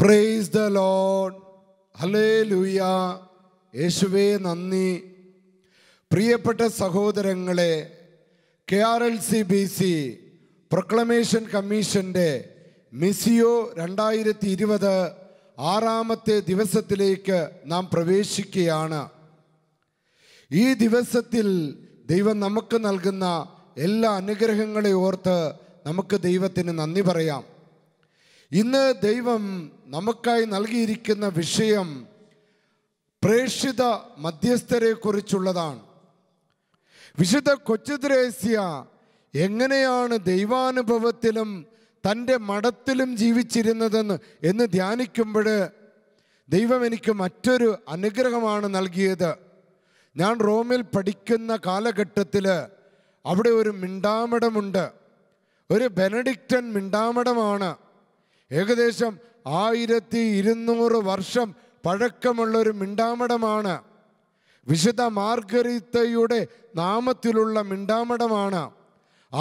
praise the load ഹലേ ലൂയ യേശുവേ നന്ദി പ്രിയപ്പെട്ട സഹോദരങ്ങളെ K R L C B C proclamation കമ്മീഷൻ്റെ മിസിയോ രണ്ടായിരത്തി ഇരുപത് ആറാമത്തെ ദിവസത്തിലേക്ക് നാം പ്രവേശിക്കുകയാണ് ഈ ദിവസത്തിൽ ദൈവം നമുക്ക് നൽകുന്ന എല്ലാ അനുഗ്രഹങ്ങളെ ഓർത്ത് നമുക്ക് ദൈവത്തിന് നന്ദി പറയാം ഇന്ന് ദൈവം നമുക്കായി നൽകിയിരിക്കുന്ന വിഷയം പ്രേക്ഷിത മധ്യസ്ഥരെക്കുറിച്ചുള്ളതാണ് വിശുദ്ധ കൊച്ചുദ്രേസ്യ എങ്ങനെയാണ് ദൈവാനുഭവത്തിലും തൻ്റെ മഠത്തിലും ജീവിച്ചിരുന്നതെന്ന് എന്ന് ധ്യാനിക്കുമ്പോൾ ദൈവം എനിക്ക് മറ്റൊരു അനുഗ്രഹമാണ് നൽകിയത് ഞാൻ റോമിൽ പഠിക്കുന്ന കാലഘട്ടത്തിൽ അവിടെ ഒരു മിണ്ടാമടമുണ്ട് ഒരു ബെനഡിക്റ്റൻ മിണ്ടാമടമാണ് ഏകദേശം ആയിരത്തി ഇരുന്നൂറ് വർഷം പഴക്കമുള്ളൊരു മിണ്ടാമടമാണ് വിശുദ്ധ മാർഗരീത്തയുടെ നാമത്തിലുള്ള മിണ്ടാമടമാണ്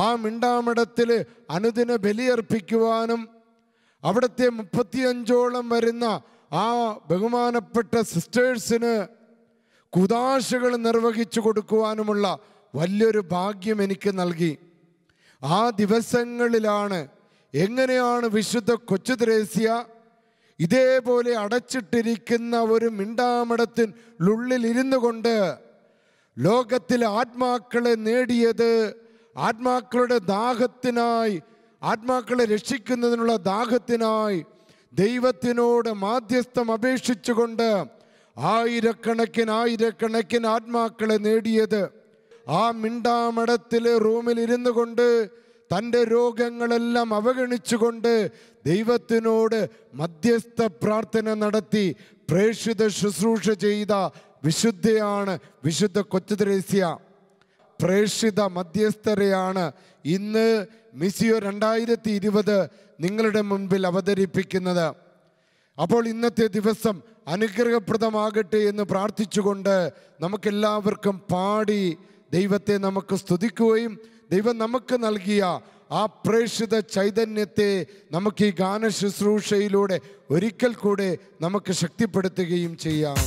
ആ മിണ്ടാമടത്തിൽ അനുദിന ബലിയർപ്പിക്കുവാനും അവിടുത്തെ മുപ്പത്തിയഞ്ചോളം വരുന്ന ആ ബഹുമാനപ്പെട്ട സിസ്റ്റേഴ്സിന് കുതാശകൾ നിർവഹിച്ചു കൊടുക്കുവാനുമുള്ള വലിയൊരു ഭാഗ്യം എനിക്ക് നൽകി ആ ദിവസങ്ങളിലാണ് എങ്ങനെയാണ് വിശുദ്ധ കൊച്ചു ത്രേസ്യ ഇതേപോലെ അടച്ചിട്ടിരിക്കുന്ന ഒരു മിണ്ടാമടത്തിനുള്ളിലിരുന്നു കൊണ്ട് ലോകത്തിലെ ആത്മാക്കളെ നേടിയത് ആത്മാക്കളുടെ ദാഹത്തിനായി ആത്മാക്കളെ രക്ഷിക്കുന്നതിനുള്ള ദാഹത്തിനായി ദൈവത്തിനോട് മാധ്യസ്ഥം അപേക്ഷിച്ചുകൊണ്ട് ആയിരക്കണക്കിന് ആയിരക്കണക്കിന് ആത്മാക്കളെ നേടിയത് ആ മിണ്ടാമടത്തിലെ റൂമിൽ ഇരുന്നു കൊണ്ട് തൻ്റെ രോഗങ്ങളെല്ലാം അവഗണിച്ചുകൊണ്ട് ദൈവത്തിനോട് മധ്യസ്ഥ പ്രാർത്ഥന നടത്തി പ്രേക്ഷിത ശുശ്രൂഷ ചെയ്ത വിശുദ്ധയാണ് വിശുദ്ധ കൊച്ചുദ്രേസ്യ പ്രേക്ഷിത മധ്യസ്ഥരെയാണ് ഇന്ന് മിസിയോ രണ്ടായിരത്തി ഇരുപത് നിങ്ങളുടെ മുൻപിൽ അവതരിപ്പിക്കുന്നത് അപ്പോൾ ഇന്നത്തെ ദിവസം അനുഗ്രഹപ്രദമാകട്ടെ എന്ന് പ്രാർത്ഥിച്ചുകൊണ്ട് നമുക്കെല്ലാവർക്കും പാടി ദൈവത്തെ നമുക്ക് സ്തുതിക്കുകയും ദൈവം നമുക്ക് നൽകിയ ആ പ്രേക്ഷിത ചൈതന്യത്തെ നമുക്ക് ഈ ഗാന ശുശ്രൂഷയിലൂടെ ഒരിക്കൽ കൂടെ നമുക്ക് ശക്തിപ്പെടുത്തുകയും ചെയ്യാം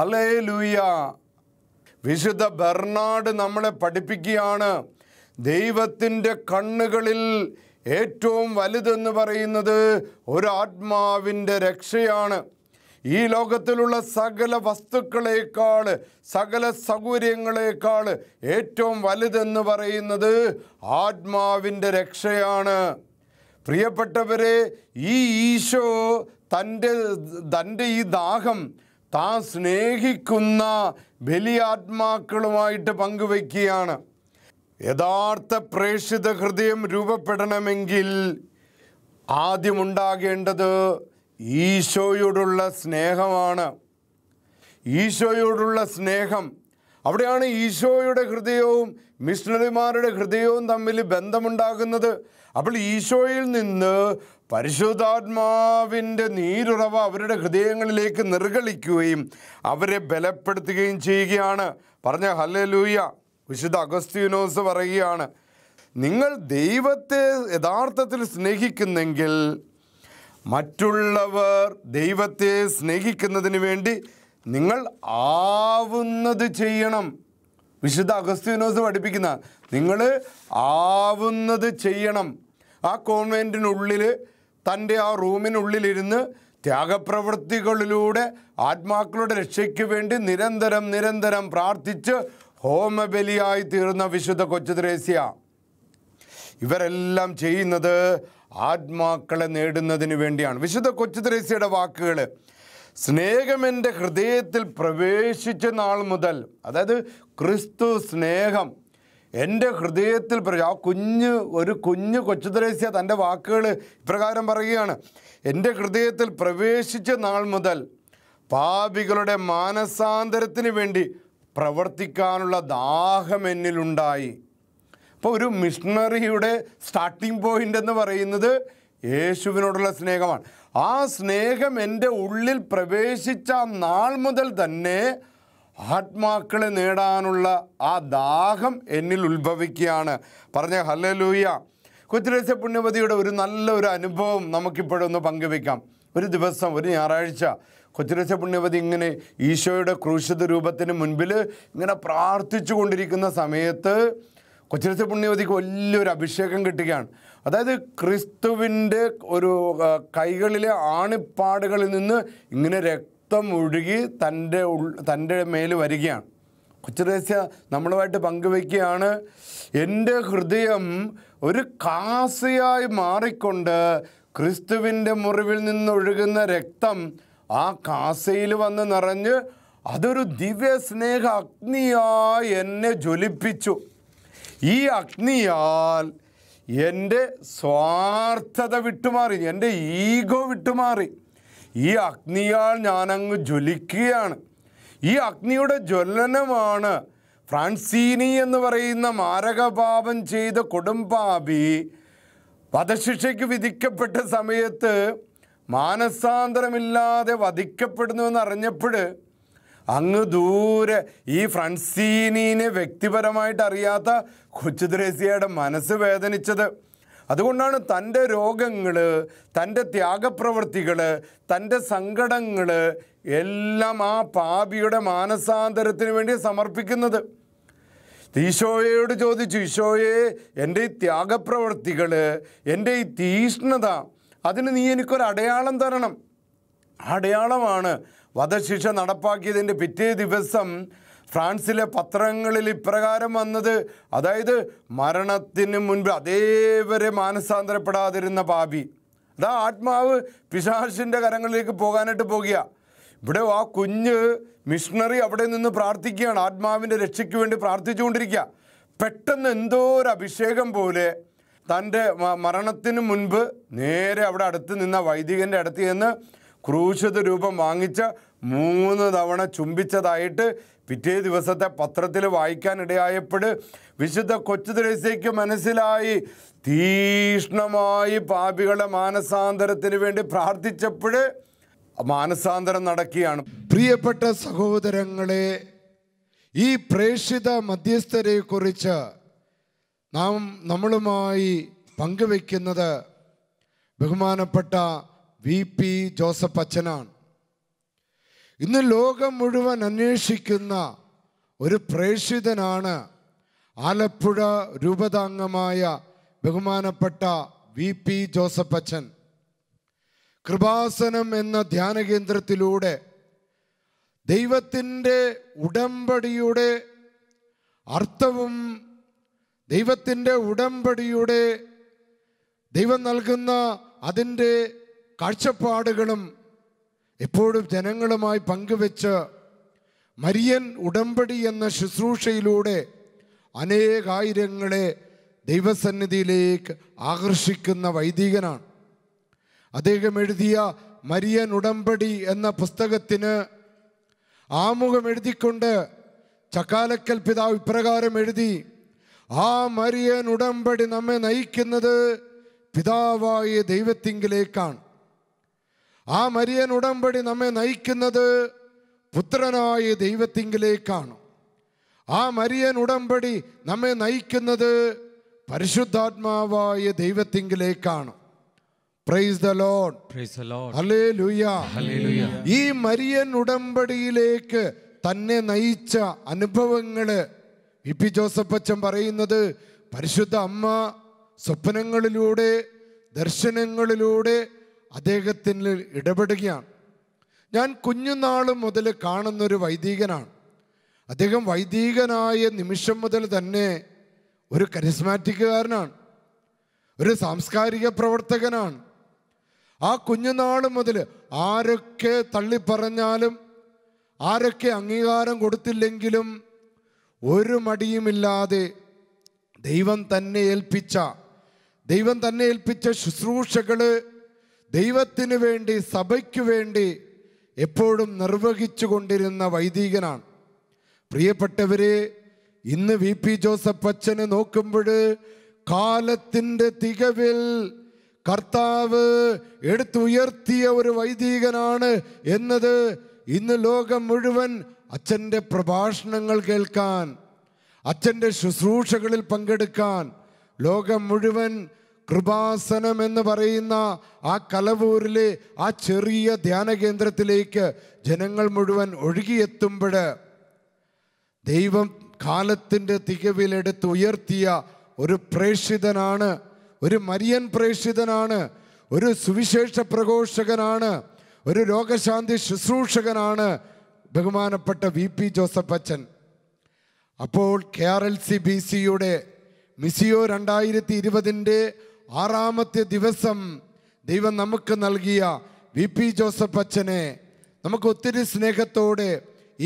ഹലേ ലൂയ വിശുദ്ധ ബെർണാഡ് നമ്മളെ പഠിപ്പിക്കുകയാണ് ദൈവത്തിൻ്റെ കണ്ണുകളിൽ ഏറ്റവും വലുതെന്ന് പറയുന്നത് ഒരാത്മാവിൻ്റെ രക്ഷയാണ് ഈ ലോകത്തിലുള്ള സകല വസ്തുക്കളേക്കാൾ സകല സൗകര്യങ്ങളേക്കാൾ ഏറ്റവും വലുതെന്ന് പറയുന്നത് ആത്മാവിൻ്റെ രക്ഷയാണ് പ്രിയപ്പെട്ടവരെ ഈ ഈശോ തൻ്റെ തൻ്റെ ഈ ദാഹം താൻ സ്നേഹിക്കുന്ന ബലിയാത്മാക്കളുമായിട്ട് പങ്കുവയ്ക്കുകയാണ് യഥാർത്ഥ പ്രേക്ഷിത ഹൃദയം രൂപപ്പെടണമെങ്കിൽ ആദ്യമുണ്ടാകേണ്ടത് ഈശോയോടുള്ള സ്നേഹമാണ് ഈശോയോടുള്ള സ്നേഹം അവിടെയാണ് ഈശോയുടെ ഹൃദയവും മിഷണറിമാരുടെ ഹൃദയവും തമ്മിൽ ബന്ധമുണ്ടാകുന്നത് അപ്പോൾ ഈശോയിൽ നിന്ന് പരിശുദ്ധാത്മാവിൻ്റെ നീരുറവ അവരുടെ ഹൃദയങ്ങളിലേക്ക് നിർഗളിക്കുകയും അവരെ ബലപ്പെടുത്തുകയും ചെയ്യുകയാണ് പറഞ്ഞ ഹലലൂയ വിശുദ്ധ അഗസ്തീനോസ് പറയുകയാണ് നിങ്ങൾ ദൈവത്തെ യഥാർത്ഥത്തിൽ സ്നേഹിക്കുന്നെങ്കിൽ മറ്റുള്ളവർ ദൈവത്തെ സ്നേഹിക്കുന്നതിന് വേണ്ടി നിങ്ങൾ ആവുന്നത് ചെയ്യണം വിശുദ്ധ അഗസ്ത്യൂനോസ് പഠിപ്പിക്കുന്ന നിങ്ങൾ ആവുന്നത് ചെയ്യണം ആ കോൺവെൻറ്റിനുള്ളിൽ തൻ്റെ ആ റൂമിനുള്ളിലിരുന്ന് ത്യാഗപ്രവൃത്തികളിലൂടെ ആത്മാക്കളുടെ രക്ഷയ്ക്ക് വേണ്ടി നിരന്തരം നിരന്തരം പ്രാർത്ഥിച്ച് ഹോമബലിയായി തീർന്ന വിശുദ്ധ കൊച്ചു ത്രേസ്യ ഇവരെല്ലാം ചെയ്യുന്നത് ആത്മാക്കളെ നേടുന്നതിന് വേണ്ടിയാണ് വിശുദ്ധ കൊച്ചു ത്രേസ്യയുടെ വാക്കുകൾ സ്നേഹം എൻ്റെ ഹൃദയത്തിൽ പ്രവേശിച്ച നാൾ മുതൽ അതായത് ക്രിസ്തു സ്നേഹം എൻ്റെ ഹൃദയത്തിൽ ആ കുഞ്ഞ് ഒരു കുഞ്ഞ് കൊച്ചുദ്രേസ്യ തൻ്റെ വാക്കുകൾ ഇപ്രകാരം പറയുകയാണ് എൻ്റെ ഹൃദയത്തിൽ പ്രവേശിച്ച നാൾ മുതൽ പാപികളുടെ മാനസാന്തരത്തിന് വേണ്ടി പ്രവർത്തിക്കാനുള്ള ദാഹം എന്നിലുണ്ടായി അപ്പോൾ ഒരു മിഷണറിയുടെ സ്റ്റാർട്ടിംഗ് പോയിൻ്റ് എന്ന് പറയുന്നത് യേശുവിനോടുള്ള സ്നേഹമാണ് ആ സ്നേഹം എൻ്റെ ഉള്ളിൽ പ്രവേശിച്ച നാൾ മുതൽ തന്നെ ആത്മാക്കളെ നേടാനുള്ള ആ ദാഹം എന്നിൽ ഉത്ഭവിക്കുകയാണ് പറഞ്ഞ ഹലലൂയ കുത്തിരസ പുണ്യവതിയുടെ ഒരു നല്ല ഒരു അനുഭവം നമുക്കിപ്പോഴൊന്ന് പങ്കുവെക്കാം ഒരു ദിവസം ഒരു ഞായറാഴ്ച കൊച്ചിരസ പുണ്യവതി ഇങ്ങനെ ഈശോയുടെ ക്രൂശിത രൂപത്തിന് മുൻപിൽ ഇങ്ങനെ പ്രാർത്ഥിച്ചു കൊണ്ടിരിക്കുന്ന സമയത്ത് കൊച്ചിരസ പുണ്യവതിക്ക് വലിയൊരു അഭിഷേകം കിട്ടുകയാണ് അതായത് ക്രിസ്തുവിൻ്റെ ഒരു കൈകളിലെ ആണിപ്പാടുകളിൽ നിന്ന് ഇങ്ങനെ രക്തം ഒഴുകി തൻ്റെ തൻ്റെ മേൽ വരികയാണ് കൊച്ചുറേസ്യ നമ്മളുമായിട്ട് പങ്കുവയ്ക്കുകയാണ് എൻ്റെ ഹൃദയം ഒരു കാസയായി മാറിക്കൊണ്ട് ക്രിസ്തുവിൻ്റെ മുറിവിൽ നിന്നൊഴുകുന്ന രക്തം ആ കാസയിൽ വന്ന് നിറഞ്ഞ് അതൊരു ദിവ്യ സ്നേഹ അഗ്നിയായി എന്നെ ജ്വലിപ്പിച്ചു ഈ അഗ്നിയാൽ എൻ്റെ സ്വാർത്ഥത വിട്ടുമാറി എൻ്റെ ഈഗോ വിട്ടുമാറി ഈ അഗ്നിയാൽ ഞാനങ്ങ് ജ്വലിക്കുകയാണ് ഈ അഗ്നിയുടെ ജ്വലനമാണ് ഫ്രാൻസീനി എന്ന് പറയുന്ന മാരകപാപം ചെയ്ത കൊടുംപാപി വധശിക്ഷയ്ക്ക് വിധിക്കപ്പെട്ട സമയത്ത് മാനസാന്തരമില്ലാതെ വധിക്കപ്പെടുന്നുവെന്ന് അറിഞ്ഞപ്പോൾ അങ്ങ് ദൂരെ ഈ ഫ്രൺസീനിനെ വ്യക്തിപരമായിട്ട് അറിയാത്ത കൊച്ചുദ്രേസിയയുടെ മനസ്സ് വേദനിച്ചത് അതുകൊണ്ടാണ് തൻ്റെ രോഗങ്ങൾ തൻ്റെ ത്യാഗപ്രവൃത്തികൾ തൻ്റെ സങ്കടങ്ങൾ എല്ലാം ആ പാപിയുടെ മാനസാന്തരത്തിന് വേണ്ടി സമർപ്പിക്കുന്നത് ഈശോയോട് ചോദിച്ചു ഈശോയെ എൻ്റെ ഈ ത്യാഗപ്രവൃത്തികൾ എൻ്റെ ഈ തീഷ്ണത അതിന് നീ എനിക്കൊരു അടയാളം തരണം അടയാളമാണ് വധശിക്ഷ നടപ്പാക്കിയതിൻ്റെ പിറ്റേ ദിവസം ഫ്രാൻസിലെ പത്രങ്ങളിൽ ഇപ്രകാരം വന്നത് അതായത് മരണത്തിന് മുൻപ് അതേവരെ മാനസാന്തരപ്പെടാതിരുന്ന പാപി അതാ ആത്മാവ് പിശാഷിൻ്റെ കരങ്ങളിലേക്ക് പോകാനായിട്ട് പോകുക ഇവിടെ ആ കുഞ്ഞ് മിഷണറി അവിടെ നിന്ന് പ്രാർത്ഥിക്കുകയാണ് ആത്മാവിൻ്റെ രക്ഷയ്ക്ക് വേണ്ടി പ്രാർത്ഥിച്ചുകൊണ്ടിരിക്കുക പെട്ടെന്ന് എന്തോ ഒരു അഭിഷേകം പോലെ തൻ്റെ മരണത്തിന് മുൻപ് നേരെ അവിടെ അടുത്ത് നിന്ന വൈദികൻ്റെ അടുത്ത് ചെന്ന് ക്രൂശത രൂപം വാങ്ങിച്ച് മൂന്ന് തവണ ചുംബിച്ചതായിട്ട് പിറ്റേ ദിവസത്തെ പത്രത്തിൽ വായിക്കാനിടയായപ്പോൾ വിശുദ്ധ കൊച്ചുദ്രേസയ്ക്ക് മനസ്സിലായി തീഷ്ണമായി പാപികളെ മാനസാന്തരത്തിന് വേണ്ടി പ്രാർത്ഥിച്ചപ്പോൾ മാനസാന്തരം നടക്കുകയാണ് പ്രിയപ്പെട്ട സഹോദരങ്ങളെ ഈ പ്രേക്ഷിത മധ്യസ്ഥരെ കുറിച്ച് നാം നമ്മളുമായി പങ്കുവെക്കുന്നത് ബഹുമാനപ്പെട്ട വി പി ജോസഫ് അച്ഛനാണ് ഇന്ന് ലോകം മുഴുവൻ അന്വേഷിക്കുന്ന ഒരു പ്രേക്ഷിതനാണ് ആലപ്പുഴ രൂപതാംഗമായ ബഹുമാനപ്പെട്ട വി പി ജോസഫ് അച്ഛൻ കൃപാസനം എന്ന ധ്യാന കേന്ദ്രത്തിലൂടെ ദൈവത്തിൻ്റെ ഉടമ്പടിയുടെ അർത്ഥവും ദൈവത്തിൻ്റെ ഉടമ്പടിയുടെ ദൈവം നൽകുന്ന അതിൻ്റെ കാഴ്ചപ്പാടുകളും എപ്പോഴും ജനങ്ങളുമായി പങ്കുവെച്ച് മരിയൻ ഉടമ്പടി എന്ന ശുശ്രൂഷയിലൂടെ അനേകായിരങ്ങളെ ദൈവസന്നിധിയിലേക്ക് ആകർഷിക്കുന്ന വൈദികനാണ് അദ്ദേഹം എഴുതിയ മരിയൻ ഉടമ്പടി എന്ന പുസ്തകത്തിന് ആമുഖം എഴുതിക്കൊണ്ട് ചക്കാലക്കൽ പിതാവ് ഇപ്രകാരം എഴുതി ആ മരിയൻ ഉടമ്പടി നമ്മെ നയിക്കുന്നത് പിതാവായ ദൈവത്തിങ്കിലേക്കാണ് ആ മരിയൻ ഉടമ്പടി നമ്മെ നയിക്കുന്നത് പുത്രനായ ദൈവത്തിങ്കിലേക്കാണ് ആ മരിയൻ ഉടമ്പടി നമ്മെ നയിക്കുന്നത് പരിശുദ്ധാത്മാവായ ദൈവത്തിങ്കിലേക്കാണ് പ്രൈസ് ഈ മരിയൻ ഉടമ്പടിയിലേക്ക് തന്നെ നയിച്ച അനുഭവങ്ങള് വി പി ജോസഫ് അച്ഛൻ പറയുന്നത് പരിശുദ്ധ അമ്മ സ്വപ്നങ്ങളിലൂടെ ദർശനങ്ങളിലൂടെ അദ്ദേഹത്തിന് ഇടപെടുകയാണ് ഞാൻ കുഞ്ഞുനാൾ മുതൽ കാണുന്നൊരു വൈദികനാണ് അദ്ദേഹം വൈദികനായ നിമിഷം മുതൽ തന്നെ ഒരു കരിസ്മാറ്റിക്കുകാരനാണ് ഒരു സാംസ്കാരിക പ്രവർത്തകനാണ് ആ കുഞ്ഞുനാൾ മുതൽ ആരൊക്കെ തള്ളിപ്പറഞ്ഞാലും ആരൊക്കെ അംഗീകാരം കൊടുത്തില്ലെങ്കിലും ഒരു മടിയുമില്ലാതെ ദൈവം തന്നെ ഏൽപ്പിച്ച ദൈവം തന്നെ ഏൽപ്പിച്ച ശുശ്രൂഷകള് ദൈവത്തിന് വേണ്ടി സഭയ്ക്ക് വേണ്ടി എപ്പോഴും നിർവഹിച്ചു കൊണ്ടിരുന്ന വൈദികനാണ് പ്രിയപ്പെട്ടവരെ ഇന്ന് വി പി ജോസഫ് അച്ഛന് നോക്കുമ്പോൾ കാലത്തിൻ്റെ തികവിൽ കർത്താവ് എടുത്തുയർത്തിയ ഒരു വൈദികനാണ് എന്നത് ഇന്ന് ലോകം മുഴുവൻ അച്ഛൻ്റെ പ്രഭാഷണങ്ങൾ കേൾക്കാൻ അച്ഛൻ്റെ ശുശ്രൂഷകളിൽ പങ്കെടുക്കാൻ ലോകം മുഴുവൻ കൃപാസനം എന്ന് പറയുന്ന ആ കലവൂരിലെ ആ ചെറിയ ധ്യാന കേന്ദ്രത്തിലേക്ക് ജനങ്ങൾ മുഴുവൻ ഒഴുകിയെത്തുമ്പോൾ ദൈവം കാലത്തിൻ്റെ തികവിലെടുത്ത് ഉയർത്തിയ ഒരു പ്രേഷിതനാണ് ഒരു മരിയൻ പ്രേഷിതനാണ് ഒരു സുവിശേഷ പ്രഘോഷകനാണ് ഒരു രോഗശാന്തി ശുശ്രൂഷകനാണ് ബഹുമാനപ്പെട്ട വി പി ജോസഫ് അച്ഛൻ അപ്പോൾ K R L C B സിയുടെ മിസിയോ രണ്ടായിരത്തി ഇരുപതിൻ്റെ ആറാമത്തെ ദിവസം ദൈവം നമുക്ക് നൽകിയ വി പി ജോസഫ് അച്ഛനെ നമുക്ക് ഒത്തിരി സ്നേഹത്തോടെ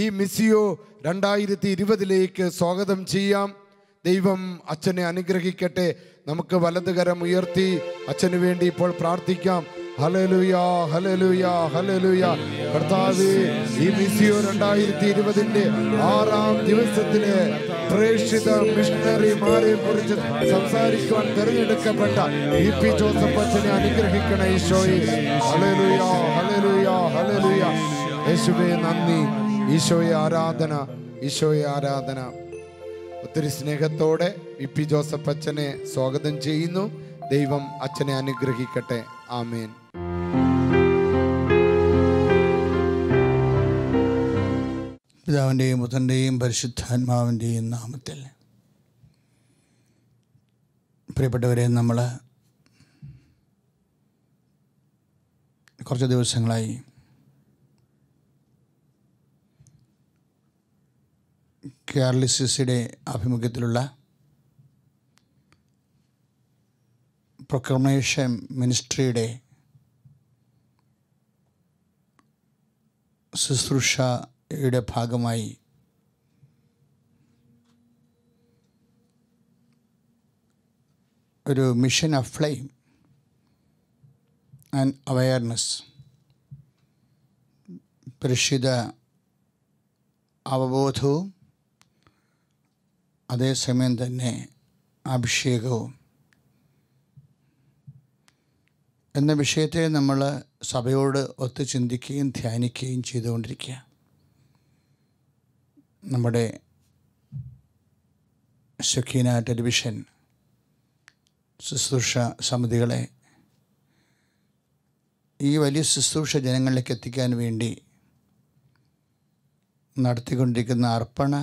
ഈ മിസ്സിയോ രണ്ടായിരത്തി ഇരുപതിലേക്ക് സ്വാഗതം ചെയ്യാം ദൈവം അച്ഛനെ അനുഗ്രഹിക്കട്ടെ നമുക്ക് വലതുകരം ഉയർത്തി അച്ഛനു വേണ്ടി ഇപ്പോൾ പ്രാർത്ഥിക്കാം ഈ ആറാം ദിവസത്തിലെ പ്രേക്ഷിത മിഷണറിമാരെ കുറിച്ച് സംസാരിക്കുവാൻ തെരഞ്ഞെടുക്കപ്പെട്ട ഇ പി ജോസഫ് അച്ഛനെ അനുഗ്രഹിക്കണ ഈശോയെ നന്ദി ഈശോയെ ആരാധന ഈശോയെ ആരാധന ഒത്തിരി സ്നേഹത്തോടെ വി പി ജോസഫ് അച്ഛനെ സ്വാഗതം ചെയ്യുന്നു ദൈവം അച്ഛനെ അനുഗ്രഹിക്കട്ടെ ആമേൻ പിതാവിൻ്റെയും ബുധൻ്റെയും പരിശുദ്ധാത്മാവിൻ്റെയും നാമത്തിൽ പ്രിയപ്പെട്ടവരെ നമ്മൾ കുറച്ച് ദിവസങ്ങളായി കേരളിസിസിയുടെ ആഭിമുഖ്യത്തിലുള്ള പ്രൊക്രമേഷൻ മിനിസ്ട്രിയുടെ ശുശ്രൂഷയുടെ ഭാഗമായി ഒരു mission of flame and awareness പരിശുദ്ധ അവബോധവും അതേസമയം തന്നെ അഭിഷേകവും എന്ന വിഷയത്തെ നമ്മൾ സഭയോട് ഒത്തു ചിന്തിക്കുകയും ധ്യാനിക്കുകയും ചെയ്തുകൊണ്ടിരിക്കുക നമ്മുടെ സുഖീന ടെലിവിഷൻ ശുശ്രൂഷ സമിതികളെ ഈ വലിയ ശുശ്രൂഷ ജനങ്ങളിലേക്ക് എത്തിക്കാൻ വേണ്ടി നടത്തിക്കൊണ്ടിരിക്കുന്ന അർപ്പണ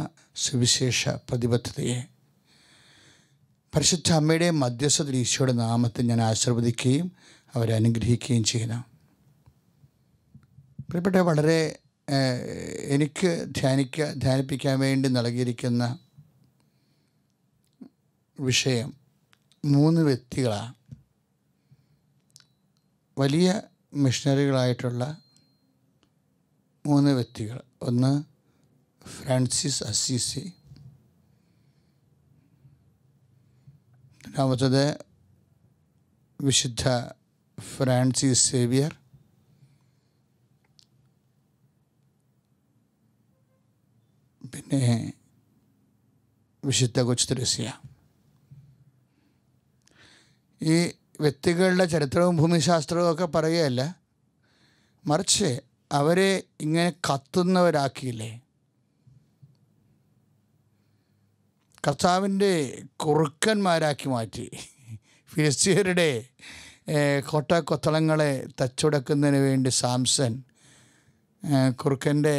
സുവിശേഷ പ്രതിബദ്ധതയെ പരിശുദ്ധ അമ്മയുടെ മധ്യസ്ഥ ഈശോയുടെ നാമത്തിൽ ഞാൻ ആശീർവദിക്കുകയും അവരനുഗ്രഹിക്കുകയും ചെയ്യുന്നു പ്രിയപ്പെട്ട വളരെ എനിക്ക് ധ്യാനിക്ക ധ്യാനിപ്പിക്കാൻ വേണ്ടി നൽകിയിരിക്കുന്ന വിഷയം മൂന്ന് വ്യക്തികളാണ് വലിയ മിഷണറികളായിട്ടുള്ള മൂന്ന് വ്യക്തികൾ ഒന്ന് ഫ്രാൻസിസ് അസീസി രണ്ടാമത്തത് വിശുദ്ധ ഫ്രാൻസിസ് സേവിയർ പിന്നെ വിശുദ്ധ കൊച്ചുത്രസ്യ ഈ വ്യക്തികളുടെ ചരിത്രവും ഭൂമിശാസ്ത്രവും ഒക്കെ പറയുകയല്ല മറിച്ച് അവരെ ഇങ്ങനെ കത്തുന്നവരാക്കിയില്ലേ കർത്താവിൻ്റെ കുറുക്കന്മാരാക്കി മാറ്റി ഫിലിസ്തീയരുടെ കോട്ടക്കൊത്തളങ്ങളെ തച്ചുടക്കുന്നതിന് വേണ്ടി സാംസൺ കുറുക്കൻ്റെ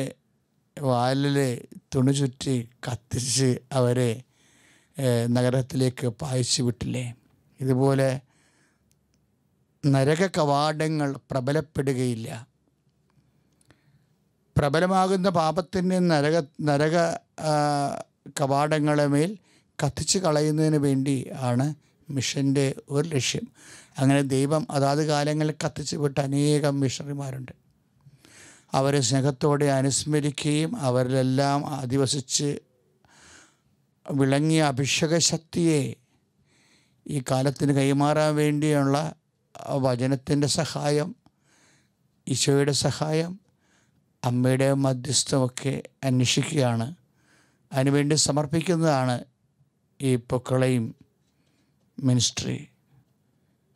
വാലിലെ തുണി ചുറ്റി കത്തിച്ച് അവരെ നഗരത്തിലേക്ക് പായിച്ചു വിട്ടില്ലേ ഇതുപോലെ നരക കവാടങ്ങൾ പ്രബലപ്പെടുകയില്ല പ്രബലമാകുന്ന പാപത്തിൻ്റെ നരക നരക കവാടങ്ങളെ മേൽ കത്തിച്ച് കളയുന്നതിന് വേണ്ടി ആണ് മിഷൻ്റെ ഒരു ലക്ഷ്യം അങ്ങനെ ദൈവം അതാത് കാലങ്ങളിൽ കത്തിച്ചു വിട്ട അനേകം മിഷണറിമാരുണ്ട് അവരെ സ്നേഹത്തോടെ അനുസ്മരിക്കുകയും അവരിലെല്ലാം അധിവസിച്ച് വിളങ്ങിയ അഭിഷേക ശക്തിയെ ഈ കാലത്തിന് കൈമാറാൻ വേണ്ടിയുള്ള വചനത്തിൻ്റെ സഹായം ഈശോയുടെ സഹായം അമ്മയുടെ മധ്യസ്ഥമൊക്കെ അന്വേഷിക്കുകയാണ് അതിനുവേണ്ടി സമർപ്പിക്കുന്നതാണ് ഈ പൊക്കളയും മിനിസ്ട്രി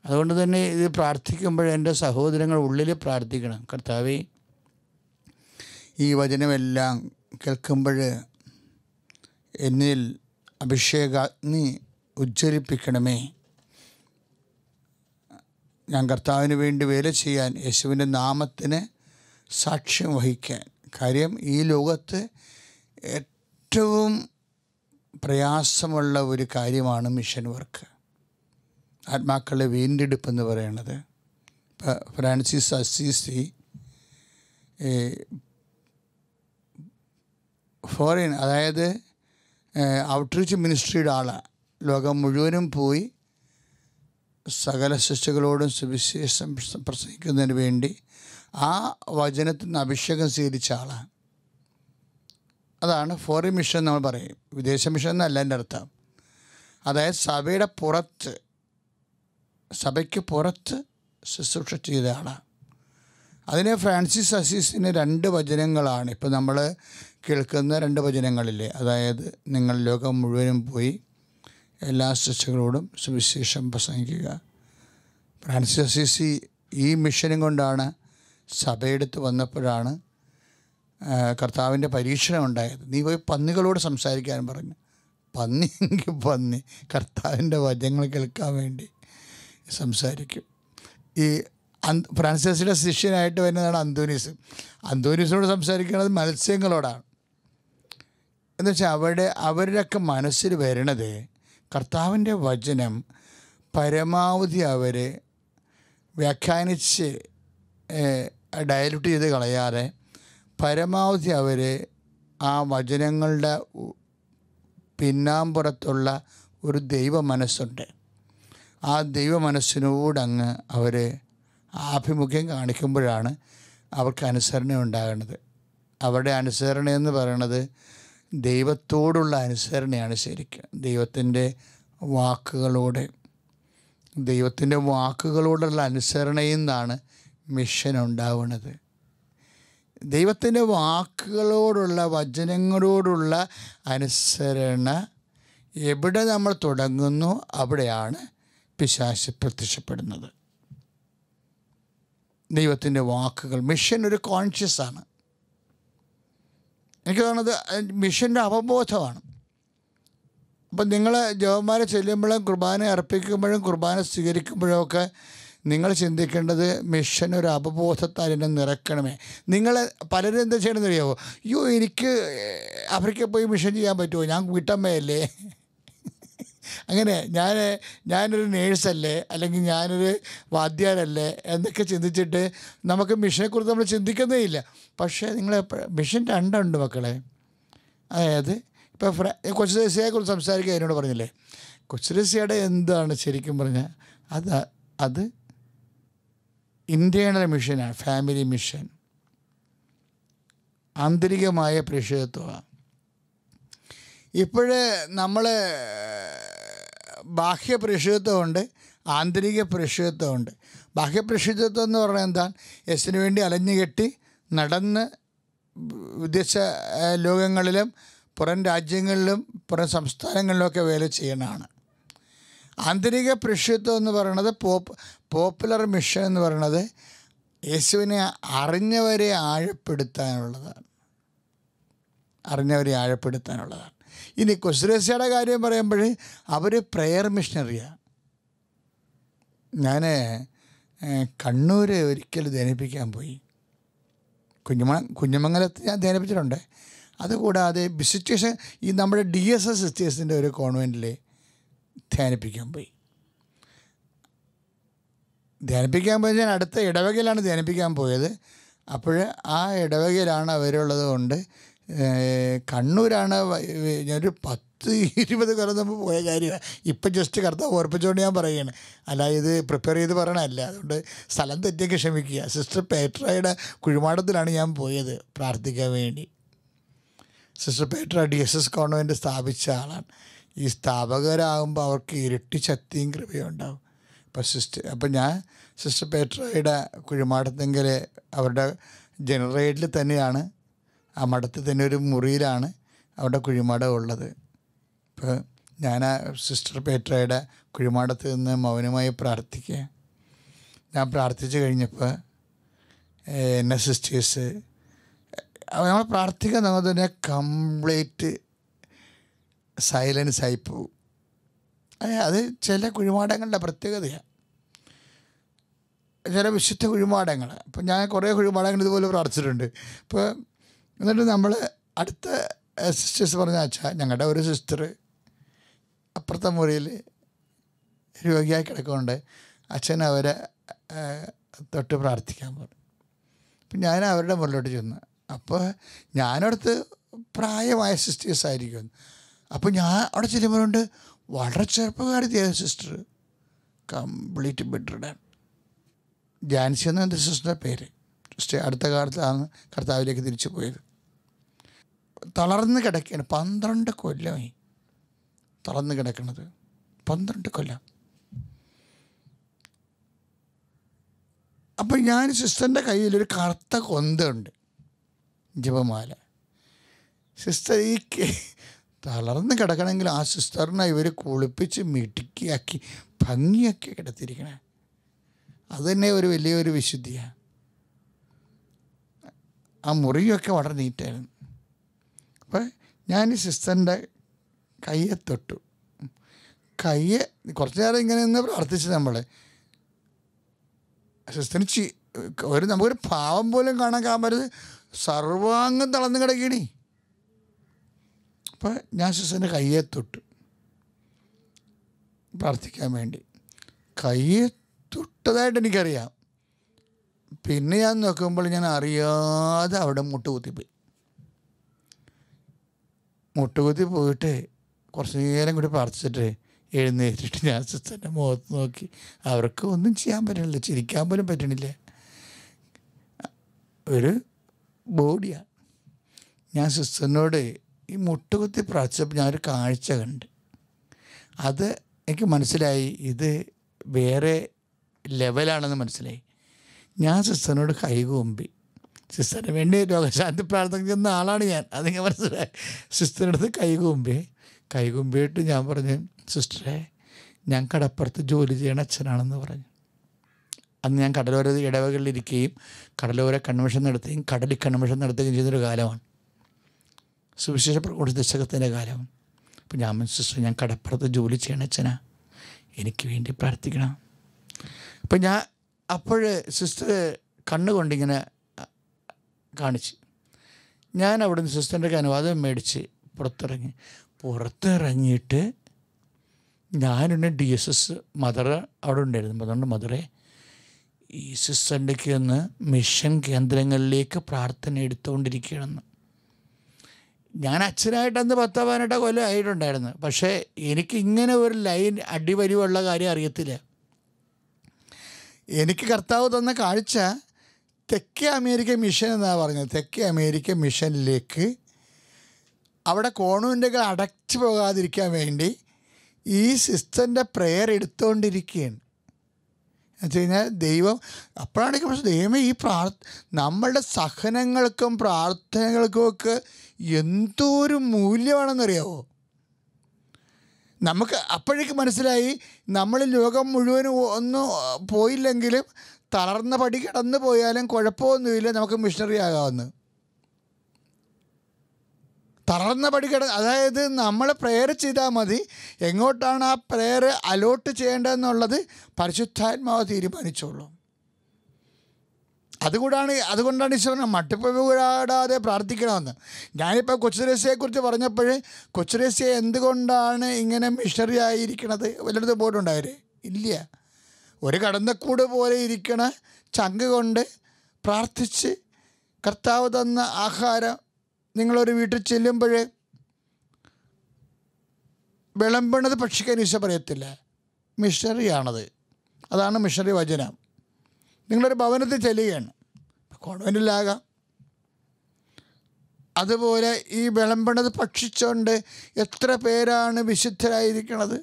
അതുകൊണ്ട് തന്നെ ഇത് പ്രാർത്ഥിക്കുമ്പോൾ എൻ്റെ സഹോദരങ്ങൾ ഉള്ളിൽ പ്രാർത്ഥിക്കണം കർത്താവെ ഈ വചനമെല്ലാം കേൾക്കുമ്പോൾ എന്നിൽ അഭിഷേകാഗ്നി ഉജ്ജ്വലിപ്പിക്കണമേ ഞാൻ കർത്താവിന് വേണ്ടി വേല ചെയ്യാൻ യേശുവിൻ്റെ നാമത്തിന് സാക്ഷ്യം വഹിക്കാൻ കാര്യം ഈ ലോകത്ത് ഏറ്റവും പ്രയാസമുള്ള ഒരു കാര്യമാണ് മിഷൻ വർക്ക് ആത്മാക്കളുടെ എന്ന് പറയണത് ഫ്രാൻസിസ് അസീസി ഫോറിൻ അതായത് ഔട്ട്റീച്ച് മിനിസ്ട്രിയുടെ ആളാണ് ലോകം മുഴുവനും പോയി സകല സൃഷ്ടികളോടും സുവിശേഷം പ്രസംഗിക്കുന്നതിന് വേണ്ടി ആ വചനത്തിൽ നിന്ന് അഭിഷേകം സ്വീകരിച്ച ആളാണ് അതാണ് ഫോറിൻ മിഷൻ നമ്മൾ പറയും വിദേശ മിഷൻ എന്നല്ല എൻ്റെ അർത്ഥം അതായത് സഭയുടെ പുറത്ത് സഭയ്ക്ക് പുറത്ത് ശുശ്രൂഷ ചെയ്ത ആളാണ് അതിനെ ഫ്രാൻസിസ് അസീസിന് രണ്ട് വചനങ്ങളാണ് ഇപ്പോൾ നമ്മൾ കേൾക്കുന്ന രണ്ട് വചനങ്ങളില്ലേ അതായത് നിങ്ങൾ ലോകം മുഴുവനും പോയി എല്ലാ ശിക്ഷകളോടും സുവിശേഷം പ്രസംഗിക്കുക ഫ്രാൻസിസ് അസീസി ഈ മിഷനും കൊണ്ടാണ് സഭയെടുത്ത് വന്നപ്പോഴാണ് കർത്താവിൻ്റെ പരീക്ഷണം ഉണ്ടായത് നീ പോയി പന്നികളോട് സംസാരിക്കാൻ പറഞ്ഞു പന്നി എങ്കിൽ പന്നി കർത്താവിൻ്റെ വചനങ്ങൾ കേൾക്കാൻ വേണ്ടി സംസാരിക്കും ഈ ഫ്രാൻസിസിൻ്റെ ശിഷ്യനായിട്ട് വരുന്നതാണ് അന്തോനീസ് അന്തോനീസിനോട് സംസാരിക്കുന്നത് മത്സ്യങ്ങളോടാണ് എന്ന് വെച്ചാൽ അവരുടെ അവരുടെയൊക്കെ മനസ്സിൽ വരണത് കർത്താവിൻ്റെ വചനം പരമാവധി അവരെ വ്യാഖ്യാനിച്ച് ഡയലൂട്ട് ചെയ്ത് കളയാതെ പരമാവധി അവരെ ആ വചനങ്ങളുടെ പിന്നാമ്പുറത്തുള്ള ഒരു ദൈവ മനസ്സുണ്ട് ആ ദൈവ മനസ്സിനോടങ്ങ് അവർ ആഭിമുഖ്യം കാണിക്കുമ്പോഴാണ് അവർക്ക് അനുസരണ ഉണ്ടാകുന്നത് അവരുടെ അനുസരണ എന്ന് പറയണത് ദൈവത്തോടുള്ള അനുസരണയാണ് ശരിക്കും ദൈവത്തിൻ്റെ വാക്കുകളോടെ ദൈവത്തിൻ്റെ വാക്കുകളോടുള്ള അനുസരണയിൽ നിന്നാണ് മിഷൻ ഉണ്ടാവുന്നത് ദൈവത്തിൻ്റെ വാക്കുകളോടുള്ള വചനങ്ങളോടുള്ള അനുസരണ എവിടെ നമ്മൾ തുടങ്ങുന്നു അവിടെയാണ് പിശാശ് പ്രത്യക്ഷപ്പെടുന്നത് ദൈവത്തിൻ്റെ വാക്കുകൾ മിഷൻ ഒരു കോൺഷ്യസ് ആണ് എനിക്ക് തോന്നുന്നത് മിഷൻ്റെ അവബോധമാണ് അപ്പം നിങ്ങൾ ജവന്മാരെ ചെല്ലുമ്പോഴും കുർബാന അർപ്പിക്കുമ്പോഴും കുർബാന സ്വീകരിക്കുമ്പോഴും ഒക്കെ നിങ്ങൾ ചിന്തിക്കേണ്ടത് മിഷൻ ഒരു അവബോധത്താൽ എന്നെ നിറക്കണമേ നിങ്ങൾ പലരും എന്താ ചെയ്യണമെന്ന് അറിയാമോ അയ്യോ എനിക്ക് ആഫ്രിക്കയിൽ പോയി മിഷൻ ചെയ്യാൻ പറ്റുമോ ഞാൻ വീട്ടമ്മയല്ലേ അങ്ങനെ ഞാൻ ഞാനൊരു നേഴ്സല്ലേ അല്ലെങ്കിൽ ഞാനൊരു വാദ്യാരല്ലേ എന്നൊക്കെ ചിന്തിച്ചിട്ട് നമുക്ക് മിഷനെക്കുറിച്ച് നമ്മൾ ചിന്തിക്കുന്നേ ഇല്ല പക്ഷേ നിങ്ങൾ മിഷൻ രണ്ടുണ്ട് മക്കളെ അതായത് ഇപ്പോൾ ഫ്ര കൊച്ചുരസിയെക്കുറിച്ച് സംസാരിക്കുക എന്നോട് പറഞ്ഞില്ലേ കൊച്ചുരസിയുടെ എന്താണ് ശരിക്കും പറഞ്ഞാൽ അത് അത് ഇൻറ്റേണൽ മിഷനാണ് ഫാമിലി മിഷൻ ആന്തരികമായ പ്രേക്ഷിതത്വമാണ് ഇപ്പോഴേ നമ്മൾ ബാഹ്യ പ്രേക്ഷിതത്വമുണ്ട് ആന്തരിക പ്രേക്ഷിതത്വമുണ്ട് ബാഹ്യ പ്രേക്ഷിതത്വം എന്ന് പറഞ്ഞാൽ എന്താ യെസിന് വേണ്ടി അലഞ്ഞുകെട്ടി നടന്ന് വിദേശ ലോകങ്ങളിലും പുറം രാജ്യങ്ങളിലും പുറം സംസ്ഥാനങ്ങളിലുമൊക്കെ വേല ചെയ്യണമാണ് ആന്തരിക പ്രേക്ഷിതത്വം എന്ന് പറയുന്നത് പോപ്പ് പോപ്പുലർ മിഷൻ എന്ന് പറയുന്നത് യേശുവിനെ അറിഞ്ഞവരെ ആഴപ്പെടുത്താനുള്ളതാണ് അറിഞ്ഞവരെ ആഴപ്പെടുത്താനുള്ളതാണ് ഇനി കൊസ്രേസ്യയുടെ കാര്യം പറയുമ്പോൾ അവർ പ്രെയർ മിഷനറിയാണ് ഞാൻ കണ്ണൂർ ഒരിക്കൽ ധനിപ്പിക്കാൻ പോയി കുഞ്ഞുമ കുഞ്ഞുമംഗലത്ത് ഞാൻ ധ്യാനിപ്പിച്ചിട്ടുണ്ട് അതുകൂടാതെ ബിസിറ്റേഷൻ ഈ നമ്മുടെ ഡി എസ് എസ് സിസ്റ്റേഴ്സിൻ്റെ ഒരു കോൺവെൻറ്റിൽ ധ്യാനിപ്പിക്കാൻ പോയി ധ്യാനിപ്പിക്കാൻ പോയി ഞാൻ അടുത്ത ഇടവകയിലാണ് ധ്യാനിപ്പിക്കാൻ പോയത് അപ്പോൾ ആ ഇടവകയിലാണ് അവരുള്ളത് കൊണ്ട് കണ്ണൂരാണ് ഞാനൊരു പത്ത് ഇരുപത് കൊല്ലം മുമ്പ് പോയ കാര്യമാണ് ഇപ്പം ജസ്റ്റ് കറുത്ത ഓർപ്പിച്ചുകൊണ്ട് ഞാൻ പറയുകയാണ് അല്ല ഇത് പ്രിപ്പയർ ചെയ്ത് പറയണമല്ല അതുകൊണ്ട് സ്ഥലം തെറ്റിയൊക്കെ ക്ഷമിക്കുക സിസ്റ്റർ പേട്രയുടെ കുഴിമാടത്തിലാണ് ഞാൻ പോയത് പ്രാർത്ഥിക്കാൻ വേണ്ടി sister Petra D S S convent സ്ഥാപിച്ച ആളാണ് ഈ സ്ഥാപകരാകുമ്പോൾ അവർക്ക് ഇരട്ടി ശക്തിയും കൃപയും ഉണ്ടാവും അപ്പോൾ സിസ്റ്റർ അപ്പം ഞാൻ സിസ്റ്റർ പേട്രയുടെ കുഴിമാടത്തെങ്കിൽ അവരുടെ ജനറേറ്റിൽ തന്നെയാണ് ആ മഠത്തിൽ തന്നെ ഒരു മുറിയിലാണ് അവിടെ കുഴിമാടം ഉള്ളത് ഇപ്പോൾ ഞാൻ ആ സിസ്റ്റർ പേട്രയുടെ കുഴിമാടത്ത് നിന്ന് മൗനമായി പ്രാർത്ഥിക്കുക ഞാൻ പ്രാർത്ഥിച്ചു കഴിഞ്ഞപ്പോൾ എന്നെ സിസ്റ്റേഴ്സ് നമ്മൾ പ്രാർത്ഥിക്കാൻ നമ്മൾ തന്നെ കംപ്ലീറ്റ് സൈലൻസ് ആയി പോവും അത് ചില കുഴിമാടങ്ങളുടെ പ്രത്യേകതയാണ് ചില വിശുദ്ധ കുഴിമാടങ്ങൾ അപ്പം ഞാൻ കുറേ കുഴിമാടങ്ങൾ ഇതുപോലെ പ്രാർത്ഥിച്ചിട്ടുണ്ട് ഇപ്പോൾ എന്നിട്ട് നമ്മൾ അടുത്ത സിസ്റ്റേഴ്സ് പറഞ്ഞ വെച്ചാൽ ഞങ്ങളുടെ ഒരു സിസ്റ്റർ അപ്പുറത്തെ മുറിയിൽ രോഗിയായി കിടക്കുന്നുണ്ട് അച്ഛൻ അവരെ തൊട്ട് പ്രാർത്ഥിക്കാൻ പറഞ്ഞു അപ്പം ഞാൻ അവരുടെ മുകളിലോട്ട് ചെന്ന് അപ്പോൾ ഞാനടുത്ത് പ്രായമായ സിസ്റ്റേഴ്സ് ആയിരിക്കും അപ്പോൾ ഞാൻ അവിടെ ചെല്ലുമ്പോഴുണ്ട് വളരെ ചെയ്ത സിസ്റ്റർ കംപ്ലീറ്റ് ബെഡ്രിഡാണ് ജാൻസി എന്ന എൻ്റെ സിസ്റ്ററിൻ്റെ പേര് അടുത്ത കാലത്താണ് കർത്താവിലേക്ക് തിരിച്ചു പോയത് തളർന്ന് കിടക്കുകയാണ് പന്ത്രണ്ട് കൊല്ലമായി തളർന്ന് കിടക്കുന്നത് പന്ത്രണ്ട് കൊല്ലം അപ്പം ഞാൻ സിസ്റ്ററിൻ്റെ ഒരു കറുത്ത കൊന്തുണ്ട് ജപമാല സിസ്റ്റർ ഈ തളർന്ന് കിടക്കണമെങ്കിൽ ആ സിസ്റ്ററിനെ ഇവർ കുളിപ്പിച്ച് മിടുക്കിയാക്കി ഭംഗിയാക്കി കിടത്തിരിക്കണേ അത് തന്നെ ഒരു വലിയൊരു വിശുദ്ധിയാണ് ആ മുറിയൊക്കെ വളരെ നീറ്റായിരുന്നു ഞാൻ സിസ്റ്ററിൻ്റെ കയ്യെ തൊട്ടു കയ്യെ കുറച്ച് നേരം ഇങ്ങനെ നിന്ന് പ്രാർത്ഥിച്ചു നമ്മളെ സിസ്റ്ററിന് ചി ഒരു നമുക്കൊരു പാവം പോലും കാണാൻ കാണരുത് സർവാംഗം തളർന്നു കിടക്കണി അപ്പോൾ ഞാൻ സിസ്റ്ററിൻ്റെ കയ്യെ തൊട്ടു പ്രാർത്ഥിക്കാൻ വേണ്ടി കയ്യെ തൊട്ടതായിട്ട് എനിക്കറിയാം പിന്നെ ഞാൻ നോക്കുമ്പോൾ ഞാൻ അറിയാതെ അവിടെ മുട്ട് കുത്തിപ്പോയി മുട്ടുകുത്തി പോയിട്ട് കുറച്ച് നേരം കൂടി പറിച്ചിട്ട് എഴുന്നേറ്റിട്ട് ഞാൻ സിസ്റ്ററിൻ്റെ മുഖത്ത് നോക്കി അവർക്ക് ഒന്നും ചെയ്യാൻ പറ്റണില്ല ചിരിക്കാൻ പോലും പറ്റണില്ല ഒരു ബോഡിയാണ് ഞാൻ സിസ്റ്ററിനോട് ഈ മുട്ടുകുത്തി പ്രാർത്ഥിച്ചപ്പോൾ ഞാനൊരു കാഴ്ച കണ്ട് അത് എനിക്ക് മനസ്സിലായി ഇത് വേറെ ലെവലാണെന്ന് മനസ്സിലായി ഞാൻ സിസ്റ്ററിനോട് കൈ സിസ്റ്ററിന് വേണ്ടി രോഗശാന്തി പ്രാർത്ഥിക്കുന്ന ആളാണ് ഞാൻ അതിങ്ങനെ മനസ്സിലായി സിസ്റ്ററിനടുത്ത് കൈകൂമ്പി കൈകൂമ്പിയിട്ട് ഞാൻ പറഞ്ഞു സിസ്റ്ററെ ഞാൻ കടപ്പുറത്ത് ജോലി ചെയ്യണ അച്ഛനാണെന്ന് പറഞ്ഞു അന്ന് ഞാൻ കടലോര ഇടവകളിലിരിക്കുകയും കടലോര കൺവെൻഷൻ നടത്തുകയും കടലിൽ കൺവെൻഷൻ നടത്തുകയും ചെയ്യുന്നൊരു കാലമാണ് സുവിശേഷ പ്രകോഷ ദശകത്തിൻ്റെ കാലമാണ് അപ്പം ഞാൻ സിസ്റ്റർ ഞാൻ കടപ്പുറത്ത് ജോലി ചെയ്യണ അച്ഛനാ എനിക്ക് വേണ്ടി പ്രാർത്ഥിക്കണം അപ്പം ഞാൻ അപ്പോഴേ സിസ്റ്റർ കണ്ണുകൊണ്ടിങ്ങനെ കാണിച്ച് ഞാൻ അവിടെ നിന്ന് സിസ്റ്ററിൻ്റെ അനുവാദം മേടിച്ച് പുറത്തിറങ്ങി പുറത്തിറങ്ങിയിട്ട് ഞാനുണ്ട് ഡി എസ് എസ് മദർ അവിടെ ഉണ്ടായിരുന്നു അതുകൊണ്ട് മദറെ ഈ സിസ്റ്ററിൻ്റെക്ക് ഒന്ന് മിഷൻ കേന്ദ്രങ്ങളിലേക്ക് പ്രാർത്ഥന എടുത്തുകൊണ്ടിരിക്കുകയാണെന്ന് ഞാൻ അച്ഛനായിട്ട് അന്ന് പത്ത പതിനെട്ട കൊല്ലം ആയിട്ടുണ്ടായിരുന്നു പക്ഷേ എനിക്ക് ഇങ്ങനെ ഒരു ലൈൻ അടിവരിവുള്ള കാര്യം അറിയത്തില്ല എനിക്ക് കർത്താവ് തന്ന കാഴ്ച തെക്കേ അമേരിക്ക മിഷൻ എന്നാണ് പറഞ്ഞത് തെക്കേ അമേരിക്ക മിഷനിലേക്ക് അവിടെ കോണുവിൻ്റെകൾ അടച്ചു പോകാതിരിക്കാൻ വേണ്ടി ഈ സിസ്റ്ററിൻ്റെ പ്രെയർ എടുത്തുകൊണ്ടിരിക്കുകയാണ് എന്ന് കഴിഞ്ഞാൽ ദൈവം അപ്പോഴാണ് പക്ഷേ ദൈവമേ ഈ പ്രാർ നമ്മളുടെ സഹനങ്ങൾക്കും പ്രാർത്ഥനകൾക്കും ഒക്കെ എന്തോ ഒരു മൂല്യമാണെന്നറിയാവോ നമുക്ക് അപ്പോഴേക്ക് മനസ്സിലായി നമ്മൾ ലോകം മുഴുവനും ഒന്നും പോയില്ലെങ്കിലും തളർന്ന പടി കിടന്നു പോയാലും കുഴപ്പമൊന്നുമില്ല നമുക്ക് മിഷണറി ആകാമെന്ന് തളർന്ന പടി കിട അതായത് നമ്മൾ പ്രെയർ ചെയ്താൽ മതി എങ്ങോട്ടാണ് ആ പ്രെയർ അലോട്ട് ചെയ്യേണ്ടതെന്നുള്ളത് പരിശുദ്ധാത്മാവ് തീരുമാനിച്ചോളൂ അതുകൂടാണ് അതുകൊണ്ടാണ് ഈശ്വരൻ മട്ടിപ്പുകൂടാതെ പ്രാർത്ഥിക്കണമെന്ന് ഞാനിപ്പോൾ കൊച്ചുരേസയെക്കുറിച്ച് പറഞ്ഞപ്പോൾ കൊച്ചുരേസ്യ എന്തുകൊണ്ടാണ് ഇങ്ങനെ മിഷണറി ആയിരിക്കണത് വല്ലടത്ത് പോയിട്ടുണ്ടാവരെ ഇല്ല ഒരു കടന്നക്കൂട് പോലെ ഇരിക്കണ ചങ്ക് കൊണ്ട് പ്രാർത്ഥിച്ച് കർത്താവ് തന്ന ആഹാരം നിങ്ങളൊരു വീട്ടിൽ ചെല്ലുമ്പോൾ വിളമ്പണത് ഭക്ഷിക്കാൻ ഈശോ പറയത്തില്ല മിഷണറിയാണത് അതാണ് മിഷറി വചനം നിങ്ങളൊരു ഭവനത്തിൽ ചെല്ലുകയാണ് കോൺവെൻറ്റിലാകാം അതുപോലെ ഈ വിളമ്പണത് പക്ഷിച്ചുകൊണ്ട് എത്ര പേരാണ് വിശുദ്ധരായിരിക്കണത്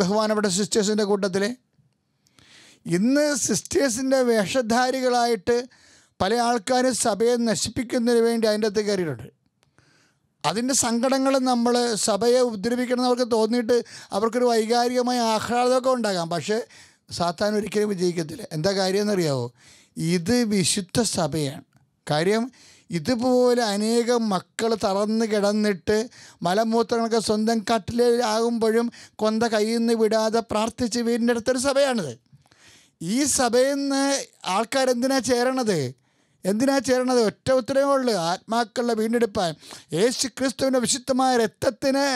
ബഹുമാനപ്പെട്ട സിസ്റ്റേഴ്സിൻ്റെ കൂട്ടത്തിലെ ഇന്ന് സിസ്റ്റേഴ്സിൻ്റെ വേഷധാരികളായിട്ട് പല ആൾക്കാരും സഭയെ നശിപ്പിക്കുന്നതിന് വേണ്ടി അതിൻ്റെ അകത്ത് കയറിയിട്ടുണ്ട് അതിൻ്റെ സങ്കടങ്ങൾ നമ്മൾ സഭയെ ഉദ്രവിക്കണം അവർക്ക് തോന്നിയിട്ട് അവർക്കൊരു വൈകാരികമായ ആഹ്ലാദമൊക്കെ ഉണ്ടാകാം പക്ഷേ സാത്താൻ ഒരിക്കലും വിജയിക്കത്തില്ല എന്താ കാര്യം എന്നറിയാവോ ഇത് വിശുദ്ധ സഭയാണ് കാര്യം ഇതുപോലെ അനേകം മക്കൾ തറന്ന് കിടന്നിട്ട് മലമൂത്രങ്ങളൊക്കെ സ്വന്തം കട്ടിലാകുമ്പോഴും കൊന്ത കയ്യിൽ നിന്ന് വിടാതെ പ്രാർത്ഥിച്ച് വീടിൻ്റെ അടുത്തൊരു സഭയാണിത് ഈ സഭയിൽ നിന്ന് ആൾക്കാരെന്തിനാ ചേരണത് എന്തിനാ ചേരണത് ഒറ്റ ഉത്തരവേ ഉള്ളു ആത്മാക്കളുടെ വീണ്ടെടുപ്പാൻ യേശു ക്രിസ്തുവിൻ്റെ വിശുദ്ധമായ രക്തത്തിന്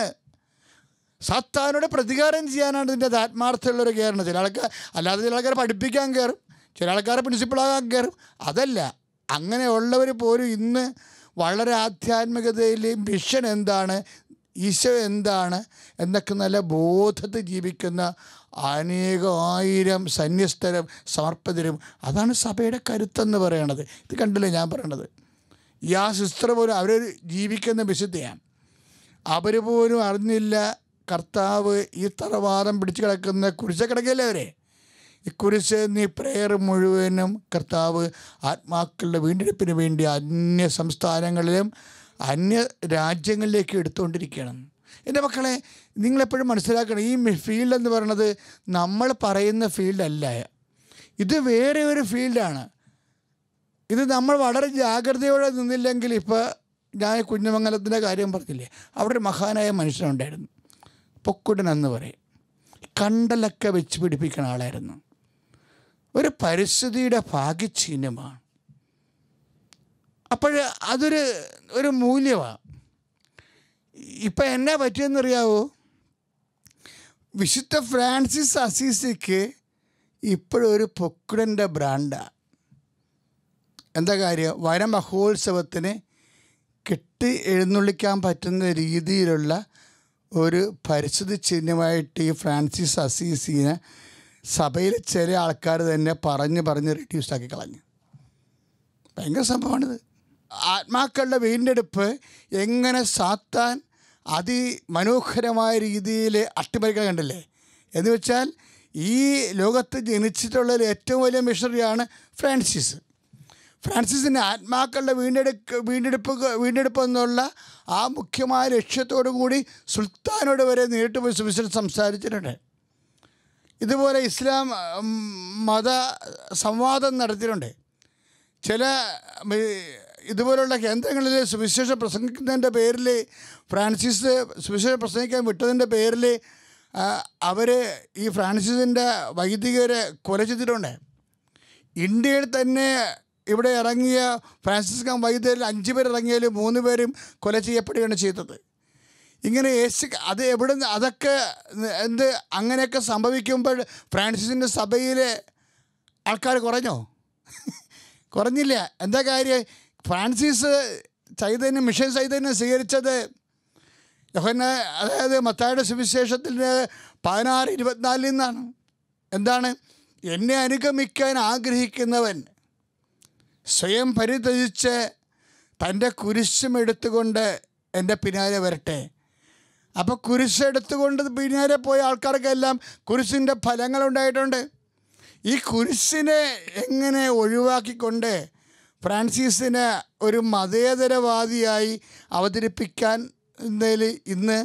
സത്താനോട് പ്രതികാരം ചെയ്യാനാണ് ഇതിൻ്റെ ആത്മാർത്ഥമുള്ളൊരു കയറുന്നത് ചില ആൾക്കാർ അല്ലാതെ ചില ആൾക്കാരെ പഠിപ്പിക്കാൻ കയറും ചില ആൾക്കാരെ പ്രിൻസിപ്പളാകാൻ കയറും അതല്ല അങ്ങനെയുള്ളവർ പോലും ഇന്ന് വളരെ ആധ്യാത്മികതയിലെയും മിഷൻ എന്താണ് ഈശോ എന്താണ് എന്നൊക്കെ നല്ല ബോധത്തിൽ ജീവിക്കുന്ന അനേകായിരം സന്യസ്തരും സമർപ്പിതരും അതാണ് സഭയുടെ കരുത്തെന്ന് പറയണത് ഇത് കണ്ടില്ലേ ഞാൻ പറയണത് ഈ ആ സിസ്റ്റർ പോലും അവർ ജീവിക്കുന്ന വിശുദ്ധയാണ് അവർ പോലും അറിഞ്ഞില്ല കർത്താവ് ഈ തറവാദം പിടിച്ചു കിടക്കുന്ന കുരിശ കിടക്കില്ലേ അവരെ ഈ കുരിശ് നീ പ്രെയർ മുഴുവനും കർത്താവ് ആത്മാക്കളുടെ വീണ്ടെടുപ്പിന് വേണ്ടി അന്യ സംസ്ഥാനങ്ങളിലും അന്യ രാജ്യങ്ങളിലേക്ക് എടുത്തുകൊണ്ടിരിക്കുകയാണ് എൻ്റെ മക്കളെ നിങ്ങളെപ്പോഴും മനസ്സിലാക്കണം ഈ ഫീൽഡ് എന്ന് പറയുന്നത് നമ്മൾ പറയുന്ന ഫീൽഡല്ല ഇത് വേറെ ഒരു ഫീൽഡാണ് ഇത് നമ്മൾ വളരെ ജാഗ്രതയോടെ നിന്നില്ലെങ്കിൽ ഇപ്പോൾ ഞാൻ കുഞ്ഞുമംഗലത്തിൻ്റെ കാര്യം പറഞ്ഞില്ലേ അവിടെ ഒരു മഹാനായ മനുഷ്യനുണ്ടായിരുന്നു പൊക്കുടൻ എന്ന് പറയും കണ്ടലൊക്കെ വെച്ച് പിടിപ്പിക്കുന്ന ആളായിരുന്നു ഒരു പരിസ്ഥിതിയുടെ ഭാഗ്യചിഹ്നമാണ് അപ്പോൾ അതൊരു ഒരു മൂല്യമാണ് ഇപ്പം എന്നാ പറ്റിയെന്നറിയാവോ വിശുദ്ധ ഫ്രാൻസിസ് അസീസിക്ക് ഇപ്പോഴൊരു പൊക്കിടൻ്റെ ബ്രാൻഡാണ് എന്താ കാര്യം വനം മഹോത്സവത്തിന് കെട്ടി എഴുന്നള്ളിക്കാൻ പറ്റുന്ന രീതിയിലുള്ള ഒരു പരിശുദ്ധ ചിഹ്നമായിട്ട് ഈ ഫ്രാൻസിസ് അസീസിനെ സഭയിൽ ചില ആൾക്കാർ തന്നെ പറഞ്ഞ് പറഞ്ഞ് ആക്കി കളഞ്ഞു ഭയങ്കര സംഭവമാണിത് ആത്മാക്കളുടെ വീണ്ടെടുപ്പ് എങ്ങനെ സാത്താൻ അതിമനോഹരമായ രീതിയിൽ അട്ടിമറിക്കാൻ കണ്ടില്ലേ എന്ന് വെച്ചാൽ ഈ ലോകത്ത് ജനിച്ചിട്ടുള്ള ഏറ്റവും വലിയ മിഷണറിയാണ് ഫ്രാൻസിസ് ഫ്രാൻസിസിൻ്റെ ആത്മാക്കളുടെ വീണ്ടെടുക്ക് വീണ്ടെടുപ്പ് വീണ്ടെടുപ്പ് എന്നുള്ള ആ മുഖ്യമായ ലക്ഷ്യത്തോടു കൂടി സുൽത്താനോട് വരെ നേരിട്ട് പോയി സുവിശേഷം സംസാരിച്ചിട്ടുണ്ട് ഇതുപോലെ ഇസ്ലാം മത സംവാദം നടത്തിയിട്ടുണ്ട് ചില ഇതുപോലുള്ള കേന്ദ്രങ്ങളിൽ സുവിശേഷം പ്രസംഗിക്കുന്നതിൻ്റെ പേരിൽ ഫ്രാൻസിസ് സുവിശേഷം പ്രസംഗിക്കാൻ വിട്ടതിൻ്റെ പേരിൽ അവർ ഈ ഫ്രാൻസിസിൻ്റെ വൈദികരെ കൊല ചെയ്തിട്ടുണ്ട് ഇന്ത്യയിൽ തന്നെ ഇവിടെ ഇറങ്ങിയ ഫ്രാൻസിസ്കാൻ വൈദ്യരിൽ അഞ്ച് പേർ ഇറങ്ങിയാലും മൂന്ന് പേരും കൊല ചെയ്യപ്പെടുകയാണ് ചെയ്തത് ഇങ്ങനെ യേശു അത് എവിടെ അതൊക്കെ എന്ത് അങ്ങനെയൊക്കെ സംഭവിക്കുമ്പോൾ ഫ്രാൻസിസിൻ്റെ സഭയിലെ ആൾക്കാർ കുറഞ്ഞോ കുറഞ്ഞില്ല എന്താ കാര്യം ഫ്രാൻസിസ് ചൈതന്യം മിഷൻ ചൈതന്യം സ്വീകരിച്ചത് യഹോന്നെ അതായത് മത്തായുടെ സുവിശേഷത്തിൻ്റെ പതിനാറ് ഇരുപത്തിനാലിൽ നിന്നാണ് എന്താണ് എന്നെ അനുഗമിക്കാൻ ആഗ്രഹിക്കുന്നവൻ സ്വയം പരിത്യജിച്ച് തൻ്റെ കുരിശും എടുത്തുകൊണ്ട് എൻ്റെ പിന്നാലെ വരട്ടെ അപ്പോൾ കുരിശെടുത്തുകൊണ്ട് പിന്നാലെ പോയ ആൾക്കാർക്കെല്ലാം കുരിശിൻ്റെ ഫലങ്ങളുണ്ടായിട്ടുണ്ട് ഈ കുരിശിനെ എങ്ങനെ ഒഴിവാക്കിക്കൊണ്ട് ഫ്രാൻസിസിനെ ഒരു മതേതരവാദിയായി അവതരിപ്പിക്കാൻ ഇന്ന്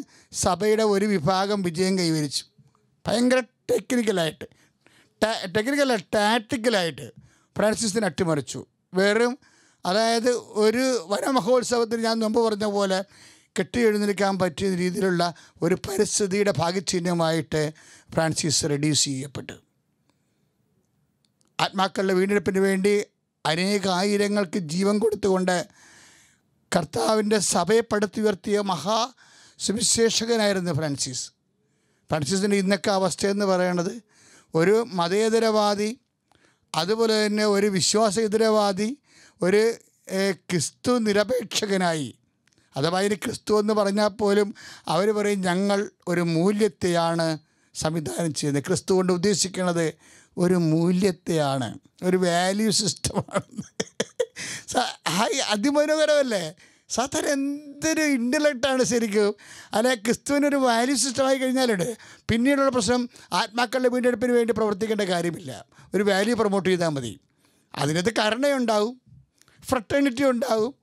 സഭയുടെ ഒരു വിഭാഗം വിജയം കൈവരിച്ചു ഭയങ്കര ടെക്നിക്കലായിട്ട് ടെക്നിക്കലല്ല ടാറ്റിക്കലായിട്ട് ഫ്രാൻസിസിനെ അട്ടിമറിച്ചു വെറും അതായത് ഒരു വനമഹോത്സവത്തിൽ ഞാൻ മുമ്പ് പറഞ്ഞ പോലെ കെട്ടി എഴുന്നേൽക്കാൻ പറ്റിയ രീതിയിലുള്ള ഒരു പരിസ്ഥിതിയുടെ ഭാഗചിഹ്നമായിട്ട് ഫ്രാൻസിസ് റെഡ്യൂസ് ചെയ്യപ്പെട്ടു ആത്മാക്കളുടെ വീണ്ടെടുപ്പിന് വേണ്ടി അനേകായിരങ്ങൾക്ക് ജീവൻ കൊടുത്തുകൊണ്ട് കർത്താവിൻ്റെ സഭയെ പടുത്തുയർത്തിയ മഹാ സുവിശേഷകനായിരുന്നു ഫ്രാൻസിസ് ഫ്രാൻസിസിൻ്റെ ഇന്നൊക്കെ അവസ്ഥയെന്ന് പറയണത് ഒരു മതേതരവാദി അതുപോലെ തന്നെ ഒരു വിശ്വാസ ഇതരവാദി ഒരു ക്രിസ്തു നിരപേക്ഷകനായി അഥവാ അതിന് ക്രിസ്തു എന്ന് പറഞ്ഞാൽ പോലും അവർ പറയും ഞങ്ങൾ ഒരു മൂല്യത്തെയാണ് സംവിധാനം ചെയ്യുന്നത് ക്രിസ്തു കൊണ്ട് ഉദ്ദേശിക്കുന്നത് ഒരു മൂല്യത്തെയാണ് ഒരു വാല്യൂ സിസ്റ്റമാണ് ഹൈ അതിമനോഹരമല്ലേ സാധാരണ എന്തൊരു ഇൻ്റലക്റ്റാണ് ശരിക്കും അല്ലെ ക്രിസ്തുവിനൊരു വാല്യൂ സിസ്റ്റമായി കഴിഞ്ഞാലുണ്ട് പിന്നീടുള്ള പ്രശ്നം ആത്മാക്കളുടെ വീണ്ടെടുപ്പിന് വേണ്ടി പ്രവർത്തിക്കേണ്ട കാര്യമില്ല ഒരു വാല്യൂ പ്രൊമോട്ട് ചെയ്താൽ മതി അതിനകത്ത് കരുണയുണ്ടാവും ഫ്രട്ടേണിറ്റി ഉണ്ടാവും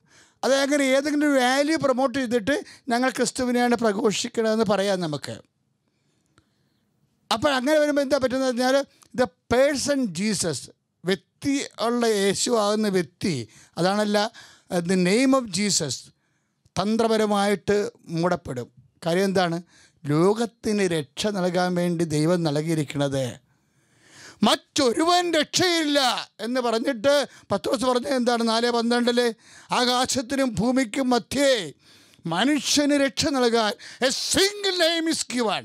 അങ്ങനെ ഏതെങ്കിലും വാല്യൂ പ്രൊമോട്ട് ചെയ്തിട്ട് ഞങ്ങൾ ക്രിസ്തുവിനെയാണ് പ്രഘോഷിക്കണമെന്ന് പറയാം നമുക്ക് അപ്പോൾ അങ്ങനെ വരുമ്പോൾ എന്താ പറ്റുന്നത് പറഞ്ഞാൽ ദ പേഴ്സൺ ജീസസ് വ്യക്തി ഉള്ള യേശു ആകുന്ന വ്യക്തി അതാണല്ല ദി നെയിം ഓഫ് ജീസസ് തന്ത്രപരമായിട്ട് മൂടപ്പെടും കാര്യം എന്താണ് ലോകത്തിന് രക്ഷ നൽകാൻ വേണ്ടി ദൈവം നൽകിയിരിക്കുന്നത് മറ്റൊരുവൻ രക്ഷയില്ല എന്ന് പറഞ്ഞിട്ട് പത്ത് ദിവസം പറഞ്ഞ എന്താണ് നാല് പന്ത്രണ്ടില് ആകാശത്തിനും ഭൂമിക്കും മധ്യേ മനുഷ്യന് രക്ഷ നൽകാൻ a single name is given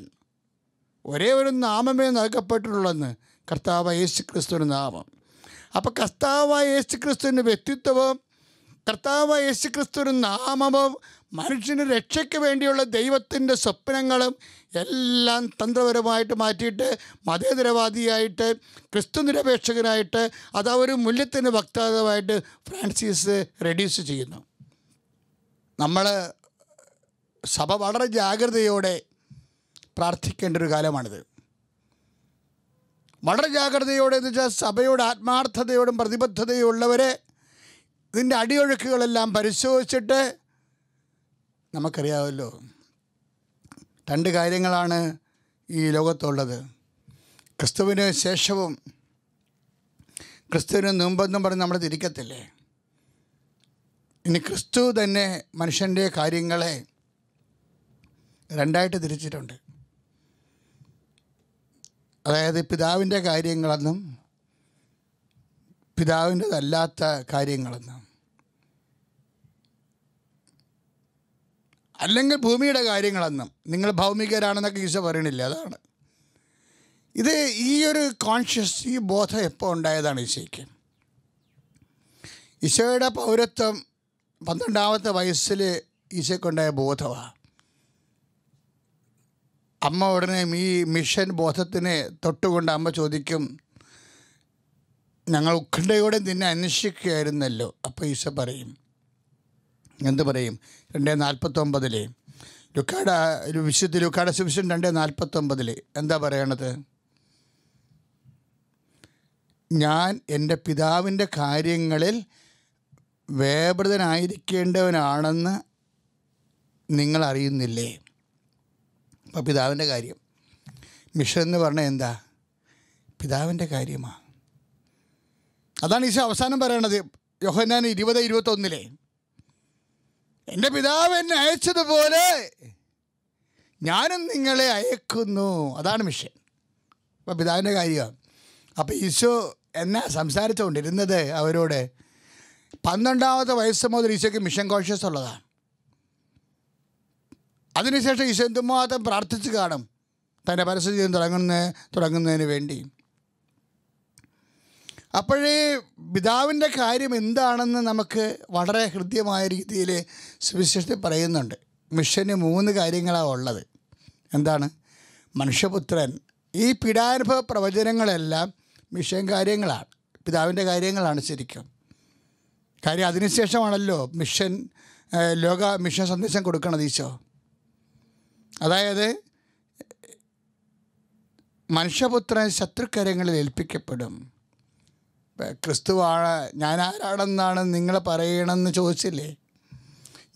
ഒരേ ഒരു നാമമേ നൽകപ്പെട്ടിട്ടുള്ളെന്ന് കർത്താവ് യേശു ക്രിസ്തുവിൻ്റെ നാമം അപ്പോൾ കർത്താവായ യേശു ക്രിസ്തുവിൻ്റെ വ്യക്തിത്വവും കർത്താവ് യേശു ക്രിസ്തുവിൻ്റെ നാമവും മനുഷ്യന് രക്ഷയ്ക്ക് വേണ്ടിയുള്ള ദൈവത്തിൻ്റെ സ്വപ്നങ്ങളും എല്ലാം തന്ത്രപരമായിട്ട് മാറ്റിയിട്ട് മതേതരവാദിയായിട്ട് ക്രിസ്തു നിരപേക്ഷകനായിട്ട് ആ ഒരു മൂല്യത്തിൻ്റെ വക്താതമായിട്ട് ഫ്രാൻസിസ് റെഡ്യൂസ് ചെയ്യുന്നു നമ്മൾ സഭ വളരെ ജാഗ്രതയോടെ പ്രാർത്ഥിക്കേണ്ട ഒരു കാലമാണിത് വളരെ ജാഗ്രതയോടെ എന്ന് വെച്ചാൽ സഭയോട് ആത്മാർത്ഥതയോടും പ്രതിബദ്ധതയുള്ളവരെ ഇതിൻ്റെ അടിയൊഴുക്കുകളെല്ലാം പരിശോധിച്ചിട്ട് നമുക്കറിയാമല്ലോ രണ്ട് കാര്യങ്ങളാണ് ഈ ലോകത്തുള്ളത് ക്രിസ്തുവിന് ശേഷവും ക്രിസ്തുവിന് മുമ്പെന്നും പറഞ്ഞ് നമ്മൾ തിരിക്കത്തില്ലേ ഇനി ക്രിസ്തു തന്നെ മനുഷ്യൻ്റെ കാര്യങ്ങളെ രണ്ടായിട്ട് തിരിച്ചിട്ടുണ്ട് അതായത് പിതാവിൻ്റെ കാര്യങ്ങളെന്നും പിതാവിൻ്റെതല്ലാത്ത കാര്യങ്ങളെന്നും അല്ലെങ്കിൽ ഭൂമിയുടെ കാര്യങ്ങളെന്നും നിങ്ങൾ ഭൗമികരാണെന്നൊക്കെ ഈശ പറയണില്ല അതാണ് ഇത് ഈ ഒരു കോൺഷ്യസ് ഈ ബോധം എപ്പോൾ ഉണ്ടായതാണ് ഈശയ്ക്ക് ഈശോയുടെ പൗരത്വം പന്ത്രണ്ടാമത്തെ വയസ്സിൽ ഈശയ്ക്കുണ്ടായ ബോധമാണ് അമ്മ ഉടനെ ഈ മിഷൻ ബോധത്തിനെ തൊട്ടുകൊണ്ട് അമ്മ ചോദിക്കും ഞങ്ങൾ ഉത്കണ്ഠയോടെ നിന്നെ അന്വേഷിക്കുകയായിരുന്നല്ലോ അപ്പോൾ ഈശ പറയും എന്തു പറയും രണ്ടേ നാൽപ്പത്തൊമ്പതിലെ ലുക്കാട വിശുദ്ധ ലുക്കാട സുവിശേഷം രണ്ടേ നാൽപ്പത്തൊമ്പതിലെ എന്താ പറയണത് ഞാൻ എൻ്റെ പിതാവിൻ്റെ കാര്യങ്ങളിൽ വേപൃതനായിരിക്കേണ്ടവനാണെന്ന് നിങ്ങൾ അറിയുന്നില്ലേ അപ്പോൾ പിതാവിൻ്റെ കാര്യം മിഷൻ എന്ന് പറഞ്ഞാൽ എന്താ പിതാവിൻ്റെ കാര്യമാണ് അതാണ് ഈശോ അവസാനം പറയണത് യോഹന്നാൻ ഇരുപത് ഇരുപത്തൊന്നിലെ എൻ്റെ പിതാവ് എന്നെ അയച്ചതുപോലെ ഞാനും നിങ്ങളെ അയക്കുന്നു അതാണ് മിഷൻ അപ്പം പിതാവിൻ്റെ കാര്യമാണ് അപ്പം ഈശോ എന്നാ സംസാരിച്ചുകൊണ്ടിരുന്നത് അവരോട് പന്ത്രണ്ടാമത്തെ വയസ്സ് മുതൽ ഈശോയ്ക്ക് മിഷൻ കോൺഷ്യസ് ഉള്ളതാണ് അതിനുശേഷം ഈശോ എന്തുമാത്രം പ്രാർത്ഥിച്ച് കാണും തൻ്റെ പരസ്യം തുടങ്ങുന്ന തുടങ്ങുന്നതിന് വേണ്ടി അപ്പോഴേ പിതാവിൻ്റെ കാര്യം എന്താണെന്ന് നമുക്ക് വളരെ ഹൃദ്യമായ രീതിയിൽ സുവിശേഷത്തിൽ പറയുന്നുണ്ട് മിഷന് മൂന്ന് കാര്യങ്ങളാണ് ഉള്ളത് എന്താണ് മനുഷ്യപുത്രൻ ഈ പീഡാനുഭവ പ്രവചനങ്ങളെല്ലാം മിഷൻ കാര്യങ്ങളാണ് പിതാവിൻ്റെ കാര്യങ്ങളാണ് ശരിക്കും കാര്യം അതിനുശേഷമാണല്ലോ മിഷൻ ലോക മിഷൻ സന്ദേശം കൊടുക്കണത് ഈശോ അതായത് മനുഷ്യപുത്രൻ ശത്രുക്കരങ്ങളിൽ ഏൽപ്പിക്കപ്പെടും ക്രിസ്തുവാണ് ഞാൻ ആരാണെന്നാണ് നിങ്ങൾ പറയണമെന്ന് ചോദിച്ചില്ലേ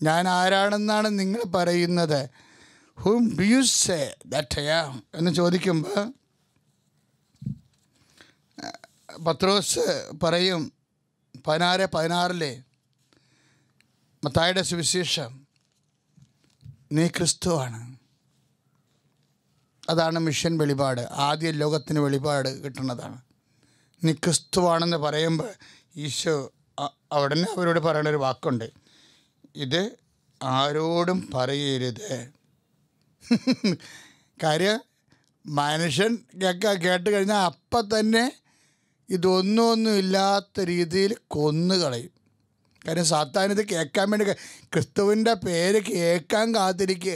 ഞാൻ ആരാണെന്നാണ് നിങ്ങൾ പറയുന്നത് ഹും ഡു യു സേ എന്ന് ചോദിക്കുമ്പോൾ പത്രോസ് പറയും പതിനാറ് പതിനാറിലെ മത്തായുടെ സുവിശേഷം നീ ക്രിസ്തുവാണ് അതാണ് മിഷൻ വെളിപാട് ആദ്യ ലോകത്തിന് വെളിപാട് കിട്ടുന്നതാണ് നീ ക്രിസ്തുവാണെന്ന് പറയുമ്പോൾ ഈശോ അവിടെ അവരോട് പറയുന്ന ഒരു വാക്കുണ്ട് ഇത് ആരോടും പറയരുത് കാര്യം മനുഷ്യൻ കേൾക്ക കേട്ട് കഴിഞ്ഞാൽ അപ്പം തന്നെ ഇതൊന്നൊന്നുമില്ലാത്ത ഇല്ലാത്ത രീതിയിൽ കൊന്നുകളയും കാര്യം സാത്താൻ ഇത് കേൾക്കാൻ വേണ്ടി ക്രിസ്തുവിൻ്റെ പേര് കേൾക്കാൻ കാത്തിരിക്കുക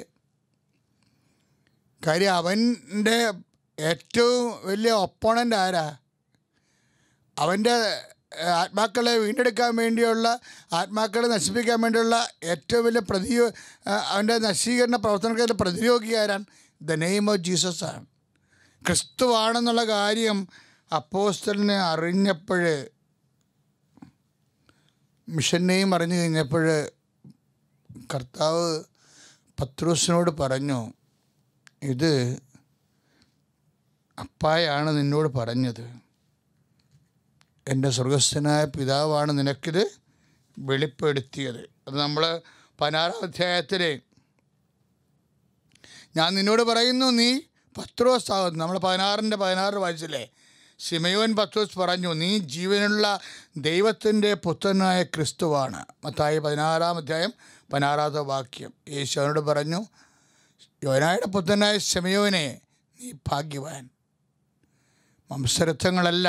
കാര്യം അവൻ്റെ ഏറ്റവും വലിയ ഒപ്പോണൻ്റ് ആരാ അവൻ്റെ ആത്മാക്കളെ വീണ്ടെടുക്കാൻ വേണ്ടിയുള്ള ആത്മാക്കളെ നശിപ്പിക്കാൻ വേണ്ടിയുള്ള ഏറ്റവും വലിയ പ്രതിയോ അവൻ്റെ നശീകരണ പ്രവർത്തനത്തിൻ്റെ പ്രതിരോധി ആരാണ് ദ നെയിം ഓഫ് ജീസസ് ആണ് ക്രിസ്തുവാണെന്നുള്ള കാര്യം അപ്പോസ്റ്റലിനെ അറിഞ്ഞപ്പോൾ മിഷനെയും അറിഞ്ഞു കഴിഞ്ഞപ്പോൾ കർത്താവ് പത്രോസിനോട് പറഞ്ഞു ഇത് അപ്പായാണ് നിന്നോട് പറഞ്ഞത് എൻ്റെ സ്വർഗസ്ഥനായ പിതാവാണ് നിനക്കിത് വെളിപ്പെടുത്തിയത് അത് നമ്മൾ പതിനാറാം അധ്യായത്തിൽ ഞാൻ നിന്നോട് പറയുന്നു നീ പത്രോസ് ആകുന്നു നമ്മൾ പതിനാറിൻ്റെ പതിനാറ് വായിച്ചില്ലേ സിമയോൻ പത്രോസ് പറഞ്ഞു നീ ജീവനുള്ള ദൈവത്തിൻ്റെ പുത്രനായ ക്രിസ്തുവാണ് മത്തായി പതിനാറാം അധ്യായം പതിനാറാമത്തെ വാക്യം യേശുവിനോട് പറഞ്ഞു യോനായുടെ പുത്രനായ ശമയോനെ നീ ഭാഗ്യവാൻ വംശരത്വങ്ങളല്ല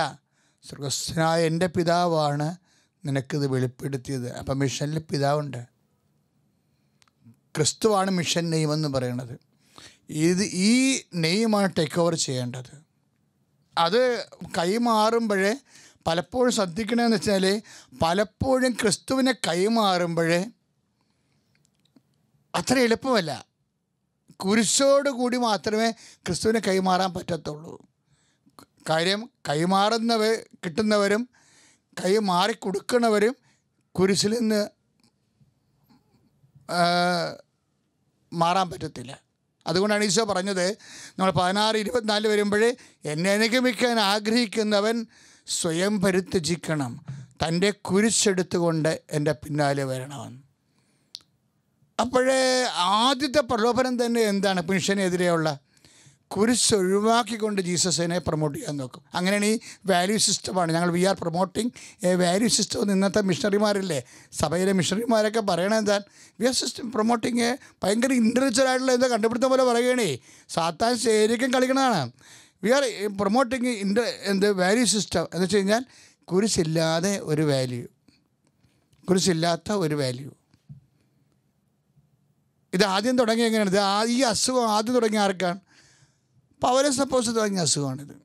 സ്വർഗസ്ഥനായ എൻ്റെ പിതാവാണ് നിനക്കിത് വെളിപ്പെടുത്തിയത് അപ്പം മിഷനിൽ പിതാവുണ്ട് ക്രിസ്തുവാണ് മിഷൻ നെയ്മെന്ന് പറയുന്നത് ഇത് ഈ നെയ്മാണ് ടേക്ക് ഓവർ ചെയ്യേണ്ടത് അത് കൈമാറുമ്പോഴേ പലപ്പോഴും ശ്രദ്ധിക്കണമെന്ന് വെച്ചാൽ പലപ്പോഴും ക്രിസ്തുവിനെ കൈമാറുമ്പോഴേ അത്ര എളുപ്പമല്ല കുരിശോടുകൂടി മാത്രമേ ക്രിസ്തുവിനെ കൈമാറാൻ പറ്റത്തുള്ളൂ കാര്യം കൈമാറുന്നവർ കിട്ടുന്നവരും കൈ കൊടുക്കുന്നവരും കുരിശിൽ നിന്ന് മാറാൻ പറ്റത്തില്ല അതുകൊണ്ടാണ് ഈശോ പറഞ്ഞത് നമ്മൾ പതിനാറ് ഇരുപത്തിനാല് വരുമ്പോഴേ എന്നെ അനുഗമിക്കാൻ ആഗ്രഹിക്കുന്നവൻ സ്വയം പരിത്യജിക്കണം തൻ്റെ കുരിശെടുത്തുകൊണ്ട് എൻ്റെ പിന്നാലെ വരണമെന്ന് അപ്പോഴേ ആദ്യത്തെ പ്രലോഭനം തന്നെ എന്താണ് പുരുഷനെതിരെയുള്ള കുരിശ് ഒഴിവാക്കിക്കൊണ്ട് ജീസസിനെ പ്രൊമോട്ട് ചെയ്യാൻ നോക്കും അങ്ങനെയാണ് ഈ വാല്യൂ സിസ്റ്റമാണ് ഞങ്ങൾ we are promoting a value system എന്ന് ഇന്നത്തെ മിഷണറിമാരില്ലേ സഭയിലെ മിഷണറിമാരൊക്കെ പറയണത് എന്താ വി ആർ സിസ്റ്റം പ്രൊമോട്ടിങ് ഭയങ്കര ഇൻ്റലിജൻ്റ് ആയിട്ടുള്ള എന്താ കണ്ടുപിടുത്തം പോലെ പറയണേ സാത്താൻ ശരിക്കും കളിക്കണതാണ് വി ആർ പ്രൊമോട്ടിങ് ഇൻ്റ എന്ത് വാല്യൂ സിസ്റ്റം എന്ന് വെച്ച് കഴിഞ്ഞാൽ കുരിശില്ലാതെ ഒരു വാല്യൂ കുരിശില്ലാത്ത ഒരു വാല്യൂ ഇത് ആദ്യം തുടങ്ങി എങ്ങനെയാണ് ഇത് ഈ അസുഖം ആദ്യം തുടങ്ങി ആർക്കാണ് പൗരസ് സപ്പോസ് തുടങ്ങിയ അസുഖമാണിത്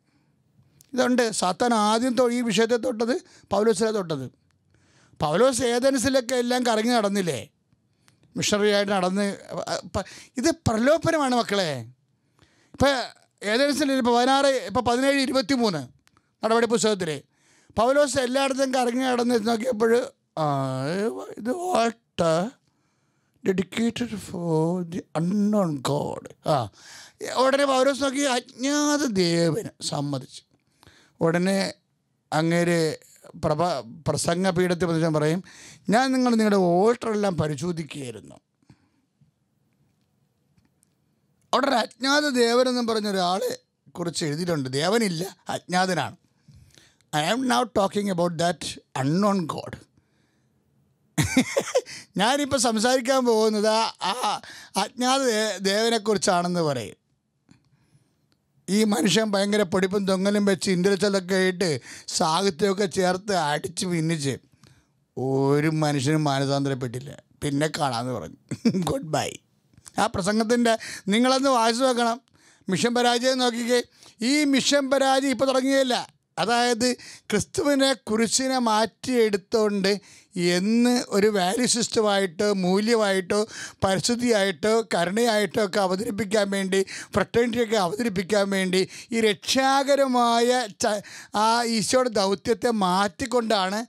ഇതുണ്ട് സാത്താൻ ആദ്യം ഈ വിഷയത്തെ തൊട്ടത് പൗലോസിലെ തൊട്ടത് പൗലോസ് ഏതനുസിലൊക്കെ എല്ലാം കറങ്ങി നടന്നില്ലേ മിഷണറി ആയിട്ട് നടന്ന് ഇത് പ്രലോഭനമാണ് മക്കളെ ഇപ്പം ഏതനുസിൽ ഇപ്പോൾ പതിനാറ് ഇപ്പോൾ പതിനേഴ് ഇരുപത്തി മൂന്ന് നടപടി പുസ്തകത്തിൽ പൗലോസ് എല്ലായിടത്തും കറങ്ങി നടന്ന് നോക്കിയപ്പോൾ ഇത് ഓട്ട dedicated for the unknown god ആ ഉടനെ പൗരസ് നോക്കി അജ്ഞാത ദേവന് സമ്മതിച്ചു ഉടനെ അങ്ങേര് പ്രഭ പ്രസംഗ പീഠത്തിൽ ഞാൻ പറയും ഞാൻ നിങ്ങൾ നിങ്ങളുടെ വോട്ടറെല്ലാം പരിശോധിക്കുകയായിരുന്നു അവിടെ അജ്ഞാത ദേവനെന്ന് പറഞ്ഞ ഒരാളെ കുറിച്ച് എഴുതിയിട്ടുണ്ട് ദേവനില്ല അജ്ഞാതനാണ് I am now talking about that unknown god ഞാനിപ്പോൾ സംസാരിക്കാൻ പോകുന്നത് ആ അജ്ഞാത ദേവനെക്കുറിച്ചാണെന്ന് പറയും ഈ മനുഷ്യൻ ഭയങ്കര പൊടിപ്പും തൊങ്ങലും വെച്ച് ഇന്ദ്രച്ചതൊക്കെ ആയിട്ട് സാഹിത്യമൊക്കെ ചേർത്ത് അടിച്ച് ഭിന്നിച്ച് ഒരു മനുഷ്യനും മാനസാന്തരപ്പെട്ടില്ല പിന്നെ കാണാമെന്ന് പറഞ്ഞു ഗുഡ് ബൈ ആ പ്രസംഗത്തിൻ്റെ നിങ്ങളൊന്ന് വായിച്ചു നോക്കണം മിഷൻ പരാജയം നോക്കിക്കേ ഈ മിഷൻ പരാജയം ഇപ്പോൾ തുടങ്ങിയല്ല അതായത് ക്രിസ്തുവിനെ കുരിശിനെ മാറ്റിയെടുത്തുകൊണ്ട് എന്ന് ഒരു വാല്യൂ സിസ്റ്റമായിട്ട് മൂല്യമായിട്ടോ പരിസ്ഥിതിയായിട്ടോ കരുണയായിട്ടോ ഒക്കെ അവതരിപ്പിക്കാൻ വേണ്ടി ഫ്രട്ടേണിറ്റിയൊക്കെ അവതരിപ്പിക്കാൻ വേണ്ടി ഈ രക്ഷാകരമായ ആ ഈശോയുടെ ദൗത്യത്തെ മാറ്റിക്കൊണ്ടാണ്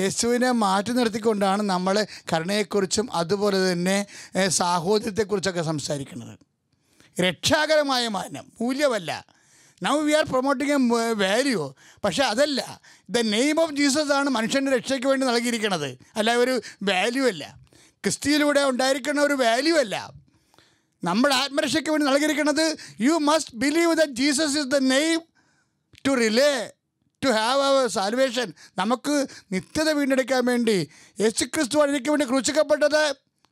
യേശുവിനെ മാറ്റി നിർത്തിക്കൊണ്ടാണ് നമ്മൾ കരുണയെക്കുറിച്ചും അതുപോലെ തന്നെ സാഹോദര്യത്തെക്കുറിച്ചൊക്കെ സംസാരിക്കുന്നത് രക്ഷാകരമായ മാനം മൂല്യമല്ല now we are promoting a value പക്ഷേ അതല്ല ദ നെയിം ഓഫ് ജീസസ് ആണ് മനുഷ്യൻ്റെ രക്ഷയ്ക്ക് വേണ്ടി നൽകിയിരിക്കുന്നത് അല്ല ഒരു വാല്യൂ അല്ല ക്രിസ്റ്റിയിലൂടെ ഉണ്ടായിരിക്കുന്ന ഒരു വാല്യൂ അല്ല നമ്മൾ ആത്മരക്ഷയ്ക്ക് വേണ്ടി നൽകിയിരിക്കുന്നത് you must believe the Jesus is the name to rely to have our salvation നമുക്ക് നിത്യത വീണ്ടെടുക്കാൻ വേണ്ടി യേശു ക്രിസ്തു എനിക്ക് വേണ്ടി ക്രൂശിക്കപ്പെട്ടത്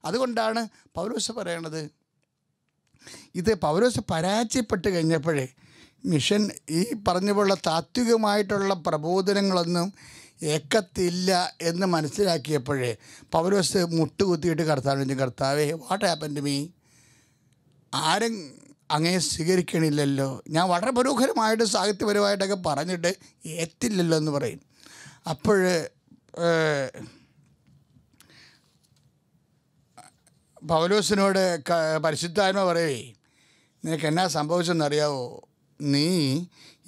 അതുകൊണ്ടാണ് പൗലോസ് പറയണത് ഇത് പൗലോസ് പരാജയപ്പെട്ട് കഴിഞ്ഞപ്പോഴേ മിഷൻ ഈ പറഞ്ഞ പോലുള്ള താത്വികമായിട്ടുള്ള പ്രബോധനങ്ങളൊന്നും ഏക്കത്തില്ല എന്ന് മനസ്സിലാക്കിയപ്പോഴേ പൗലോസ് മുട്ടുകുത്തിയിട്ട് കർത്താവിന് കർത്താവേ വാട്ട് ഹാപ്പൻ ടു മീ ആരും അങ്ങനെ സ്വീകരിക്കണില്ലല്ലോ ഞാൻ വളരെ മനോഹരമായിട്ട് സാഹിത്യപരമായിട്ടൊക്കെ പറഞ്ഞിട്ട് എത്തില്ലല്ലോ എന്ന് പറയും അപ്പോൾ പൗലോസിനോട് പരിശുദ്ധാത്മ പറയേ നിനക്ക് എന്നാ സംഭവിച്ചെന്നറിയാവോ നീ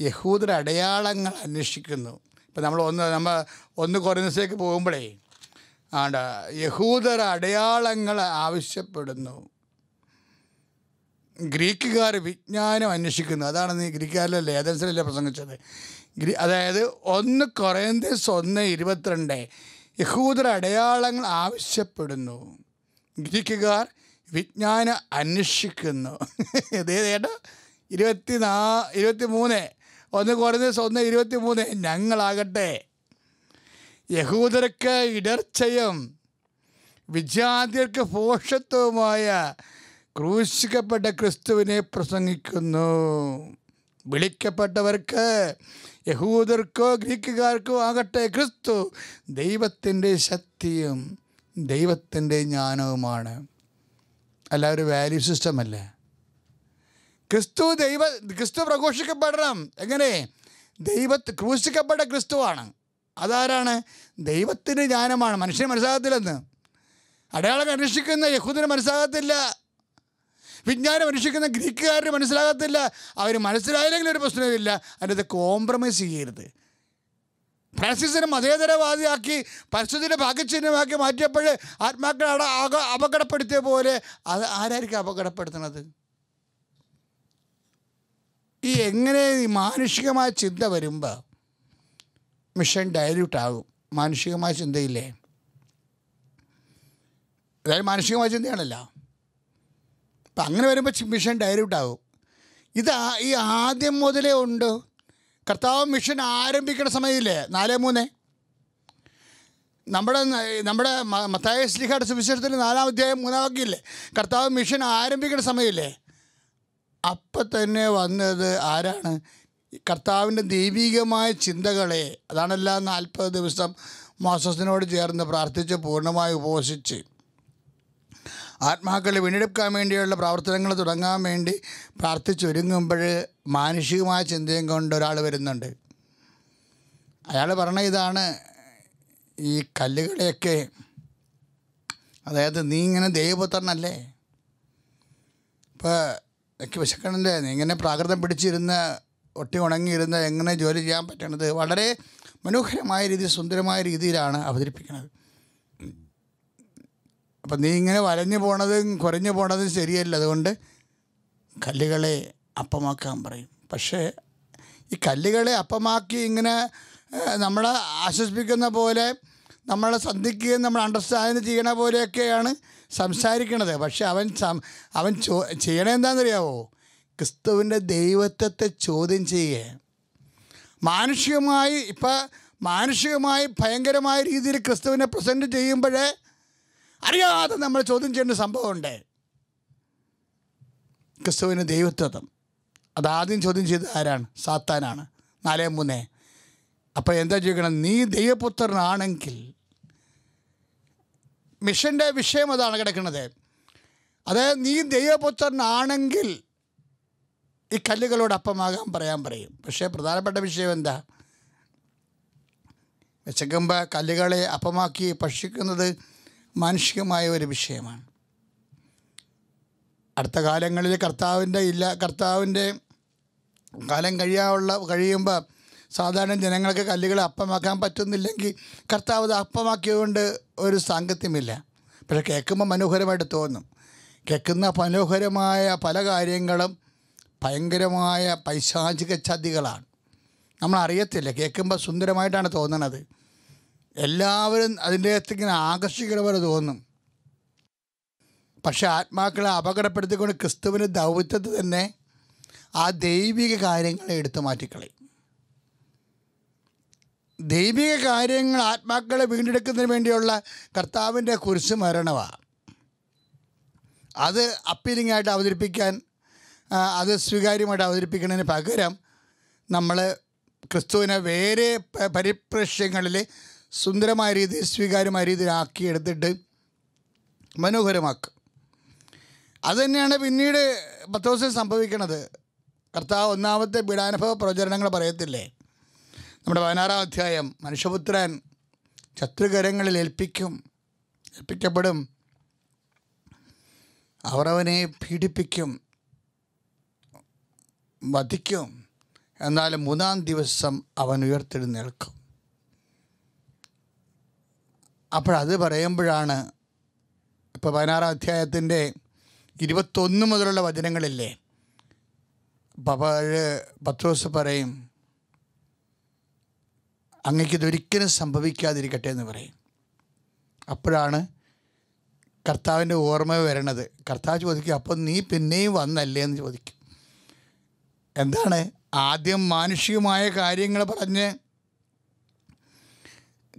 യഹൂദരുടെ അടയാളങ്ങൾ അന്വേഷിക്കുന്നു ഇപ്പം നമ്മൾ ഒന്ന് നമ്മൾ ഒന്ന് കുറഞ്ഞസേക്ക് പോകുമ്പോഴേ ആണ്ട യഹൂദര അടയാളങ്ങൾ ആവശ്യപ്പെടുന്നു ഗ്രീക്കുകാർ വിജ്ഞാനം അന്വേഷിക്കുന്നു അതാണ് നീ ഗ്രീക്കുകാരിലെ ലേദൻസിലല്ലേ പ്രസംഗിച്ചത് ഗ്രീ അതായത് ഒന്ന് കുറേന്തസ് ഒന്ന് ഇരുപത്തിരണ്ട് യഹൂദര അടയാളങ്ങൾ ആവശ്യപ്പെടുന്നു ഗ്രീക്കുകാർ വിജ്ഞാനം അന്വേഷിക്കുന്നു ഏതേതാ ഇരുപത്തി നാ ഇരുപത്തി മൂന്ന് ഒന്ന് കുറഞ്ഞ ഒന്ന് ഇരുപത്തി മൂന്ന് ഞങ്ങളാകട്ടെ യഹൂദർക്ക് ഇടർച്ചയും വിജാതിയർക്ക് പോഷത്വവുമായ ക്രൂശിക്കപ്പെട്ട ക്രിസ്തുവിനെ പ്രസംഗിക്കുന്നു വിളിക്കപ്പെട്ടവർക്ക് യഹൂദർക്കോ ഗ്രീക്കുകാർക്കോ ആകട്ടെ ക്രിസ്തു ദൈവത്തിൻ്റെ ശക്തിയും ദൈവത്തിൻ്റെ ജ്ഞാനവുമാണ് അല്ല ഒരു വാല്യൂ സിസ്റ്റമല്ലേ ക്രിസ്തു ദൈവ ക്രിസ്തു പ്രഘോഷിക്കപ്പെടണം എങ്ങനെ ദൈവ ക്രൂശിക്കപ്പെട്ട ക്രിസ്തുവാണ് അതാരാണ് ദൈവത്തിൻ്റെ ജ്ഞാനമാണ് മനുഷ്യന് മനസ്സാകത്തില്ലെന്ന് അടയാളം അന്വേഷിക്കുന്ന യഹൂദിന് മനസ്സിലാകത്തില്ല വിജ്ഞാനം അന്വേഷിക്കുന്ന ഗ്രീക്കുകാരന് മനസ്സിലാകത്തില്ല അവർ മനസ്സിലായില്ലെങ്കിൽ ഒരു പ്രശ്നമില്ല അതിനകത്ത് കോംപ്രമൈസ് ചെയ്യരുത് ഫ്രാൻസിസിനെ മതേതരവാദിയാക്കി പരിസ്ഥിതിയുടെ ഭാഗ്യചിഹ്നമാക്കി മാറ്റിയപ്പോൾ ആത്മാക്കളെ അപകടപ്പെടുത്തിയ പോലെ അത് ആരായിരിക്കും അപകടപ്പെടുത്തുന്നത് ഈ എങ്ങനെ ഈ മാനുഷികമായ ചിന്ത വരുമ്പോൾ മിഷൻ ഡയല്യൂട്ട് ആകും മാനുഷികമായ ചിന്തയില്ലേ അതായത് മാനുഷികമായ ചിന്തയാണല്ലോ അപ്പം അങ്ങനെ വരുമ്പോൾ മിഷൻ ഡയല്യൂട്ട് ആകും ഇത് ഈ ആദ്യം മുതലേ ഉണ്ട് കർത്താവ് മിഷൻ ആരംഭിക്കുന്ന സമയമില്ലേ നാല് മൂന്ന് നമ്മുടെ നമ്മുടെ മത്തായ ശ്രീഹാട് സുവിശേഷത്തിൻ്റെ നാലാം അധ്യായം മൂന്നാം വാക്യമില്ലേ കർത്താവ് മിഷൻ ആരംഭിക്കുന്ന സമയമില്ലേ അപ്പം തന്നെ വന്നത് ആരാണ് കർത്താവിൻ്റെ ദൈവികമായ ചിന്തകളെ അതാണല്ല നാൽപ്പത് ദിവസം മോസസിനോട് ചേർന്ന് പ്രാർത്ഥിച്ച് പൂർണ്ണമായി ഉപവസിച്ച് ആത്മാക്കളെ വീണ്ടെടുക്കാൻ വേണ്ടിയുള്ള പ്രവർത്തനങ്ങൾ തുടങ്ങാൻ വേണ്ടി പ്രാർത്ഥിച്ചൊരുങ്ങുമ്പോൾ മാനുഷികമായ ചിന്തയും കൊണ്ട് ഒരാൾ വരുന്നുണ്ട് അയാൾ പറഞ്ഞ ഇതാണ് ഈ കല്ലുകളെയൊക്കെ അതായത് നീ ഇങ്ങനെ ദൈവപുത്രനല്ലേ ഇപ്പോൾ എനിക്ക് വിശക്കണല്ലേ ഇങ്ങനെ പ്രാകൃതം പിടിച്ചിരുന്ന ഒട്ടി ഉണങ്ങിയിരുന്ന എങ്ങനെ ജോലി ചെയ്യാൻ പറ്റണത് വളരെ മനോഹരമായ രീതി സുന്ദരമായ രീതിയിലാണ് അവതരിപ്പിക്കുന്നത് അപ്പം നീ ഇങ്ങനെ വലഞ്ഞു പോണതും കുറഞ്ഞു പോണതും ശരിയല്ല അതുകൊണ്ട് കല്ലുകളെ അപ്പമാക്കാൻ പറയും പക്ഷേ ഈ കല്ലുകളെ അപ്പമാക്കി ഇങ്ങനെ നമ്മളെ ആശ്വസിപ്പിക്കുന്ന പോലെ നമ്മളെ സന്ധിക്കുകയും നമ്മൾ അണ്ടർസ്റ്റാൻഡ് ചെയ്യണ പോലെയൊക്കെയാണ് സംസാരിക്കണത് പക്ഷെ അവൻ അവൻ ചോ ചെയ്യണേ എന്താണെന്നറിയാവോ ക്രിസ്തുവിൻ്റെ ദൈവത്വത്തെ ചോദ്യം ചെയ്യേ മാനുഷികമായി ഇപ്പം മാനുഷികമായി ഭയങ്കരമായ രീതിയിൽ ക്രിസ്തുവിനെ പ്രസൻറ്റ് ചെയ്യുമ്പോഴേ അറിയാതെ നമ്മൾ ചോദ്യം ചെയ്യേണ്ട സംഭവമുണ്ട് ക്രിസ്തുവിൻ്റെ ദൈവത്വം അതാദ്യം ചോദ്യം ചെയ്ത് ആരാണ് സാത്താനാണ് നാലേ മൂന്നേ അപ്പോൾ എന്താ ചോദിക്കണം നീ ദൈവപുത്രനാണെങ്കിൽ മിഷൻ്റെ വിഷയം അതാണ് കിടക്കുന്നത് അതായത് നീ ദൈവപുത്രനാണെങ്കിൽ ഈ കല്ലുകളോട് അപ്പമാകാൻ പറയാൻ പറയും പക്ഷേ പ്രധാനപ്പെട്ട വിഷയം എന്താ വിശക്കുമ്പോൾ കല്ലുകളെ അപ്പമാക്കി ഭക്ഷിക്കുന്നത് മാനുഷികമായ ഒരു വിഷയമാണ് അടുത്ത കാലങ്ങളിൽ കർത്താവിൻ്റെ ഇല്ല കർത്താവിൻ്റെ കാലം കഴിയാനുള്ള കഴിയുമ്പോൾ സാധാരണ ജനങ്ങൾക്ക് കല്ലുകൾ അപ്പമാക്കാൻ പറ്റുന്നില്ലെങ്കിൽ കർത്താവ് അത് അപ്പമാക്കിയതുകൊണ്ട് ഒരു സാങ്കത്യമില്ല പക്ഷെ കേൾക്കുമ്പോൾ മനോഹരമായിട്ട് തോന്നും കേൾക്കുന്ന മനോഹരമായ പല കാര്യങ്ങളും ഭയങ്കരമായ പൈശാചിക ചതികളാണ് നമ്മൾ അറിയത്തില്ല കേൾക്കുമ്പോൾ സുന്ദരമായിട്ടാണ് തോന്നണത് എല്ലാവരും അതിൻ്റെ അകത്ത് ഇങ്ങനെ ആകർഷിക്കണ പോലെ തോന്നും പക്ഷെ ആത്മാക്കളെ അപകടപ്പെടുത്തിക്കൊണ്ട് ക്രിസ്തുവിൻ്റെ ദൗത്യത്തിൽ തന്നെ ആ ദൈവിക കാര്യങ്ങളെ എടുത്തു മാറ്റിക്കളയും ദൈവിക കാര്യങ്ങൾ ആത്മാക്കളെ വീണ്ടെടുക്കുന്നതിന് വേണ്ടിയുള്ള കർത്താവിൻ്റെ കുരിശ് മരണമാണ് അത് അപ്പീലിംഗ് ആയിട്ട് അവതരിപ്പിക്കാൻ അത് സ്വീകാര്യമായിട്ട് അവതരിപ്പിക്കുന്നതിന് പകരം നമ്മൾ ക്രിസ്തുവിനെ വേറെ പരിപ്രശ്യങ്ങളിൽ സുന്ദരമായ രീതിയിൽ സ്വീകാര്യമായ രീതിയിലാക്കി എടുത്തിട്ട് മനോഹരമാക്കും അതുതന്നെയാണ് പിന്നീട് പത്തോസിൽ സംഭവിക്കണത് കർത്താവ് ഒന്നാമത്തെ പീഡാനുഭവ പ്രചരണങ്ങൾ പറയത്തില്ലേ നമ്മുടെ പതിനാറാം അധ്യായം മനുഷ്യപുത്രൻ ശത്രുകരങ്ങളിൽ ഏൽപ്പിക്കും ഏൽപ്പിക്കപ്പെടും അവർ അവനെ പീഡിപ്പിക്കും വധിക്കും എന്നാൽ മൂന്നാം ദിവസം അവൻ ഉയർത്തെഴുന്നേൽക്കും അപ്പോഴത് പറയുമ്പോഴാണ് ഇപ്പോൾ പതിനാറാം അധ്യായത്തിൻ്റെ ഇരുപത്തൊന്ന് മുതലുള്ള വചനങ്ങളില്ലേ പപ്പ പത്രോസ് പറയും അങ്ങക്കിതൊരിക്കലും സംഭവിക്കാതിരിക്കട്ടെ എന്ന് പറയും അപ്പോഴാണ് കർത്താവിൻ്റെ ഓർമ്മ വരണത് കർത്താവ് ചോദിക്കുക അപ്പോൾ നീ പിന്നെയും വന്നല്ലേ എന്ന് ചോദിക്കും എന്താണ് ആദ്യം മാനുഷികമായ കാര്യങ്ങൾ പറഞ്ഞ്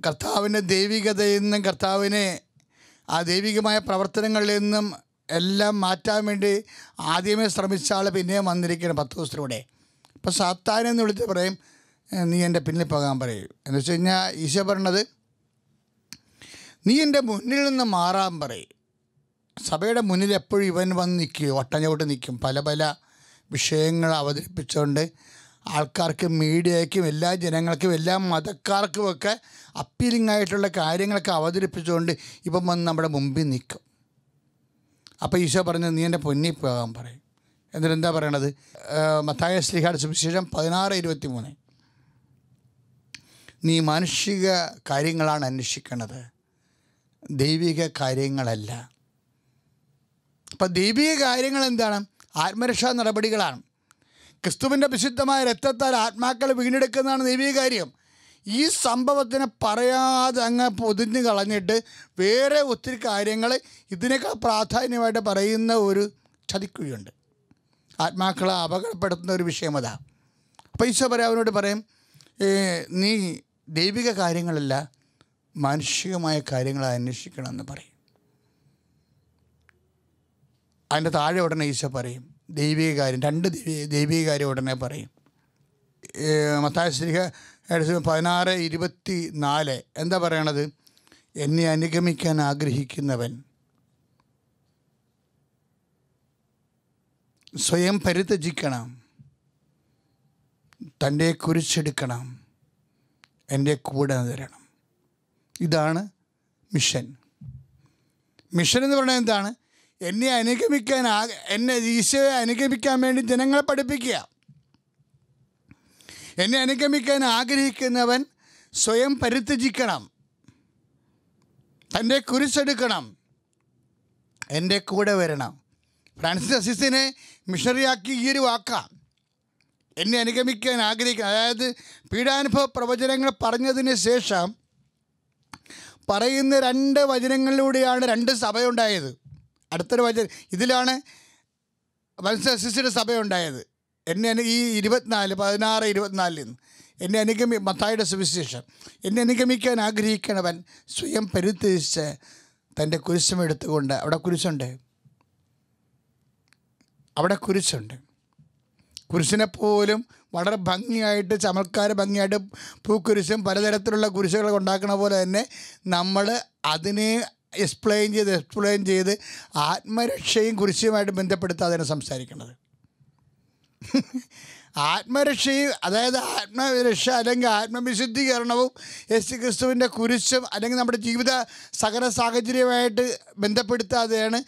കർത്താവിൻ്റെ ദൈവികതയിൽ നിന്നും കർത്താവിനെ ആ ദൈവികമായ പ്രവർത്തനങ്ങളിൽ നിന്നും എല്ലാം മാറ്റാൻ വേണ്ടി ആദ്യമേ ശ്രമിച്ച ആൾ പിന്നെയും വന്നിരിക്കണം പത്ത് ദിവസത്തിലൂടെ ഇപ്പം സാത്താനെന്ന് വിളിച്ച് പറയും നീ എൻ്റെ പിന്നിൽ പോകാൻ പറയൂ എന്ന് വെച്ച് കഴിഞ്ഞാൽ ഈശ പറഞ്ഞത് നീ എൻ്റെ മുന്നിൽ നിന്ന് മാറാൻ പറയും സഭയുടെ മുന്നിൽ എപ്പോഴും ഇവൻ വന്ന് നിൽക്കും ഒട്ടഞ്ഞോട്ട് നിൽക്കും പല പല വിഷയങ്ങൾ അവതരിപ്പിച്ചുകൊണ്ട് ആൾക്കാർക്കും മീഡിയയ്ക്കും എല്ലാ ജനങ്ങൾക്കും എല്ലാ മതക്കാർക്കുമൊക്കെ അപ്പീലിംഗ് ആയിട്ടുള്ള കാര്യങ്ങളൊക്കെ അവതരിപ്പിച്ചുകൊണ്ട് ഇപ്പം വന്ന് നമ്മുടെ മുമ്പിൽ നിൽക്കും അപ്പോൾ ഈശോ പറഞ്ഞത് നീ എൻ്റെ പൊന്നിൽ പോകാൻ പറയും എന്നിട്ട് എന്താ പറയണത് മത്തായ ശ്രീഹാട് സുവിശേഷം പതിനാറ് ഇരുപത്തി മൂന്ന് നീ മാനുഷിക കാര്യങ്ങളാണ് അന്വേഷിക്കുന്നത് ദൈവിക കാര്യങ്ങളല്ല അപ്പം ദൈവിക കാര്യങ്ങൾ എന്താണ് ആത്മരക്ഷാ നടപടികളാണ് ക്രിസ്തുവിൻ്റെ വിശുദ്ധമായ രക്തത്താൽ ആത്മാക്കളെ വീണ്ടെടുക്കുന്നതാണ് ദൈവിക കാര്യം ഈ സംഭവത്തിനെ പറയാതെ അങ്ങ് പൊതിഞ്ഞ് കളഞ്ഞിട്ട് വേറെ ഒത്തിരി കാര്യങ്ങൾ ഇതിനേക്കാൾ പ്രാധാന്യമായിട്ട് പറയുന്ന ഒരു ചതിക്കുഴിയുണ്ട് ആത്മാക്കളെ അപകടപ്പെടുത്തുന്ന ഒരു വിഷയം അതാ അപ്പോൾ ഈശോ പറയാം അവനോട് പറയും നീ ദൈവിക കാര്യങ്ങളല്ല മാനുഷികമായ കാര്യങ്ങൾ അന്വേഷിക്കണമെന്ന് പറയും അതിൻ്റെ താഴെ ഉടനെ ഈശോ പറയും ദൈവിക കാര്യം രണ്ട് ദൈവിക കാര്യം ഉടനെ പറയും മത്താശ്രീക പതിനാറ് ഇരുപത്തി നാല് എന്താ പറയണത് എന്നെ അനുഗമിക്കാൻ ആഗ്രഹിക്കുന്നവൻ സ്വയം പരിത്യജിക്കണം തൻ്റെ കുരിച്ചെടുക്കണം എൻ്റെ കൂടെ തരണം ഇതാണ് മിഷൻ മിഷൻ എന്ന് പറഞ്ഞാൽ എന്താണ് എന്നെ അനുഗമിക്കാൻ എന്നെ ഈശോയെ അനുഗമിക്കാൻ വേണ്ടി ജനങ്ങളെ പഠിപ്പിക്കുക എന്നെ അനുഗമിക്കാൻ ആഗ്രഹിക്കുന്നവൻ സ്വയം പരിത്യജിക്കണം തൻ്റെ കുരിശെടുക്കണം എൻ്റെ കൂടെ വരണം ഫ്രാൻസിസ് അസിസിനെ മിഷണറിയാക്കി ഈ ഒരു വാക്കാം എന്നെ അനുഗമിക്കാൻ ആഗ്രഹിക്കുന്ന അതായത് പീഡാനുഭവ പ്രവചനങ്ങൾ പറഞ്ഞതിന് ശേഷം പറയുന്ന രണ്ട് വചനങ്ങളിലൂടെയാണ് രണ്ട് സഭയുണ്ടായത് അടുത്തൊരു വചനം ഇതിലാണ് മത്സ്യസിസിയുടെ സഭയുണ്ടായത് എന്നെ ഈ ഇരുപത്തിനാല് പതിനാറ് ഇരുപത്തിനാലിൽ നിന്ന് എന്നെ അനുഗമി മത്തായുടെ സുവിശേഷം എന്നെ അനുഗമിക്കാൻ ആഗ്രഹിക്കണവൻ സ്വയം പരിത്തിരിച്ച് തൻ്റെ കുരിശുമെടുത്തുകൊണ്ട് അവിടെ കുരിശുണ്ട് അവിടെ കുരിശുണ്ട് കുരിശിനെ പോലും വളരെ ഭംഗിയായിട്ട് ചമൽക്കാര ഭംഗിയായിട്ട് പൂക്കുരിശും പലതരത്തിലുള്ള കുരിശുകൾ ഉണ്ടാക്കുന്ന പോലെ തന്നെ നമ്മൾ അതിനെ എക്സ്പ്ലെയിൻ ചെയ്ത് എക്സ്പ്ലെയിൻ ചെയ്ത് ആത്മരക്ഷയും കുരിശുമായിട്ട് ബന്ധപ്പെടുത്താതെയാണ് സംസാരിക്കുന്നത് ആത്മരക്ഷയും അതായത് ആത്മരക്ഷ അല്ലെങ്കിൽ ആത്മവിശുദ്ധീകരണവും സി ക്രിസ്തുവിൻ്റെ കുരിശും അല്ലെങ്കിൽ നമ്മുടെ ജീവിത സകല സാഹചര്യമായിട്ട് ബന്ധപ്പെടുത്താതെയാണ്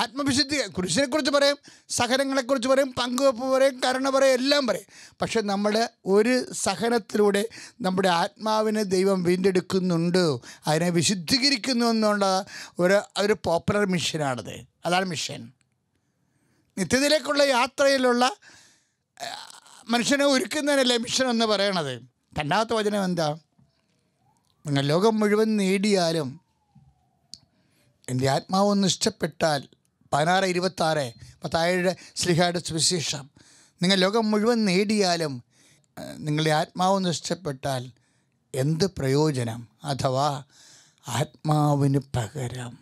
ആത്മവിശുദ്ധി കുരിശിനെക്കുറിച്ച് പറയും സഹനങ്ങളെക്കുറിച്ച് പറയും പങ്കുവെപ്പ് പറയും കരുണ പറയും എല്ലാം പറയും പക്ഷെ നമ്മൾ ഒരു സഹനത്തിലൂടെ നമ്മുടെ ആത്മാവിനെ ദൈവം വീണ്ടെടുക്കുന്നുണ്ട് അതിനെ വിശുദ്ധീകരിക്കുന്നു എന്നുള്ള ഒരു ഒരു പോപ്പുലർ മിഷനാണത് അതാണ് മിഷൻ നിത്യത്തിലേക്കുള്ള യാത്രയിലുള്ള മനുഷ്യനെ ഒരുക്കുന്നതിനല്ലേ മിഷൻ എന്ന് പറയണത് രണ്ടാമത്തെ വചനം എന്താ നിങ്ങൾ ലോകം മുഴുവൻ നേടിയാലും എൻ്റെ ആത്മാവ് നിഷ്ഠപ്പെട്ടാൽ പതിനാറ് ഇരുപത്താറ് പത്താഴ് ശ്രീഹായുടെ സുവിശേഷം നിങ്ങൾ ലോകം മുഴുവൻ നേടിയാലും നിങ്ങളുടെ ആത്മാവ് നിഷ്ഠപ്പെട്ടാൽ എന്ത് പ്രയോജനം അഥവാ ആത്മാവിന് പകരം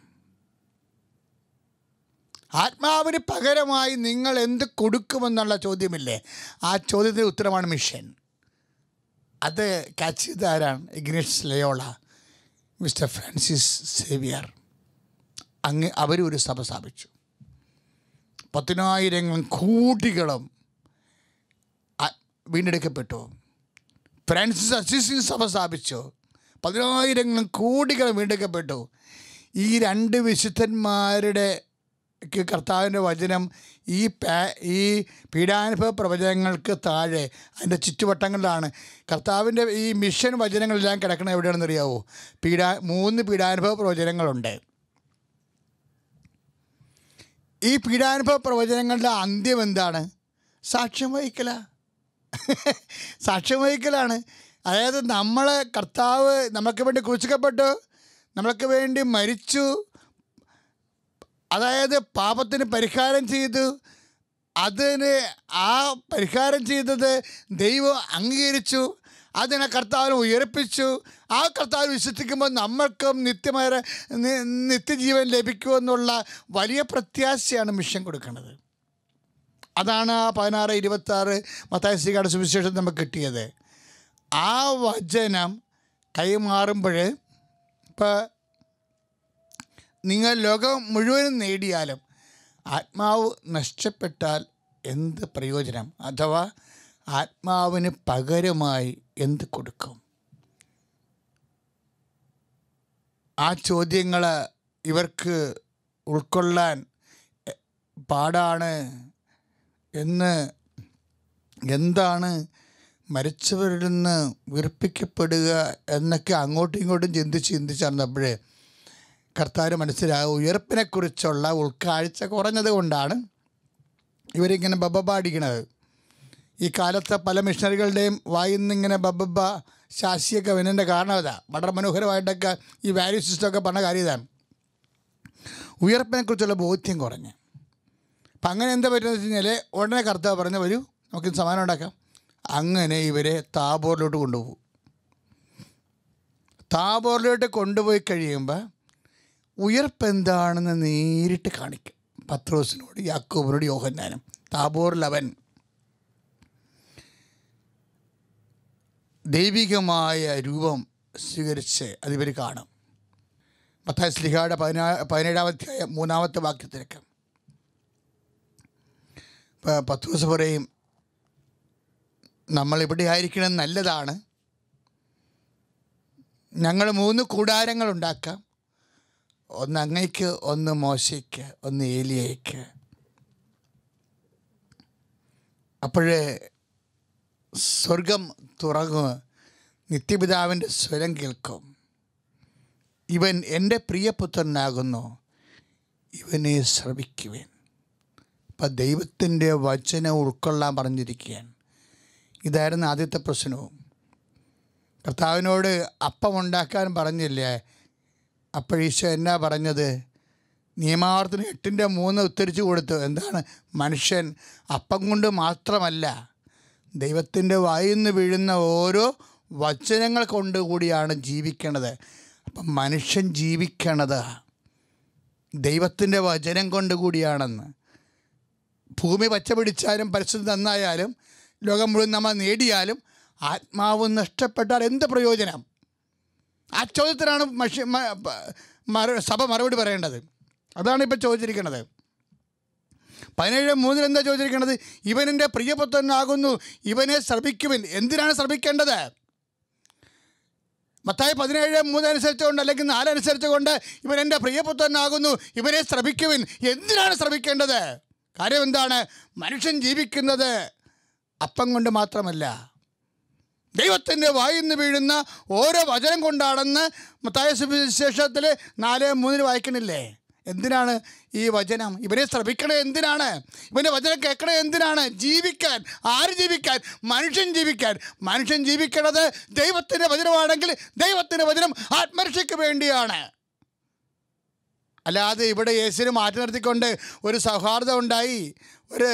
ആത്മാവിന് പകരമായി നിങ്ങൾ എന്ത് കൊടുക്കുമെന്നുള്ള ചോദ്യമില്ലേ ആ ചോദ്യത്തിന് ഉത്തരമാണ് മിഷൻ അത് കാച്ച് ചെയ്ത ആരാണ് Ignatius Loyola mister Francis Xavier അങ്ങ് അവരും ഒരു സഭ സ്ഥാപിച്ചു പതിനായിരങ്ങളും കോടികളും വീണ്ടെടുക്കപ്പെട്ടു ഫ്രാൻസിസ് അസിസിൻ സഭ സ്ഥാപിച്ചു പതിനായിരങ്ങളും കോടികളും വീണ്ടെടുക്കപ്പെട്ടു ഈ രണ്ട് വിശുദ്ധന്മാരുടെ ക്ക് കർത്താവിൻ്റെ വചനം ഈ പാ ഈ പീഡാനുഭവ പ്രവചനങ്ങൾക്ക് താഴെ അതിൻ്റെ ചുറ്റുവട്ടങ്ങളിലാണ് കർത്താവിൻ്റെ ഈ മിഷൻ വചനങ്ങളെല്ലാം കിടക്കുന്നത് എവിടെയാണെന്ന് അറിയാവോ പീഡാ മൂന്ന് പീഡാനുഭവ പ്രവചനങ്ങളുണ്ട് ഈ പീഡാനുഭവ പ്രവചനങ്ങളുടെ അന്ത്യം എന്താണ് സാക്ഷ്യം വഹിക്കല സാക്ഷ്യം വഹിക്കലാണ് അതായത് നമ്മളെ കർത്താവ് നമുക്ക് വേണ്ടി കുറിച്ചിക്കപ്പെട്ടു നമ്മൾക്ക് വേണ്ടി മരിച്ചു അതായത് പാപത്തിന് പരിഹാരം ചെയ്തു അതിന് ആ പരിഹാരം ചെയ്തത് ദൈവം അംഗീകരിച്ചു അതിനെ കർത്താവിനെ ഉയർപ്പിച്ചു ആ കർത്താവ് വിശ്വസിക്കുമ്പോൾ നമ്മൾക്കും നിത്യമായ നിത്യജീവൻ ലഭിക്കുമെന്നുള്ള വലിയ പ്രത്യാശയാണ് മിഷൻ കൊടുക്കുന്നത് അതാണ് ആ പതിനാറ് ഇരുപത്താറ് മത്താശ്രീകാട് സുവിശേഷം നമുക്ക് കിട്ടിയത് ആ വചനം കൈമാറുമ്പോൾ ഇപ്പോൾ നിങ്ങൾ ലോകം മുഴുവനും നേടിയാലും ആത്മാവ് നഷ്ടപ്പെട്ടാൽ എന്ത് പ്രയോജനം അഥവാ ആത്മാവിന് പകരമായി എന്ത് കൊടുക്കും ആ ചോദ്യങ്ങൾ ഇവർക്ക് ഉൾക്കൊള്ളാൻ പാടാണ് എന്ന് എന്താണ് മരിച്ചവരിൽ നിന്ന് വീർപ്പിക്കപ്പെടുക എന്നൊക്കെ അങ്ങോട്ടും ഇങ്ങോട്ടും ചിന്തിച്ച് നമ്മൾ കർത്താവിന് മനസ്സിലാകും ഉയർപ്പിനെക്കുറിച്ചുള്ള ഉൾക്കാഴ്ച കുറഞ്ഞത് കൊണ്ടാണ് ഇവരിങ്ങനെ ബബ്ബാടിക്കണത് ഈ കാലത്തെ പല മിഷണറികളുടെയും നിന്നിങ്ങനെ ബബ്ബ ശാശിയൊക്കെ വരുന്നതിൻ്റെ കാരണം അതാ വളരെ മനോഹരമായിട്ടൊക്കെ ഈ വാല്യൂ സിസ്റ്റമൊക്കെ പറഞ്ഞ കാര്യം ഇതാണ് ഉയർപ്പിനെക്കുറിച്ചുള്ള ബോധ്യം കുറഞ്ഞ് അപ്പം അങ്ങനെ എന്താ പറ്റുന്നത് വെച്ച് കഴിഞ്ഞാൽ ഉടനെ കർത്താവ് പറഞ്ഞ് വരൂ നമുക്ക് സമാനം ഉണ്ടാക്കാം അങ്ങനെ ഇവരെ താബോറിലോട്ട് കൊണ്ടുപോകും താബോറിലോട്ട് കൊണ്ടുപോയി കഴിയുമ്പോൾ എന്താണെന്ന് നേരിട്ട് കാണിക്കും പത്രോസിനോട് യാക്കോബിനോട് യോഹന്നാനും താബോറിൽ അവൻ ദൈവികമായ രൂപം സ്വീകരിച്ച് അതിവർ കാണും മത്തായ സ്ലിഹയുടെ പതിനാ പതിനേഴാമത്തെ മൂന്നാമത്തെ വാക്യത്തിലേക്ക് പത്ത് ദിവസം പറയും നമ്മൾ ഇവിടെ ആയിരിക്കണം നല്ലതാണ് ഞങ്ങൾ മൂന്ന് കൂടാരങ്ങൾ ഉണ്ടാക്കാം ഒന്ന് അങ്ങയ്ക്ക് ഒന്ന് മോശയ്ക്ക് ഒന്ന് ഏലിയയ്ക്ക് അപ്പോഴേ സ്വർഗം തുറങ്ങും നിത്യപിതാവിൻ്റെ സ്വരം കേൾക്കും ഇവൻ എൻ്റെ പ്രിയപുത്രനാകുന്നു ഇവനെ ശ്രമിക്കുവേൻ അപ്പം ദൈവത്തിൻ്റെ വചനം ഉൾക്കൊള്ളാൻ പറഞ്ഞിരിക്കുകയാണ് ഇതായിരുന്നു ആദ്യത്തെ പ്രശ്നവും കർത്താവിനോട് അപ്പം ഉണ്ടാക്കാൻ പറഞ്ഞില്ലേ അപ്പോഴീശോ എന്നാ പറഞ്ഞത് നിയമാവർത്തനം എട്ടിൻ്റെ മൂന്ന് ഉത്തരിച്ചു കൊടുത്തു എന്താണ് മനുഷ്യൻ അപ്പം കൊണ്ട് മാത്രമല്ല ദൈവത്തിൻ്റെ വായിൽ നിന്ന് വീഴുന്ന ഓരോ വചനങ്ങൾ കൊണ്ട് കൂടിയാണ് ജീവിക്കണത് അപ്പം മനുഷ്യൻ ജീവിക്കണത് ദൈവത്തിൻ്റെ വചനം കൊണ്ട് കൂടിയാണെന്ന് ഭൂമി പച്ച പിടിച്ചാലും പരിസ്ഥിതി നന്നായാലും ലോകം മുഴുവൻ നമ്മൾ നേടിയാലും ആത്മാവ് നഷ്ടപ്പെട്ടാൽ എന്ത് പ്രയോജനം ആ ചോദ്യത്തിനാണ് മഷി സഭ മറുപടി പറയേണ്ടത് അതാണ് ഇപ്പം ചോദിച്ചിരിക്കുന്നത് പതിനേഴ് മൂന്നിൽ എന്താ ചോദിച്ചിരിക്കുന്നത് ഇവനെൻ്റെ പ്രിയപുത്രനാകുന്നു ഇവനെ ശ്രമിക്കുവിൻ എന്തിനാണ് ശ്രമിക്കേണ്ടത് മത്തായി പതിനേഴ് മൂന്നനുസരിച്ചുകൊണ്ട് അല്ലെങ്കിൽ നാലനുസരിച്ചുകൊണ്ട് ഇവൻ എൻ്റെ പ്രിയപുത്രനാകുന്നു ഇവനെ ശ്രമിക്കുവിൻ എന്തിനാണ് ശ്രമിക്കേണ്ടത് കാര്യം എന്താണ് മനുഷ്യൻ ജീവിക്കുന്നത് അപ്പം കൊണ്ട് മാത്രമല്ല ദൈവത്തിൻ്റെ നിന്ന് വീഴുന്ന ഓരോ വചനം കൊണ്ടാണെന്ന് മത്തായ നാല് മൂന്നിന് വായിക്കണില്ലേ എന്തിനാണ് ഈ വചനം ഇവനെ ശ്രമിക്കണേ എന്തിനാണ് ഇവൻ്റെ വചനം കേൾക്കണേ എന്തിനാണ് ജീവിക്കാൻ ആര് ജീവിക്കാൻ മനുഷ്യൻ ജീവിക്കാൻ മനുഷ്യൻ ജീവിക്കണത് ദൈവത്തിൻ്റെ വചനമാണെങ്കിൽ ദൈവത്തിൻ്റെ വചനം ആത്മരക്ഷയ്ക്ക് വേണ്ടിയാണ് അല്ലാതെ ഇവിടെ യേശുവിന് മാറ്റി നിർത്തിക്കൊണ്ട് ഒരു സൗഹാർദ്ദം ഉണ്ടായി ഒരു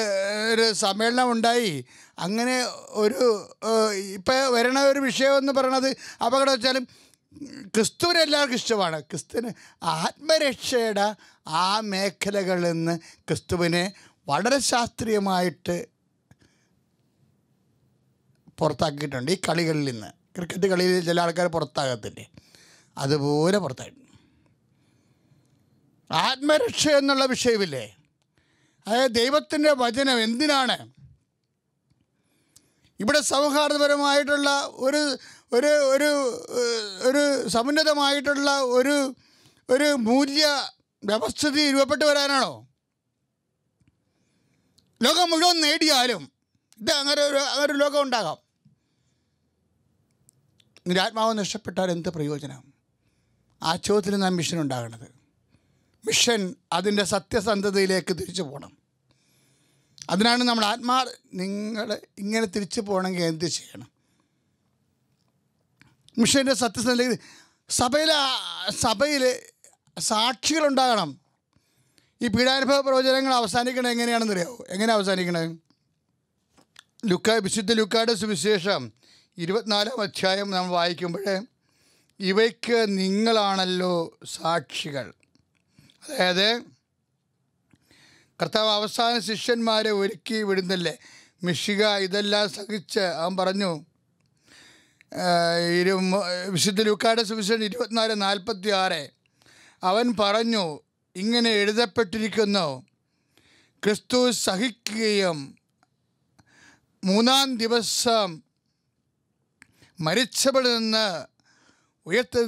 ഒരു സമ്മേളനം ഉണ്ടായി അങ്ങനെ ഒരു ഇപ്പോൾ വരണ ഒരു വിഷയം എന്ന് പറയണത് അപകടം വെച്ചാലും ക്രിസ്തുവിന് എല്ലാവർക്കും ഇഷ്ടമാണ് ക്രിസ്തുവിന് ആത്മരക്ഷയുടെ ആ മേഖലകളിൽ നിന്ന് ക്രിസ്തുവിനെ വളരെ ശാസ്ത്രീയമായിട്ട് പുറത്താക്കിയിട്ടുണ്ട് ഈ കളികളിൽ നിന്ന് ക്രിക്കറ്റ് കളിയിൽ ചില ആൾക്കാർ പുറത്താകത്തില്ലേ അതുപോലെ പുറത്താക്കി ആത്മരക്ഷ എന്നുള്ള വിഷയമില്ലേ അതായത് ദൈവത്തിൻ്റെ വചനം എന്തിനാണ് ഇവിടെ സൗഹാർദ്ദപരമായിട്ടുള്ള ഒരു ഒരു ഒരു ഒരു സമുന്നതമായിട്ടുള്ള ഒരു ഒരു മൂല്യ വ്യവസ്ഥിതി രൂപപ്പെട്ടു വരാനാണോ ലോകം മുഴുവൻ നേടിയാലും ഇത് അങ്ങനെ ഒരു അങ്ങനെ ഒരു ലോകം ഉണ്ടാകാം നിരാത്മാവ് നഷ്ടപ്പെട്ടാൽ എന്ത് പ്രയോജനം ആ ചോദ്യത്തിൽ നാം മിഷൻ ഉണ്ടാകേണ്ടത് മിഷൻ അതിൻ്റെ സത്യസന്ധതയിലേക്ക് തിരിച്ചു പോകണം അതിനാണ് നമ്മൾ ആത്മാർ നിങ്ങൾ ഇങ്ങനെ തിരിച്ചു പോകണമെങ്കിൽ എന്ത് ചെയ്യണം മിഷൻ്റെ സത്യസന്ധതയിലേക്ക് സഭയിൽ സഭയിൽ സാക്ഷികളുണ്ടാകണം ഈ പീഡാനുഭവ പ്രവചനങ്ങൾ അവസാനിക്കണത് എങ്ങനെയാണെന്ന് അറിയാമോ എങ്ങനെ അവസാനിക്കണത് ലുക്ക വിശുദ്ധ ലുക്കായുടെ സുവിശേഷം ഇരുപത്തിനാലാം അധ്യായം നാം വായിക്കുമ്പോൾ ഇവയ്ക്ക് നിങ്ങളാണല്ലോ സാക്ഷികൾ അതായത് കർത്താവ് അവസാന ശിഷ്യന്മാരെ ഒരുക്കി വിടുന്നില്ലേ മിഷിക ഇതെല്ലാം സഹിച്ച് അവൻ പറഞ്ഞു ഇരു വിശുദ്ധ ലൂക്കാട് സുവിശേഷൻ ഇരുപത്തിനാല് നാൽപ്പത്തി ആറ് അവൻ പറഞ്ഞു ഇങ്ങനെ എഴുതപ്പെട്ടിരിക്കുന്നു ക്രിസ്തു സഹിക്കുകയും മൂന്നാം ദിവസം മരിച്ചപ്പോൾ നിന്ന്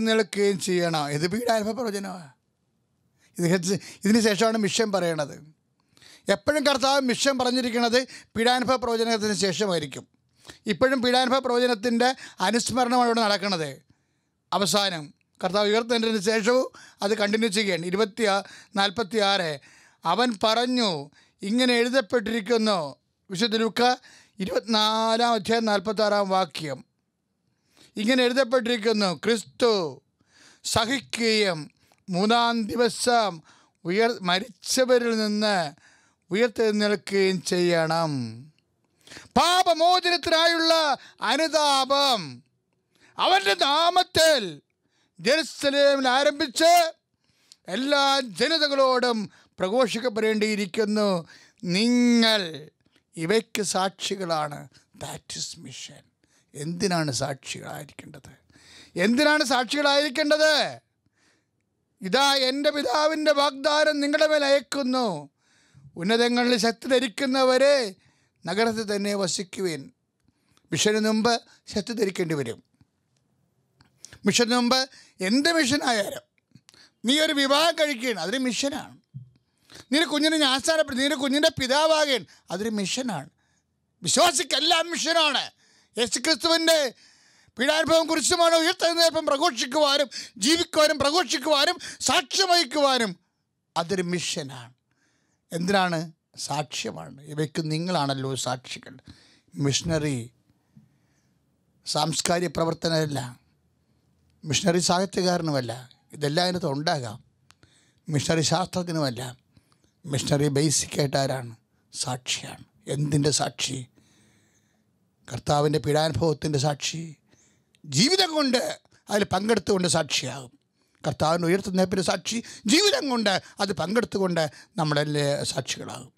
നിൽക്കുകയും ചെയ്യണം ഇത് പീഡാനുഭവ പ്രവചനമാണ് ഇതിന് ശേഷമാണ് മിഷൻ പറയണത് എപ്പോഴും കർത്താവ് മിഷൻ പറഞ്ഞിരിക്കുന്നത് പീഡാനുഭവ പ്രവചനത്തിന് ശേഷമായിരിക്കും ഇപ്പോഴും പീഡാനുഭവ പ്രവചനത്തിൻ്റെ അനുസ്മരണമാണ് ഇവിടെ നടക്കുന്നത് അവസാനം കർത്താവ് ഉയർത്തതിന് ശേഷവും അത് കണ്ടിന്യൂ ചെയ്യുകയാണ് ഇരുപത്തി നാൽപ്പത്തി ആറ് അവൻ പറഞ്ഞു ഇങ്ങനെ എഴുതപ്പെട്ടിരിക്കുന്നു വിശുദ്ധ ലുക്ക ഇരുപത്തിനാലാം അധ്യായം നാൽപ്പത്താറാം വാക്യം ഇങ്ങനെ എഴുതപ്പെട്ടിരിക്കുന്നു ക്രിസ്തു സഹിക്കുകയും മൂന്നാം ദിവസം ഉയർ മരിച്ചവരിൽ നിന്ന് ഉയർത്തെഴുന്നേൽക്കുകയും ചെയ്യണം പാപമോചനത്തിനായുള്ള അനുതാപം അവൻ്റെ നാമത്തിൽ ജെറുസലേമിൽ ആരംഭിച്ച് എല്ലാ ജനതകളോടും പ്രഘോഷിക്കപ്പെടേണ്ടിയിരിക്കുന്നു നിങ്ങൾ ഇവയ്ക്ക് സാക്ഷികളാണ് ദാറ്റ് ഇസ് മിഷൻ എന്തിനാണ് സാക്ഷികളായിരിക്കേണ്ടത് എന്തിനാണ് സാക്ഷികളായിരിക്കേണ്ടത് ഇതാ എൻ്റെ പിതാവിൻ്റെ വാഗ്ദാനം നിങ്ങളുടെ മേൽ അയക്കുന്നു ഉന്നതങ്ങളിൽ ശക്തി ധരിക്കുന്നവരെ നഗരത്തിൽ തന്നെ വസിക്കുവേൻ മിഷന് മുമ്പ് ശക്തി ധരിക്കേണ്ടി വരും മിഷന് മുമ്പ് എന്ത് മിഷനായാലും നീ ഒരു വിവാഹം കഴിക്കുകയാണ് അതൊരു മിഷനാണ് നീ കുഞ്ഞിനെ ഞാൻ നീ കുഞ്ഞിൻ്റെ പിതാവാകുകയാണ് അതൊരു മിഷനാണ് വിശ്വാസിക്കെല്ലാം മിഷനാണ് യേശുക്രിസ്തുവിൻ്റെ പീഡാനുഭവം കുറിച്ചുമാണ് ഉയർത്തെഴുന്നേൽപ്പം പ്രഘോഷിക്കുവാനും ജീവിക്കുവാനും പ്രഘോഷിക്കുവാനും സാക്ഷ്യം വഹിക്കുവാനും അതൊരു മിഷനാണ് എന്തിനാണ് സാക്ഷ്യമാണ് ഇവയ്ക്ക് നിങ്ങളാണല്ലോ സാക്ഷികൾ മിഷണറി സാംസ്കാരിക പ്രവർത്തനമല്ല മിഷണറി സാഹിത്യകാരനുമല്ല ഇതെല്ലാം അതിനകത്ത് ഉണ്ടാകാം മിഷണറി ശാസ്ത്രജ്ഞനുമല്ല മിഷണറി ബേസിക്കായിട്ട് ആരാണ് സാക്ഷിയാണ് എന്തിൻ്റെ സാക്ഷി കർത്താവിൻ്റെ പീഡാനുഭവത്തിൻ്റെ സാക്ഷി ജീവിതം കൊണ്ട് അതിൽ പങ്കെടുത്തുകൊണ്ട് സാക്ഷിയാകും കർത്താവിന് ഉയർത്തുന്ന പിന്നെ സാക്ഷി ജീവിതം കൊണ്ട് അത് പങ്കെടുത്തുകൊണ്ട് നമ്മളെ സാക്ഷികളാകും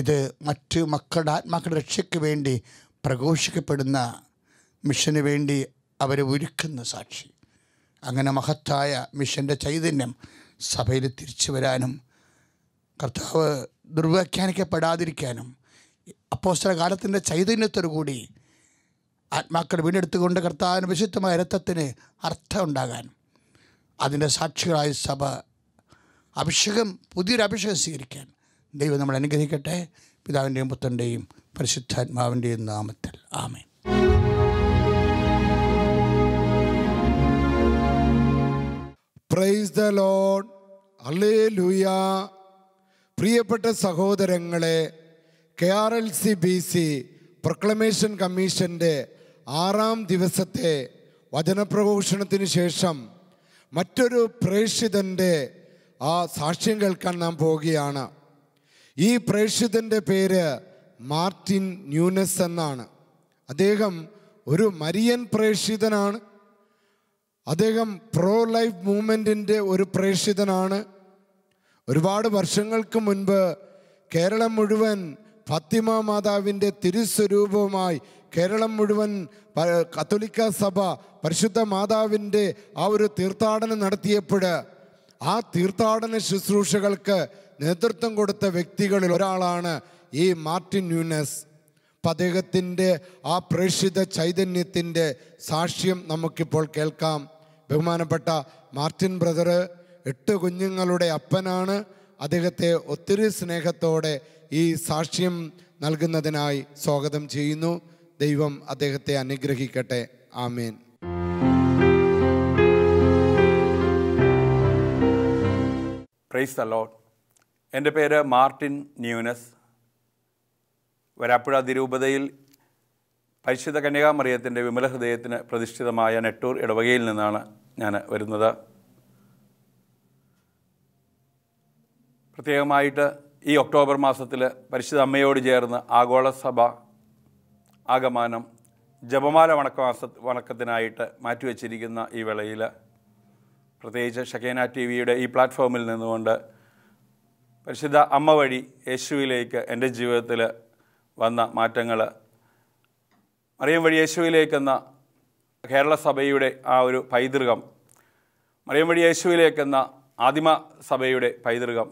ഇത് മറ്റ് മക്കളുടെ ആത്മാക്കളുടെ രക്ഷയ്ക്ക് വേണ്ടി പ്രഘോഷിക്കപ്പെടുന്ന മിഷന് വേണ്ടി അവരെ ഒരുക്കുന്ന സാക്ഷി അങ്ങനെ മഹത്തായ മിഷൻ്റെ ചൈതന്യം സഭയിൽ തിരിച്ചു വരാനും കർത്താവ് ദുർവ്യാഖ്യാനിക്കപ്പെടാതിരിക്കാനും അപ്പോസ്തല കാലത്തിൻ്റെ ചൈതന്യത്തോടു കൂടി ആത്മാക്കൾ വീണ്ടെടുത്തുകൊണ്ട് കർത്താവിന് വിശുദ്ധമായ രക്തത്തിന് അർത്ഥം ഉണ്ടാകാൻ അതിൻ്റെ സാക്ഷികളായ സഭ അഭിഷേകം പുതിയൊരു അഭിഷേകം സ്വീകരിക്കാൻ ദൈവം നമ്മൾ അനുഗ്രഹിക്കട്ടെ പിതാവിൻ്റെയും പുത്രൻ്റെയും പരിശുദ്ധാത്മാവിൻ്റെയും നാമത്തിൽ ആമേൻ പ്രൈസ് ദ ലോഡ് അല്ലേ ലൂയ പ്രിയപ്പെട്ട സഹോദരങ്ങളെ K R L C B C proclamation കമ്മീഷൻ്റെ ആറാം ദിവസത്തെ വചനപ്രഘോഷണത്തിന് ശേഷം മറ്റൊരു പ്രേക്ഷിതൻ്റെ ആ സാക്ഷ്യം കേൾക്കാൻ നാം പോവുകയാണ് ഈ പ്രേക്ഷിതൻ്റെ പേര് മാർട്ടിൻ ന്യൂനസ് എന്നാണ് അദ്ദേഹം ഒരു മരിയൻ പ്രേക്ഷിതനാണ് അദ്ദേഹം പ്രോ ലൈഫ് മൂവ്മെൻറ്റിൻ്റെ ഒരു പ്രേക്ഷിതനാണ് ഒരുപാട് വർഷങ്ങൾക്ക് മുൻപ് കേരളം മുഴുവൻ ഫത്തിമ മാതാവിൻ്റെ തിരുസ്വരൂപവുമായി കേരളം മുഴുവൻ കത്തോലിക്ക സഭ പരിശുദ്ധ മാതാവിൻ്റെ ആ ഒരു തീർത്ഥാടനം നടത്തിയപ്പോൾ ആ തീർത്ഥാടന ശുശ്രൂഷകൾക്ക് നേതൃത്വം കൊടുത്ത വ്യക്തികളിൽ ഒരാളാണ് ഈ മാർട്ടിൻ ന്യൂനസ് അപ്പം അദ്ദേഹത്തിൻ്റെ ആ പ്രേക്ഷിത ചൈതന്യത്തിൻ്റെ സാക്ഷ്യം നമുക്കിപ്പോൾ കേൾക്കാം ബഹുമാനപ്പെട്ട മാർട്ടിൻ ബ്രദർ എട്ട് കുഞ്ഞുങ്ങളുടെ അപ്പനാണ് അദ്ദേഹത്തെ ഒത്തിരി സ്നേഹത്തോടെ ഈ സാക്ഷ്യം നൽകുന്നതിനായി സ്വാഗതം ചെയ്യുന്നു ദൈവം അദ്ദേഹത്തെ അനുഗ്രഹിക്കട്ടെ ആമേൻ പ്രൈസ് അലോ എൻ്റെ പേര് മാർട്ടിൻ ന്യൂനസ് വരാപ്പുഴ തിരൂപതയിൽ പരിശുദ്ധ കന്യകാമറിയത്തിൻ്റെ വിമല ഹൃദയത്തിന് പ്രതിഷ്ഠിതമായ നെട്ടൂർ ഇടവകയിൽ നിന്നാണ് ഞാൻ വരുന്നത് പ്രത്യേകമായിട്ട് ഈ ഒക്ടോബർ മാസത്തിൽ പരിശുദ്ധ അമ്മയോട് ചേർന്ന് ആഗോള സഭ ആഗമാനം ജപമാല വണക്ക മാസ വണക്കത്തിനായിട്ട് മാറ്റിവെച്ചിരിക്കുന്ന ഈ വേളയിൽ പ്രത്യേകിച്ച് ഷക്കേന ടി വിയുടെ ഈ പ്ലാറ്റ്ഫോമിൽ നിന്നുകൊണ്ട് പരിശുദ്ധ അമ്മ വഴി യേശുവിലേക്ക് എൻ്റെ ജീവിതത്തിൽ വന്ന മാറ്റങ്ങൾ മറിയം വഴി യേശുവിലേക്കെന്ന കേരള സഭയുടെ ആ ഒരു പൈതൃകം മറിയം വഴി യേശുവിലേക്കെന്ന ആദിമ സഭയുടെ പൈതൃകം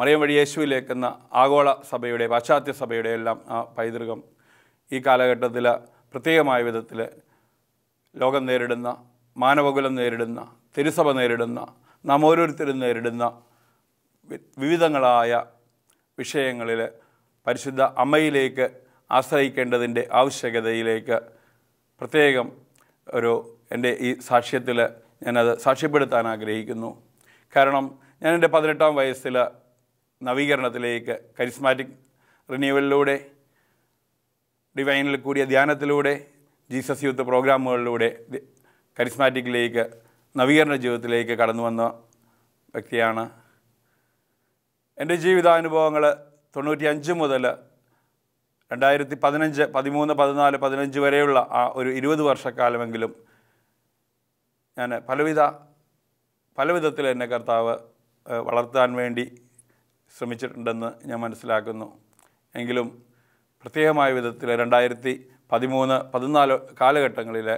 മറിയം വഴി യേശുവിലേക്കുന്ന ആഗോള സഭയുടെ പാശ്ചാത്യ സഭയുടെ എല്ലാം ആ പൈതൃകം ഈ കാലഘട്ടത്തിൽ പ്രത്യേകമായ വിധത്തിൽ ലോകം നേരിടുന്ന മാനവകുലം നേരിടുന്ന തിരുസഭ നേരിടുന്ന നാം ഓരോരുത്തരും നേരിടുന്ന വിവിധങ്ങളായ വിഷയങ്ങളിൽ പരിശുദ്ധ അമ്മയിലേക്ക് ആശ്രയിക്കേണ്ടതിൻ്റെ ആവശ്യകതയിലേക്ക് പ്രത്യേകം ഒരു എൻ്റെ ഈ സാക്ഷ്യത്തിൽ ഞാനത് സാക്ഷ്യപ്പെടുത്താൻ ആഗ്രഹിക്കുന്നു കാരണം ഞാൻ എൻ്റെ പതിനെട്ടാം വയസ്സിൽ നവീകരണത്തിലേക്ക് കരിസ്മാറ്റിക് റിന്യൂവലിലൂടെ ഡിവൈനിൽ കൂടിയ ധ്യാനത്തിലൂടെ ജീസസ് യൂത്ത് പ്രോഗ്രാമുകളിലൂടെ കരിസ്മാറ്റിക്കിലേക്ക് നവീകരണ ജീവിതത്തിലേക്ക് കടന്നു വന്ന വ്യക്തിയാണ് എൻ്റെ ജീവിതാനുഭവങ്ങൾ തൊണ്ണൂറ്റിയഞ്ച് മുതൽ രണ്ടായിരത്തി പതിനഞ്ച് പതിമൂന്ന് പതിനാല് പതിനഞ്ച് വരെയുള്ള ആ ഒരു ഇരുപത് വർഷക്കാലമെങ്കിലും ഞാൻ പലവിധ പലവിധത്തിൽ എന്നെ കർത്താവ് വളർത്താൻ വേണ്ടി ശ്രമിച്ചിട്ടുണ്ടെന്ന് ഞാൻ മനസ്സിലാക്കുന്നു എങ്കിലും പ്രത്യേകമായ വിധത്തിൽ രണ്ടായിരത്തി പതിമൂന്ന് പതിനാല് കാലഘട്ടങ്ങളിൽ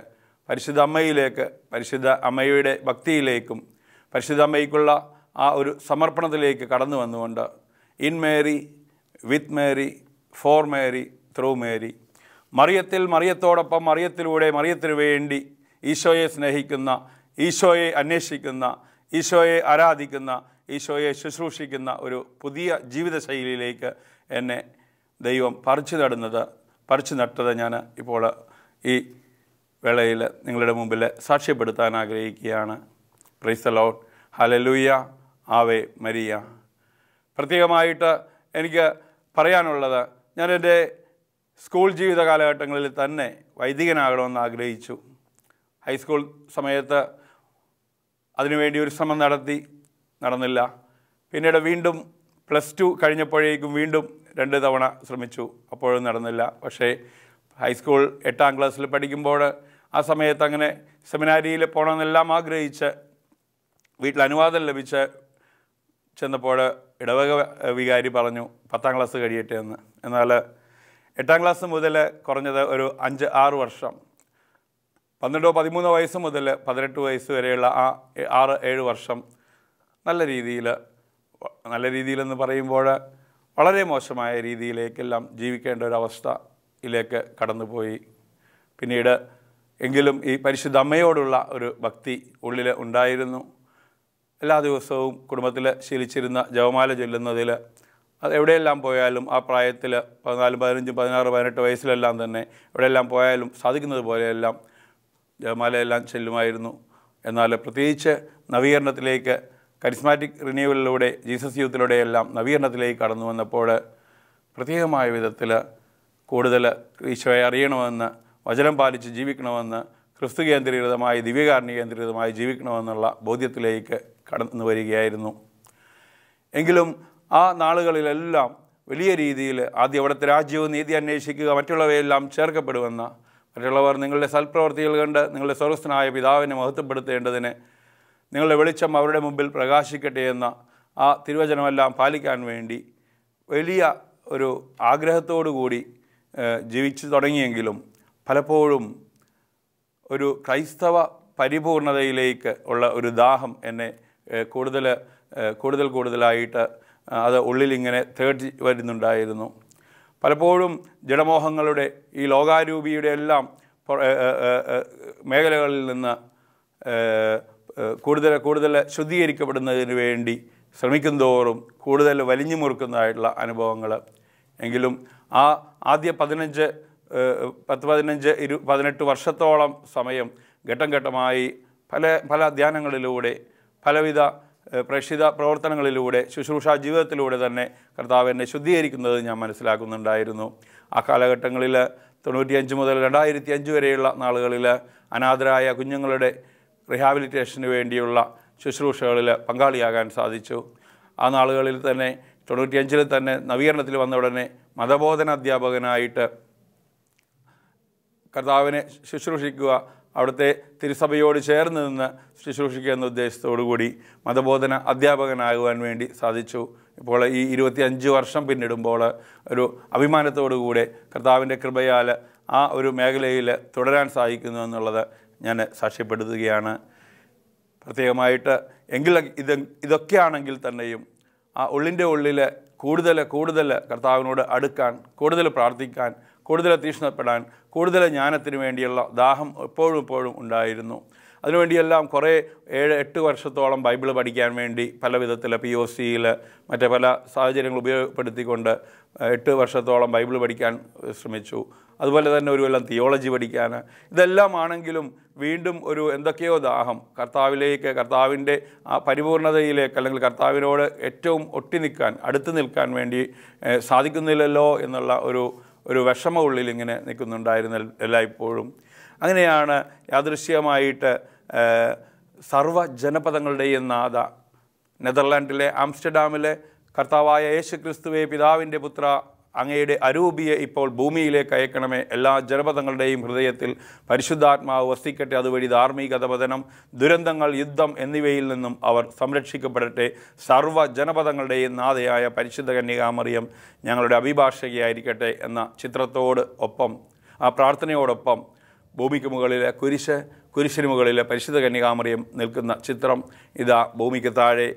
പരിശുദ്ധ അമ്മയിലേക്ക് പരിശുദ്ധ അമ്മയുടെ ഭക്തിയിലേക്കും പരിശുദ്ധ അമ്മയ്ക്കുള്ള ആ ഒരു സമർപ്പണത്തിലേക്ക് കടന്നു വന്നുകൊണ്ട് in Mary with Mary for Mary through Mary മറിയത്തിൽ മറിയത്തോടൊപ്പം മറിയത്തിലൂടെ മറിയത്തിനു വേണ്ടി ഈശോയെ സ്നേഹിക്കുന്ന ഈശോയെ അന്വേഷിക്കുന്ന ഈശോയെ ആരാധിക്കുന്ന ഈശോയെ ശുശ്രൂഷിക്കുന്ന ഒരു പുതിയ ജീവിതശൈലിയിലേക്ക് എന്നെ ദൈവം പറിച്ചു നടുന്നത് പറിച്ചു നട്ടത് ഞാൻ ഇപ്പോൾ ഈ വേളയിൽ നിങ്ങളുടെ മുമ്പിൽ സാക്ഷ്യപ്പെടുത്താൻ ആഗ്രഹിക്കുകയാണ് പ്രൈസലോൺ ഹലലൂയ ആവേ മരിയ പ്രത്യേകമായിട്ട് എനിക്ക് പറയാനുള്ളത് ഞാൻ സ്കൂൾ ജീവിത കാലഘട്ടങ്ങളിൽ തന്നെ വൈദികനാകണമെന്ന് ആഗ്രഹിച്ചു ഹൈസ്കൂൾ സമയത്ത് അതിനുവേണ്ടി ഒരു ശ്രമം നടത്തി നടന്നില്ല പിന്നീട് വീണ്ടും പ്ലസ് ടു കഴിഞ്ഞപ്പോഴേക്കും വീണ്ടും രണ്ട് തവണ ശ്രമിച്ചു അപ്പോഴും നടന്നില്ല പക്ഷേ ഹൈസ്കൂൾ എട്ടാം ക്ലാസ്സിൽ പഠിക്കുമ്പോൾ ആ സമയത്ത് അങ്ങനെ സെമിനാരിയിൽ പോകണമെന്നെല്ലാം ആഗ്രഹിച്ച് വീട്ടിൽ അനുവാദം ലഭിച്ച് ചെന്നപ്പോൾ ഇടവക വികാരി പറഞ്ഞു പത്താം ക്ലാസ് കഴിയട്ടെ എന്ന് എന്നാൽ എട്ടാം ക്ലാസ് മുതൽ കുറഞ്ഞത് ഒരു അഞ്ച് ആറ് വർഷം പന്ത്രണ്ടോ പതിമൂന്നോ വയസ്സ് മുതൽ പതിനെട്ട് വയസ്സ് വരെയുള്ള ആ ആറ് ഏഴ് വർഷം നല്ല രീതിയിൽ നല്ല രീതിയിലെന്ന് പറയുമ്പോൾ വളരെ മോശമായ രീതിയിലേക്കെല്ലാം ജീവിക്കേണ്ട ഒരു അവസ്ഥയിലേക്ക് കടന്നുപോയി പിന്നീട് എങ്കിലും ഈ പരിശുദ്ധ അമ്മയോടുള്ള ഒരു ഭക്തി ഉള്ളിൽ ഉണ്ടായിരുന്നു എല്ലാ ദിവസവും കുടുംബത്തിൽ ശീലിച്ചിരുന്ന ജവമാല ചൊല്ലുന്നതിൽ അത് എവിടെയെല്ലാം പോയാലും ആ പ്രായത്തിൽ പതിനാല് പതിനഞ്ചും പതിനാറ് പതിനെട്ട് വയസ്സിലെല്ലാം തന്നെ എവിടെയെല്ലാം പോയാലും സാധിക്കുന്നത് പോലെയെല്ലാം ജവമാലയെല്ലാം ചെല്ലുമായിരുന്നു എന്നാൽ പ്രത്യേകിച്ച് നവീകരണത്തിലേക്ക് കരിസ്മാറ്റിക് റിന്യൂവലിലൂടെ ജീസസ് എല്ലാം നവീകരണത്തിലേക്ക് കടന്നു വന്നപ്പോൾ പ്രത്യേകമായ വിധത്തിൽ കൂടുതൽ ഈശോയെ അറിയണമെന്ന് വചനം പാലിച്ച് ജീവിക്കണമെന്ന് ക്രിസ്തു കേന്ദ്രീകൃതമായി ദിവ്യകാരണി കേന്ദ്രീകൃതമായി ജീവിക്കണമെന്നുള്ള ബോധ്യത്തിലേക്ക് കടന്നു വരികയായിരുന്നു എങ്കിലും ആ നാളുകളിലെല്ലാം വലിയ രീതിയിൽ ആദ്യം അവിടുത്തെ രാജ്യവും നീതി അന്വേഷിക്കുക മറ്റുള്ളവയെല്ലാം ചേർക്കപ്പെടുമെന്ന് മറ്റുള്ളവർ നിങ്ങളുടെ സൽപ്രവർത്തികൾ കണ്ട് നിങ്ങളുടെ സ്വർഗസ്ഥനായ പിതാവിനെ മഹത്വപ്പെടുത്തേണ്ടതിന് നിങ്ങളുടെ വെളിച്ചം അവരുടെ മുമ്പിൽ പ്രകാശിക്കട്ടെ എന്ന ആ തിരുവചനമെല്ലാം പാലിക്കാൻ വേണ്ടി വലിയ ഒരു ആഗ്രഹത്തോടുകൂടി ജീവിച്ചു തുടങ്ങിയെങ്കിലും പലപ്പോഴും ഒരു ക്രൈസ്തവ പരിപൂർണതയിലേക്ക് ഉള്ള ഒരു ദാഹം എന്നെ കൂടുതൽ കൂടുതൽ കൂടുതലായിട്ട് അത് ഉള്ളിലിങ്ങനെ തേടി വരുന്നുണ്ടായിരുന്നു പലപ്പോഴും ജഡമോഹങ്ങളുടെ ഈ ലോകാരൂപിയുടെ എല്ലാം മേഖലകളിൽ നിന്ന് കൂടുതൽ കൂടുതൽ ശുദ്ധീകരിക്കപ്പെടുന്നതിന് വേണ്ടി ശ്രമിക്കും തോറും കൂടുതൽ വലിഞ്ഞു മുറുക്കുന്നതായിട്ടുള്ള അനുഭവങ്ങൾ എങ്കിലും ആ ആദ്യ പതിനഞ്ച് പത്ത് പതിനഞ്ച് ഇരു പതിനെട്ട് വർഷത്തോളം സമയം ഘട്ടം ഘട്ടമായി പല പല ധ്യാനങ്ങളിലൂടെ പലവിധ പ്രക്ഷിത പ്രവർത്തനങ്ങളിലൂടെ ശുശ്രൂഷ ജീവിതത്തിലൂടെ തന്നെ കർത്താവ് എന്നെ ശുദ്ധീകരിക്കുന്നത് ഞാൻ മനസ്സിലാക്കുന്നുണ്ടായിരുന്നു ആ കാലഘട്ടങ്ങളിൽ തൊണ്ണൂറ്റിയഞ്ച് മുതൽ രണ്ടായിരത്തി അഞ്ച് വരെയുള്ള നാളുകളിൽ അനാഥരായ കുഞ്ഞുങ്ങളുടെ റീഹാബിലിറ്റേഷന് വേണ്ടിയുള്ള ശുശ്രൂഷകളിൽ പങ്കാളിയാകാൻ സാധിച്ചു ആ നാളുകളിൽ തന്നെ തൊണ്ണൂറ്റിയഞ്ചിൽ തന്നെ നവീകരണത്തിൽ വന്ന ഉടനെ മതബോധന അധ്യാപകനായിട്ട് കർത്താവിനെ ശുശ്രൂഷിക്കുക അവിടുത്തെ തിരുസഭയോട് ചേർന്ന് നിന്ന് ശുശ്രൂഷിക്കുക എന്ന ഉദ്ദേശത്തോടുകൂടി മതബോധന അധ്യാപകനാകുവാൻ വേണ്ടി സാധിച്ചു ഇപ്പോൾ ഈ ഇരുപത്തിയഞ്ച് വർഷം പിന്നിടുമ്പോൾ ഒരു അഭിമാനത്തോടുകൂടെ കർത്താവിൻ്റെ കൃപയാൽ ആ ഒരു മേഖലയിൽ തുടരാൻ സാധിക്കുന്നു എന്നുള്ളത് ഞാൻ സാക്ഷ്യപ്പെടുത്തുകയാണ് പ്രത്യേകമായിട്ട് എങ്കിൽ ഇത് ഇതൊക്കെയാണെങ്കിൽ തന്നെയും ആ ഉള്ളിൻ്റെ ഉള്ളിൽ കൂടുതൽ കൂടുതൽ കർത്താവിനോട് അടുക്കാൻ കൂടുതൽ പ്രാർത്ഥിക്കാൻ കൂടുതൽ തീഷ്ണപ്പെടാൻ കൂടുതൽ ജ്ഞാനത്തിന് വേണ്ടിയുള്ള ദാഹം എപ്പോഴും എപ്പോഴും ഉണ്ടായിരുന്നു അതിനുവേണ്ടിയെല്ലാം കുറേ ഏഴ് എട്ട് വർഷത്തോളം ബൈബിൾ പഠിക്കാൻ വേണ്ടി പല വിധത്തിൽ പി ഒ സിയിൽ മറ്റേ പല സാഹചര്യങ്ങൾ ഉപയോഗപ്പെടുത്തിക്കൊണ്ട് എട്ട് വർഷത്തോളം ബൈബിൾ പഠിക്കാൻ ശ്രമിച്ചു അതുപോലെ തന്നെ ഒരു വല്ല തിയോളജി പഠിക്കാൻ ഇതെല്ലാം ആണെങ്കിലും വീണ്ടും ഒരു എന്തൊക്കെയോ ദാഹം കർത്താവിലേക്ക് കർത്താവിൻ്റെ ആ പരിപൂർണതയിലേക്ക് അല്ലെങ്കിൽ കർത്താവിനോട് ഏറ്റവും ഒട്ടി നിൽക്കാൻ അടുത്ത് നിൽക്കാൻ വേണ്ടി സാധിക്കുന്നില്ലല്ലോ എന്നുള്ള ഒരു ഒരു വിഷമ ഉള്ളിൽ ഇങ്ങനെ നിൽക്കുന്നുണ്ടായിരുന്നു എല്ലായ്പ്പോഴും അങ്ങനെയാണ് യാദൃശ്യമായിട്ട് സർവ്വ ജനപദങ്ങളുടെയും നാഥ നെതർലാൻഡിലെ ആംസ്റ്റർഡാമിലെ കർത്താവായ യേശു ക്രിസ്തുവെ പിതാവിൻ്റെ പുത്ര അങ്ങയുടെ അരൂപിയെ ഇപ്പോൾ ഭൂമിയിലേക്ക് അയക്കണമേ എല്ലാ ജനപദങ്ങളുടെയും ഹൃദയത്തിൽ പരിശുദ്ധാത്മാവ് വസിക്കട്ടെ അതുവഴി ധാർമ്മികത പതനം ദുരന്തങ്ങൾ യുദ്ധം എന്നിവയിൽ നിന്നും അവർ സംരക്ഷിക്കപ്പെടട്ടെ സർവ്വ ജനപദങ്ങളുടെയും നാഥയായ പരിശുദ്ധ കന്യകാമറിയം ഞങ്ങളുടെ അഭിഭാഷകയായിരിക്കട്ടെ എന്ന ചിത്രത്തോട് ഒപ്പം ആ പ്രാർത്ഥനയോടൊപ്പം ഭൂമിക്ക് മുകളിലെ കുരിശ് കുരിശിന് മുകളിലെ പരിശുദ്ധ കന്യകാമറിയം നിൽക്കുന്ന ചിത്രം ഇതാ ഭൂമിക്ക് താഴെ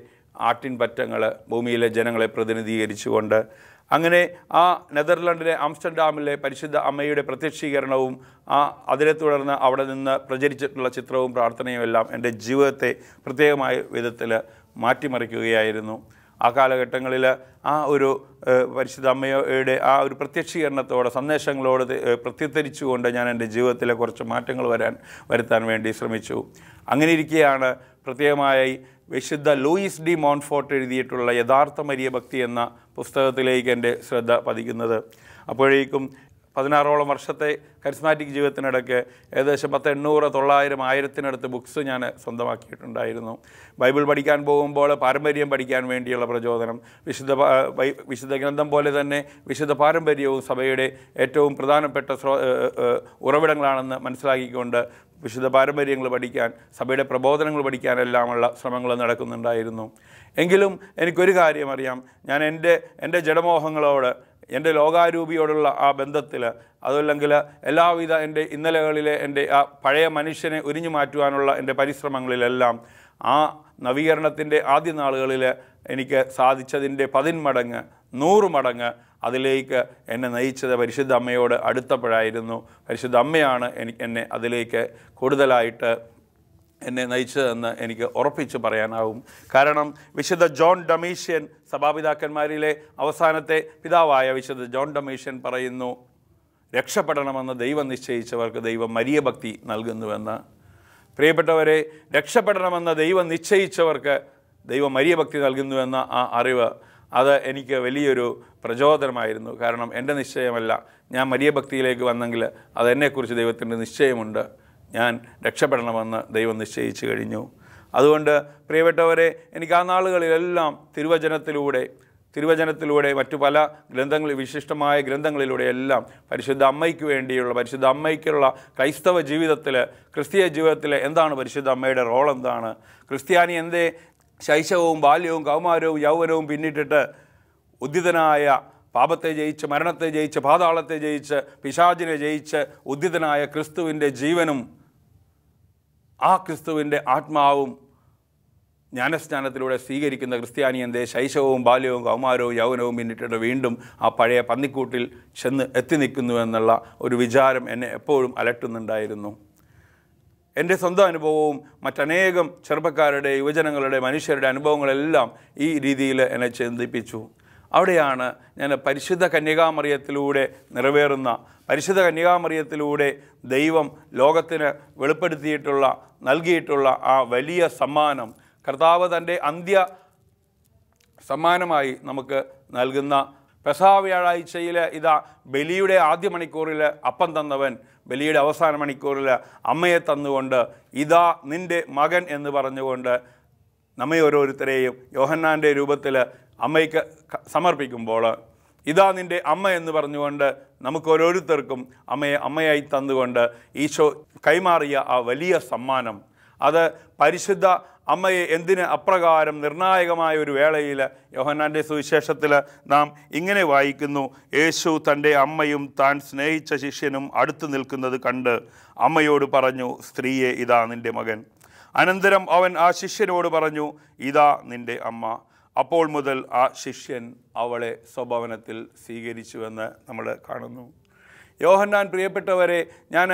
ആട്ടിൻ പറ്റങ്ങൾ ഭൂമിയിലെ ജനങ്ങളെ പ്രതിനിധീകരിച്ചുകൊണ്ട് അങ്ങനെ ആ നെതർലൻഡിലെ ആംസ്റ്റർഡാമിലെ പരിശുദ്ധ അമ്മയുടെ പ്രത്യക്ഷീകരണവും ആ അതിനെ തുടർന്ന് അവിടെ നിന്ന് പ്രചരിച്ചിട്ടുള്ള ചിത്രവും പ്രാർത്ഥനയും എല്ലാം എൻ്റെ ജീവിതത്തെ പ്രത്യേകമായ വിധത്തിൽ മാറ്റിമറിക്കുകയായിരുന്നു ആ കാലഘട്ടങ്ങളിൽ ആ ഒരു പരിശുദ്ധ അമ്മയുടെ ആ ഒരു പ്രത്യക്ഷീകരണത്തോടെ സന്ദേശങ്ങളോട് പ്രത്യുദ്ധരിച്ചുകൊണ്ട് ഞാൻ എൻ്റെ ജീവിതത്തിലെ കുറച്ച് മാറ്റങ്ങൾ വരാൻ വരുത്താൻ വേണ്ടി ശ്രമിച്ചു അങ്ങനെ ഇരിക്കെയാണ് പ്രത്യേകമായി വിശുദ്ധ ലൂയിസ് ഡി മോൺഫോർട്ട് എഴുതിയിട്ടുള്ള യഥാർത്ഥ മരിയ ഭക്തി എന്ന പുസ്തകത്തിലേക്ക് എൻ്റെ ശ്രദ്ധ പതിക്കുന്നത് അപ്പോഴേക്കും പതിനാറോളം വർഷത്തെ കരിസ്മാറ്റിക് ജീവിതത്തിനിടയ്ക്ക് ഏകദേശം പത്ത് എണ്ണൂറ് തൊള്ളായിരം ആയിരത്തിനടുത്ത് ബുക്സ് ഞാൻ സ്വന്തമാക്കിയിട്ടുണ്ടായിരുന്നു ബൈബിൾ പഠിക്കാൻ പോകുമ്പോൾ പാരമ്പര്യം പഠിക്കാൻ വേണ്ടിയുള്ള പ്രചോദനം വിശുദ്ധ വിശുദ്ധ ഗ്രന്ഥം പോലെ തന്നെ വിശുദ്ധ പാരമ്പര്യവും സഭയുടെ ഏറ്റവും പ്രധാനപ്പെട്ട സ്രോ ഉറവിടങ്ങളാണെന്ന് മനസ്സിലാക്കിക്കൊണ്ട് വിശുദ്ധ പാരമ്പര്യങ്ങൾ പഠിക്കാൻ സഭയുടെ പ്രബോധനങ്ങൾ പഠിക്കാനെല്ലാമുള്ള ശ്രമങ്ങൾ നടക്കുന്നുണ്ടായിരുന്നു എങ്കിലും എനിക്കൊരു കാര്യം അറിയാം ഞാൻ എൻ്റെ എൻ്റെ ജഡമോഹങ്ങളോട് എൻ്റെ ലോകാരൂപിയോടുള്ള ആ ബന്ധത്തിൽ അതല്ലെങ്കിൽ എല്ലാവിധ എൻ്റെ ഇന്നലകളിലെ എൻ്റെ ആ പഴയ മനുഷ്യനെ ഒരിഞ്ഞു മാറ്റുവാനുള്ള എൻ്റെ പരിശ്രമങ്ങളിലെല്ലാം ആ നവീകരണത്തിൻ്റെ ആദ്യ നാളുകളിൽ എനിക്ക് സാധിച്ചതിൻ്റെ പതിന്മടങ്ങ് നൂറ് മടങ്ങ് അതിലേക്ക് എന്നെ നയിച്ചത് പരിശുദ്ധ അമ്മയോട് അടുത്തപ്പോഴായിരുന്നു പരിശുദ്ധ അമ്മയാണ് എനിക്ക് എന്നെ അതിലേക്ക് കൂടുതലായിട്ട് എന്നെ നയിച്ചതെന്ന് എനിക്ക് ഉറപ്പിച്ച് പറയാനാവും കാരണം വിശുദ്ധ ജോൺ ഡമീഷ്യൻ സഭാപിതാക്കന്മാരിലെ അവസാനത്തെ പിതാവായ വിശുദ്ധ ജോൺ ഡമീഷ്യൻ പറയുന്നു രക്ഷപ്പെടണമെന്ന് ദൈവം നിശ്ചയിച്ചവർക്ക് ദൈവം മരിയ ഭക്തി നൽകുന്നുവെന്ന് പ്രിയപ്പെട്ടവരെ രക്ഷപ്പെടണമെന്ന് ദൈവം നിശ്ചയിച്ചവർക്ക് ദൈവം മരിയ ഭക്തി നൽകുന്നുവെന്ന ആ അറിവ് അത് എനിക്ക് വലിയൊരു പ്രചോദനമായിരുന്നു കാരണം എൻ്റെ നിശ്ചയമല്ല ഞാൻ മരിയ ഭക്തിയിലേക്ക് വന്നെങ്കിൽ അതെന്നെക്കുറിച്ച് ദൈവത്തിൻ്റെ നിശ്ചയമുണ്ട് ഞാൻ രക്ഷപ്പെടണമെന്ന് ദൈവം നിശ്ചയിച്ചു കഴിഞ്ഞു അതുകൊണ്ട് പ്രിയപ്പെട്ടവരെ എനിക്ക് ആ നാളുകളിലെല്ലാം തിരുവചനത്തിലൂടെ തിരുവചനത്തിലൂടെ മറ്റു പല ഗ്രന്ഥങ്ങളിൽ വിശിഷ്ടമായ ഗ്രന്ഥങ്ങളിലൂടെയെല്ലാം പരിശുദ്ധ അമ്മയ്ക്ക് വേണ്ടിയുള്ള പരിശുദ്ധ അമ്മയ്ക്കുള്ള ക്രൈസ്തവ ജീവിതത്തിൽ ക്രിസ്തീയ ജീവിതത്തിൽ എന്താണ് പരിശുദ്ധ അമ്മയുടെ റോൾ എന്താണ് ക്രിസ്ത്യാനി എന്തേ ശൈശവവും ബാല്യവും കൗമാരവും യൗവനവും പിന്നിട്ടിട്ട് ഉദിതനായ പാപത്തെ ജയിച്ച് മരണത്തെ ജയിച്ച് പാതാളത്തെ ജയിച്ച് പിശാചിനെ ജയിച്ച് ഉദ്ധിതനായ ക്രിസ്തുവിൻ്റെ ജീവനും ആ ക്രിസ്തുവിൻ്റെ ആത്മാവും ജ്ഞാനസ്നാനത്തിലൂടെ സ്വീകരിക്കുന്ന ക്രിസ്ത്യാനിയൻ്റെ ശൈശവവും ബാല്യവും കൗമാരവും യൗവനവും പിന്നിട്ടിട്ട് വീണ്ടും ആ പഴയ പന്നിക്കൂട്ടിൽ ചെന്ന് എത്തി നിൽക്കുന്നു എന്നുള്ള ഒരു വിചാരം എന്നെ എപ്പോഴും അലട്ടുന്നുണ്ടായിരുന്നു എൻ്റെ സ്വന്തം അനുഭവവും മറ്റനേകം ചെറുപ്പക്കാരുടെ യുവജനങ്ങളുടെ മനുഷ്യരുടെ അനുഭവങ്ങളെല്ലാം ഈ രീതിയിൽ എന്നെ ചിന്തിപ്പിച്ചു അവിടെയാണ് ഞാൻ പരിശുദ്ധ കന്യകാമറിയത്തിലൂടെ നിറവേറുന്ന പരിശുദ്ധ കന്യകാമറിയത്തിലൂടെ ദൈവം ലോകത്തിന് വെളിപ്പെടുത്തിയിട്ടുള്ള നൽകിയിട്ടുള്ള ആ വലിയ സമ്മാനം കർത്താവ് തൻ്റെ അന്ത്യ സമ്മാനമായി നമുക്ക് നൽകുന്ന പെസാ വ്യാഴാഴ്ചയിൽ ഇതാ ബലിയുടെ ആദ്യ മണിക്കൂറിൽ അപ്പം തന്നവൻ ബലിയുടെ അവസാന മണിക്കൂറിൽ അമ്മയെ തന്നുകൊണ്ട് ഇതാ നിൻ്റെ മകൻ എന്ന് പറഞ്ഞുകൊണ്ട് നമ്മെ ഓരോരുത്തരെയും യോഹന്നാൻ്റെ രൂപത്തിൽ അമ്മയ്ക്ക് സമർപ്പിക്കുമ്പോൾ ഇതാ നിൻ്റെ അമ്മ എന്ന് പറഞ്ഞുകൊണ്ട് നമുക്ക് ഓരോരുത്തർക്കും അമ്മയെ അമ്മയായി തന്നുകൊണ്ട് ഈശോ കൈമാറിയ ആ വലിയ സമ്മാനം അത് പരിശുദ്ധ അമ്മയെ എന്തിന് അപ്രകാരം നിർണായകമായ ഒരു വേളയിൽ യോഹന്നാൻ്റെ സുവിശേഷത്തിൽ നാം ഇങ്ങനെ വായിക്കുന്നു യേശു തൻ്റെ അമ്മയും താൻ സ്നേഹിച്ച ശിഷ്യനും അടുത്തു നിൽക്കുന്നത് കണ്ട് അമ്മയോട് പറഞ്ഞു സ്ത്രീയെ ഇതാ നിൻ്റെ മകൻ അനന്തരം അവൻ ആ ശിഷ്യനോട് പറഞ്ഞു ഇതാ നിൻ്റെ അമ്മ അപ്പോൾ മുതൽ ആ ശിഷ്യൻ അവളെ സ്വഭവനത്തിൽ സ്വീകരിച്ചുവെന്ന് നമ്മൾ കാണുന്നു യോഹന്നാൻ പ്രിയപ്പെട്ടവരെ ഞാൻ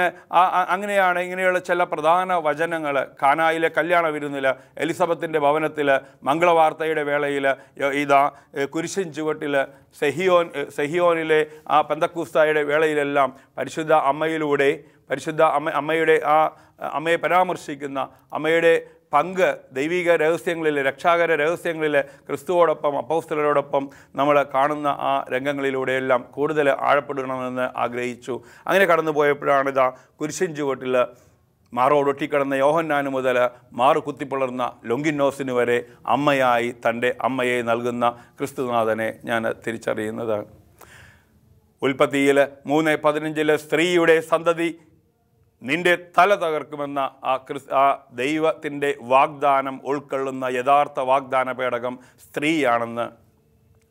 അങ്ങനെയാണ് ഇങ്ങനെയുള്ള ചില പ്രധാന വചനങ്ങൾ കാനായിലെ കല്യാണ വിരുന്നില് എലിസബത്തിൻ്റെ ഭവനത്തിൽ മംഗളവാർത്തയുടെ വേളയിൽ ഇതാ കുരിശൻ ചുവട്ടിൽ സെഹിയോൻ സെഹിയോനിലെ ആ പെന്തക്കൂസ്തായുടെ വേളയിലെല്ലാം പരിശുദ്ധ അമ്മയിലൂടെ പരിശുദ്ധ അമ്മ അമ്മയുടെ ആ അമ്മയെ പരാമർശിക്കുന്ന അമ്മയുടെ പങ്ക് ദൈവിക രഹസ്യങ്ങളിൽ രക്ഷാകര രഹസ്യങ്ങളിൽ ക്രിസ്തുവോടൊപ്പം അപ്പൗസ്തലരോടൊപ്പം നമ്മൾ കാണുന്ന ആ രംഗങ്ങളിലൂടെയെല്ലാം കൂടുതൽ ആഴപ്പെടണമെന്ന് ആഗ്രഹിച്ചു അങ്ങനെ കടന്നു പോയപ്പോഴാണ് കുരിശൻ ചുവട്ടിൽ മാറോടൊട്ടിക്കിടന്ന യോഹന്നാന് മുതൽ മാറു കുത്തിപ്പിളർന്ന ലൊങ്കിന്നോസിന് വരെ അമ്മയായി തൻ്റെ അമ്മയെ നൽകുന്ന ക്രിസ്തുനാഥനെ ഞാൻ തിരിച്ചറിയുന്നത് ഉൽപ്പത്തിയിൽ മൂന്ന് പതിനഞ്ചിൽ സ്ത്രീയുടെ സന്തതി നിന്റെ തല തകർക്കുമെന്ന ആ ക്രിസ് ആ ദൈവത്തിൻ്റെ വാഗ്ദാനം ഉൾക്കൊള്ളുന്ന യഥാർത്ഥ വാഗ്ദാന പേടകം സ്ത്രീയാണെന്ന്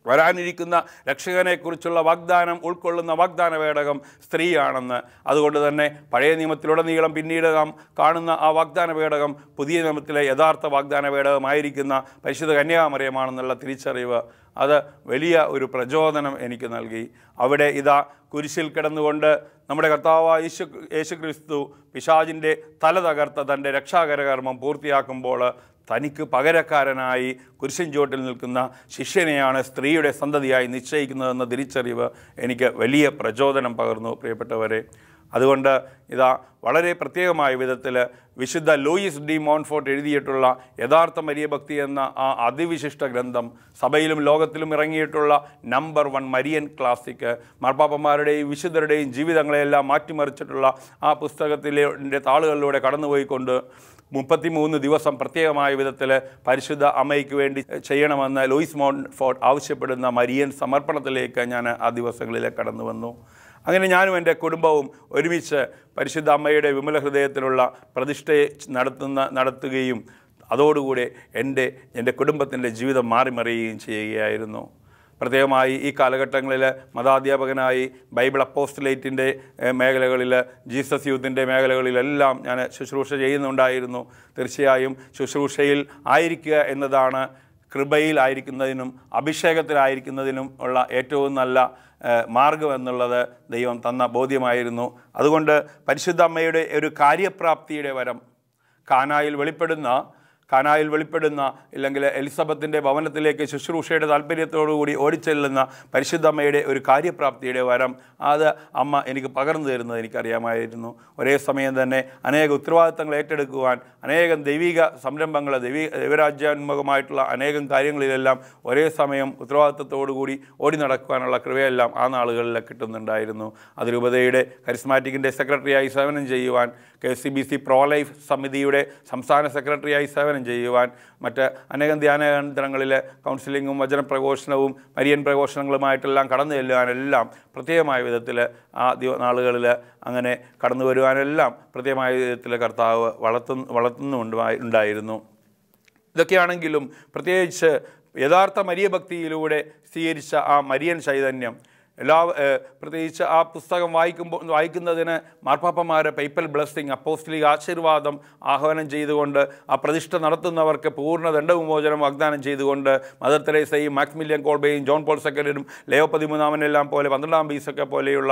വരാനിരിക്കുന്ന രക്ഷകനെക്കുറിച്ചുള്ള വാഗ്ദാനം ഉൾക്കൊള്ളുന്ന വാഗ്ദാന പേടകം സ്ത്രീയാണെന്ന് അതുകൊണ്ട് തന്നെ പഴയ നിയമത്തിലുടനീളം പിന്നീട് നാം കാണുന്ന ആ വാഗ്ദാന പേടകം പുതിയ നിയമത്തിലെ യഥാർത്ഥ വാഗ്ദാന പേടകമായിരിക്കുന്ന പരിശുദ്ധ കന്യാമറിയമാണെന്നുള്ള തിരിച്ചറിവ് അത് വലിയ ഒരു പ്രചോദനം എനിക്ക് നൽകി അവിടെ ഇതാ കുരിശിൽ കിടന്നുകൊണ്ട് നമ്മുടെ കർത്താവ് യേശു യേശുക്രിസ്തു പിശാജിൻ്റെ തല തകർത്ത തൻ്റെ രക്ഷാകരകർമ്മം പൂർത്തിയാക്കുമ്പോൾ തനിക്ക് പകരക്കാരനായി കുരിശൻ നിൽക്കുന്ന ശിഷ്യനെയാണ് സ്ത്രീയുടെ സന്തതിയായി നിശ്ചയിക്കുന്നതെന്ന തിരിച്ചറിവ് എനിക്ക് വലിയ പ്രചോദനം പകർന്നു പ്രിയപ്പെട്ടവരെ അതുകൊണ്ട് ഇതാ വളരെ പ്രത്യേകമായ വിധത്തിൽ വിശുദ്ധ ലൂയിസ് ഡി മോൺഫോർട്ട് എഴുതിയിട്ടുള്ള യഥാർത്ഥ മരിയഭക്തി എന്ന ആ അതിവിശിഷ്ട ഗ്രന്ഥം സഭയിലും ലോകത്തിലും ഇറങ്ങിയിട്ടുള്ള നമ്പർ വൺ മരിയൻ ക്ലാസിക് മാർപ്പാപ്പന്മാരുടെയും വിശുദ്ധരുടെയും ജീവിതങ്ങളെയെല്ലാം മാറ്റിമറിച്ചിട്ടുള്ള ആ പുസ്തകത്തിലെ താളുകളിലൂടെ കടന്നുപോയിക്കൊണ്ട് മൂന്ന് ദിവസം പ്രത്യേകമായ വിധത്തിൽ പരിശുദ്ധ അമ്മയ്ക്ക് വേണ്ടി ചെയ്യണമെന്ന് ലൂയിസ് മോൺഫോർട്ട് ആവശ്യപ്പെടുന്ന മരിയൻ സമർപ്പണത്തിലേക്ക് ഞാൻ ആ ദിവസങ്ങളിൽ കടന്നു വന്നു അങ്ങനെ ഞാനും എൻ്റെ കുടുംബവും ഒരുമിച്ച് പരിശുദ്ധ അമ്മയുടെ വിമല ഹൃദയത്തിലുള്ള പ്രതിഷ്ഠയെ നടത്തുന്ന നടത്തുകയും അതോടുകൂടെ എൻ്റെ എൻ്റെ കുടുംബത്തിൻ്റെ ജീവിതം മറിയുകയും ചെയ്യുകയായിരുന്നു പ്രത്യേകമായി ഈ കാലഘട്ടങ്ങളിൽ മതാധ്യാപകനായി ബൈബിൾ അപ്പോസ്റ്റലേറ്റിൻ്റെ മേഖലകളിൽ ജീസസ് യൂത്തിൻ്റെ മേഖലകളിലെല്ലാം ഞാൻ ശുശ്രൂഷ ചെയ്യുന്നുണ്ടായിരുന്നു തീർച്ചയായും ശുശ്രൂഷയിൽ ആയിരിക്കുക എന്നതാണ് കൃപയിലായിരിക്കുന്നതിനും അഭിഷേകത്തിലായിരിക്കുന്നതിനും ഉള്ള ഏറ്റവും നല്ല മാർഗം എന്നുള്ളത് ദൈവം തന്ന ബോധ്യമായിരുന്നു അതുകൊണ്ട് പരിശുദ്ധ അമ്മയുടെ ഒരു കാര്യപ്രാപ്തിയുടെ വരം കാനായിൽ വെളിപ്പെടുന്ന കാനായിൽ വെളിപ്പെടുന്ന ഇല്ലെങ്കിൽ എലിസബത്തിൻ്റെ ഭവനത്തിലേക്ക് ശുശ്രൂഷയുടെ താല്പര്യത്തോടുകൂടി ഓടിച്ചെല്ലുന്ന പരിശുദ്ധമ്മയുടെ ഒരു കാര്യപ്രാപ്തിയുടെ വരം അത് അമ്മ എനിക്ക് പകർന്നു തരുന്നത് എനിക്കറിയാമായിരുന്നു ഒരേ സമയം തന്നെ അനേക ഉത്തരവാദിത്തങ്ങൾ ഏറ്റെടുക്കുവാൻ അനേകം ദൈവിക സംരംഭങ്ങൾ ദൈവി ദൈവരാജ്യാത്മകമായിട്ടുള്ള അനേകം കാര്യങ്ങളിലെല്ലാം ഒരേ സമയം ഉത്തരവാദിത്തത്തോടുകൂടി ഓടി നടക്കുവാനുള്ള കൃപയെല്ലാം ആ നാളുകളിൽ കിട്ടുന്നുണ്ടായിരുന്നു അതിരൂപതയുടെ കരിസ്മാറ്റിക്കിൻ്റെ സെക്രട്ടറിയായി സേവനം ചെയ്യുവാൻ K C B C pro life സമിതിയുടെ സംസ്ഥാന സെക്രട്ടറിയായി സേവനം ചെയ്യുവാൻ മറ്റ് അനേകം ധ്യാനകേന്ദ്രങ്ങളിലെ കൗൺസിലിങ്ങും വചന പ്രഘോഷണവും മരിയൻ പ്രഘോഷണങ്ങളുമായിട്ടെല്ലാം കടന്നു ചെല്ലുവാനെല്ലാം പ്രത്യേകമായ വിധത്തിൽ ആ നാളുകളിൽ അങ്ങനെ കടന്നു വരുവാനെല്ലാം പ്രത്യേകമായ വിധത്തിൽ കർത്താവ് വളർത്തുന്നു വളർത്തുന്നുണ്ടായി ഉണ്ടായിരുന്നു ഇതൊക്കെയാണെങ്കിലും പ്രത്യേകിച്ച് യഥാർത്ഥ മരിയ ഭക്തിയിലൂടെ സ്വീകരിച്ച ആ മരിയൻ ചൈതന്യം എല്ലാ പ്രത്യേകിച്ച് ആ പുസ്തകം വായിക്കുമ്പോൾ വായിക്കുന്നതിന് മാർപ്പാപ്പമാരെ പൈപ്പൽ ബ്ലെസ്സിങ് അപ്പോസ്റ്റലിക് ആശീർവാദം ആഹ്വാനം ചെയ്തുകൊണ്ട് ആ പ്രതിഷ്ഠ നടത്തുന്നവർക്ക് പൂർണ്ണ ദണ്ഡവിമോചനം വാഗ്ദാനം ചെയ്തുകൊണ്ട് മദർ തെരേസയും മാക്സിമിലിയൻ കോൾബേയും ജോൺ പോൾ സെക്കൻഡിനും ലയോ പതിമൂന്നാമനെല്ലാം പോലെ പന്ത്രണ്ടാം ബീസൊക്കെ പോലെയുള്ള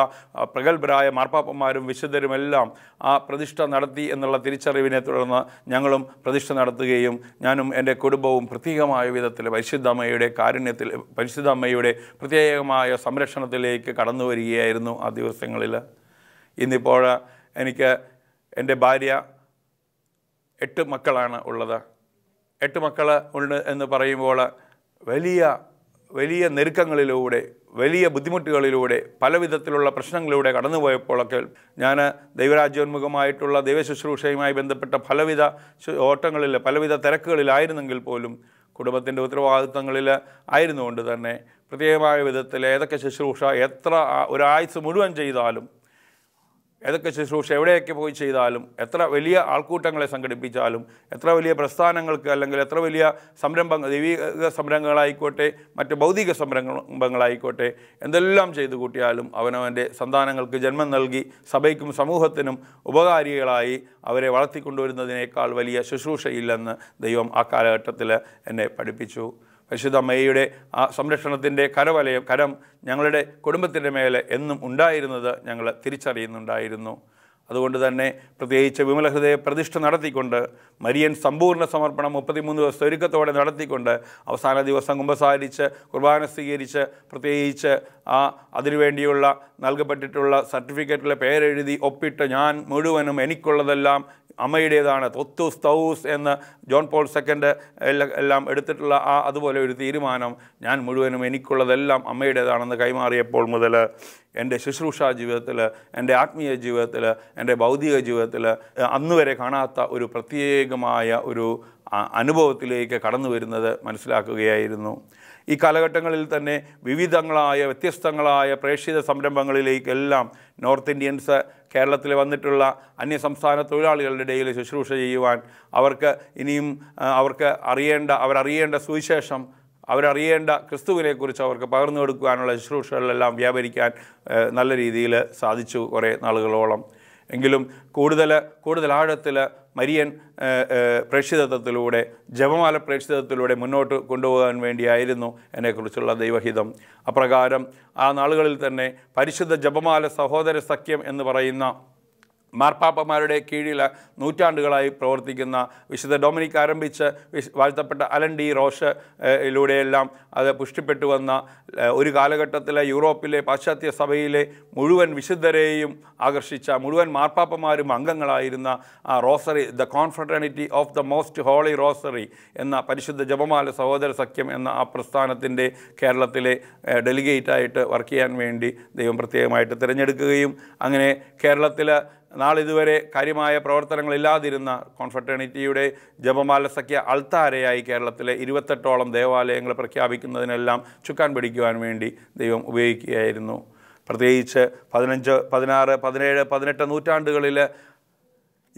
പ്രഗത്ഭരായ മാർപ്പാപ്പന്മാരും വിശുദ്ധരുമെല്ലാം ആ പ്രതിഷ്ഠ നടത്തി എന്നുള്ള തിരിച്ചറിവിനെ തുടർന്ന് ഞങ്ങളും പ്രതിഷ്ഠ നടത്തുകയും ഞാനും എൻ്റെ കുടുംബവും പ്രത്യേകമായ വിധത്തിൽ പരിശുദ്ധമ്മയുടെ കാരുണ്യത്തിൽ പരിശുദ്ധമ്മയുടെ പ്രത്യേകമായ സംരക്ഷണത്തിൽ ജീവിതത്തിലേക്ക് കടന്നു വരികയായിരുന്നു ആ ദിവസങ്ങളിൽ ഇന്നിപ്പോൾ എനിക്ക് എൻ്റെ ഭാര്യ എട്ട് മക്കളാണ് ഉള്ളത് എട്ട് മക്കൾ ഉണ്ട് എന്ന് പറയുമ്പോൾ വലിയ വലിയ നെരുക്കങ്ങളിലൂടെ വലിയ ബുദ്ധിമുട്ടുകളിലൂടെ പല വിധത്തിലുള്ള പ്രശ്നങ്ങളിലൂടെ കടന്നുപോയപ്പോഴൊക്കെ ഞാൻ ദൈവരാജ്യോന്മുഖമായിട്ടുള്ള ദൈവശുശ്രൂഷയുമായി ബന്ധപ്പെട്ട പലവിധ ഓട്ടങ്ങളിൽ പലവിധ തിരക്കുകളിലായിരുന്നെങ്കിൽ പോലും കുടുംബത്തിൻ്റെ ഉത്തരവാദിത്തങ്ങളിൽ ആയിരുന്നുകൊണ്ട് തന്നെ പ്രത്യേകമായ വിധത്തിൽ ഏതൊക്കെ ശുശ്രൂഷ എത്ര ഒരാഴ്ച മുഴുവൻ ചെയ്താലും ഏതൊക്കെ ശുശ്രൂഷ എവിടെയൊക്കെ പോയി ചെയ്താലും എത്ര വലിയ ആൾക്കൂട്ടങ്ങളെ സംഘടിപ്പിച്ചാലും എത്ര വലിയ പ്രസ്ഥാനങ്ങൾക്ക് അല്ലെങ്കിൽ എത്ര വലിയ സംരംഭങ്ങൾ ദൈവിക സംരംഭങ്ങളായിക്കോട്ടെ മറ്റ് ഭൗതിക സംരംഭങ്ങളായിക്കോട്ടെ എന്തെല്ലാം ചെയ്തു കൂട്ടിയാലും അവനവൻ്റെ സന്താനങ്ങൾക്ക് ജന്മം നൽകി സഭയ്ക്കും സമൂഹത്തിനും ഉപകാരികളായി അവരെ വളർത്തിക്കൊണ്ടുവരുന്നതിനേക്കാൾ വലിയ ശുശ്രൂഷയില്ലെന്ന് ദൈവം ആ കാലഘട്ടത്തിൽ എന്നെ പഠിപ്പിച്ചു പരിശുദ്ധ അമ്മയുടെ ആ സംരക്ഷണത്തിൻ്റെ കരവലയം കരം ഞങ്ങളുടെ കുടുംബത്തിൻ്റെ മേലെ എന്നും ഉണ്ടായിരുന്നത് ഞങ്ങൾ തിരിച്ചറിയുന്നുണ്ടായിരുന്നു അതുകൊണ്ട് തന്നെ പ്രത്യേകിച്ച് വിമലഹൃദയ പ്രതിഷ്ഠ നടത്തിക്കൊണ്ട് മരിയൻ സമ്പൂർണ്ണ സമർപ്പണം മുപ്പത്തിമൂന്ന് ദിവസത്തെ ഒരുക്കത്തോടെ നടത്തിക്കൊണ്ട് അവസാന ദിവസം കുമ്പസാരിച്ച് കുർബാന സ്വീകരിച്ച് പ്രത്യേകിച്ച് ആ അതിനുവേണ്ടിയുള്ള നൽകപ്പെട്ടിട്ടുള്ള സർട്ടിഫിക്കറ്റിലെ പേരെഴുതി ഒപ്പിട്ട് ഞാൻ മുഴുവനും എനിക്കുള്ളതെല്ലാം അമ്മയുടേതാണ് തൊത്തു തൗസ് എന്ന് ജോൺ പോൾ സെക്കൻഡ് എല്ലാം എടുത്തിട്ടുള്ള ആ അതുപോലെ ഒരു തീരുമാനം ഞാൻ മുഴുവനും എനിക്കുള്ളതെല്ലാം അമ്മയുടേതാണെന്ന് കൈമാറിയപ്പോൾ മുതൽ എൻ്റെ ശുശ്രൂഷ ജീവിതത്തിൽ എൻ്റെ ആത്മീയ ജീവിതത്തിൽ എൻ്റെ ഭൗതിക ജീവിതത്തിൽ അന്ന് വരെ കാണാത്ത ഒരു പ്രത്യേകമായ ഒരു അനുഭവത്തിലേക്ക് കടന്നു വരുന്നത് മനസ്സിലാക്കുകയായിരുന്നു ഈ കാലഘട്ടങ്ങളിൽ തന്നെ വിവിധങ്ങളായ വ്യത്യസ്തങ്ങളായ പ്രേക്ഷിത സംരംഭങ്ങളിലേക്കെല്ലാം നോർത്ത് ഇന്ത്യൻസ് കേരളത്തിൽ വന്നിട്ടുള്ള അന്യസംസ്ഥാന തൊഴിലാളികളുടെ ഇടയിൽ ശുശ്രൂഷ ചെയ്യുവാൻ അവർക്ക് ഇനിയും അവർക്ക് അറിയേണ്ട അവരറിയേണ്ട സുവിശേഷം അവരറിയേണ്ട ക്രിസ്തുവിനെക്കുറിച്ച് അവർക്ക് പകർന്നു കൊടുക്കുവാനുള്ള ശുശ്രൂഷകളിലെല്ലാം വ്യാപരിക്കാൻ നല്ല രീതിയിൽ സാധിച്ചു കുറേ നാളുകളോളം എങ്കിലും കൂടുതൽ കൂടുതൽ ആഴത്തിൽ മരിയൻ പ്രേക്ഷിതത്വത്തിലൂടെ ജപമാല പ്രേക്ഷിതത്വത്തിലൂടെ മുന്നോട്ട് കൊണ്ടുപോകാൻ വേണ്ടിയായിരുന്നു എന്നെക്കുറിച്ചുള്ള ദൈവഹിതം അപ്രകാരം ആ നാളുകളിൽ തന്നെ പരിശുദ്ധ ജപമാല സഹോദര സഖ്യം എന്ന് പറയുന്ന മാർപ്പാപ്പമാരുടെ കീഴിൽ നൂറ്റാണ്ടുകളായി പ്രവർത്തിക്കുന്ന വിശുദ്ധ ഡൊമിനിക് ആരംഭിച്ച് വാഴ്ത്തപ്പെട്ട അലൻ ഡി റോഷ് ലൂടെയെല്ലാം അത് പുഷ്ടിപ്പെട്ടു വന്ന ഒരു കാലഘട്ടത്തിലെ യൂറോപ്പിലെ പാശ്ചാത്യ സഭയിലെ മുഴുവൻ വിശുദ്ധരെയും ആകർഷിച്ച മുഴുവൻ മാർപ്പാപ്പമാരും അംഗങ്ങളായിരുന്ന ആ rosary the confraternity of the most holy rosary എന്ന പരിശുദ്ധ ജപമാല സഹോദര സഖ്യം എന്ന ആ പ്രസ്ഥാനത്തിൻ്റെ കേരളത്തിലെ ഡെലിഗേറ്റായിട്ട് വർക്ക് ചെയ്യാൻ വേണ്ടി ദൈവം പ്രത്യേകമായിട്ട് തിരഞ്ഞെടുക്കുകയും അങ്ങനെ കേരളത്തിൽ നാളിതുവരെ കാര്യമായ പ്രവർത്തനങ്ങളില്ലാതിരുന്ന കോൺഫെറ്റേണിറ്റിയുടെ ജപമാലസഖ്യ അൾത്താരയായി കേരളത്തിലെ ഇരുപത്തെട്ടോളം ദേവാലയങ്ങൾ പ്രഖ്യാപിക്കുന്നതിനെല്ലാം ചുക്കാൻ പിടിക്കുവാൻ വേണ്ടി ദൈവം ഉപയോഗിക്കുകയായിരുന്നു പ്രത്യേകിച്ച് പതിനഞ്ച് പതിനാറ് പതിനേഴ് പതിനെട്ട് നൂറ്റാണ്ടുകളിൽ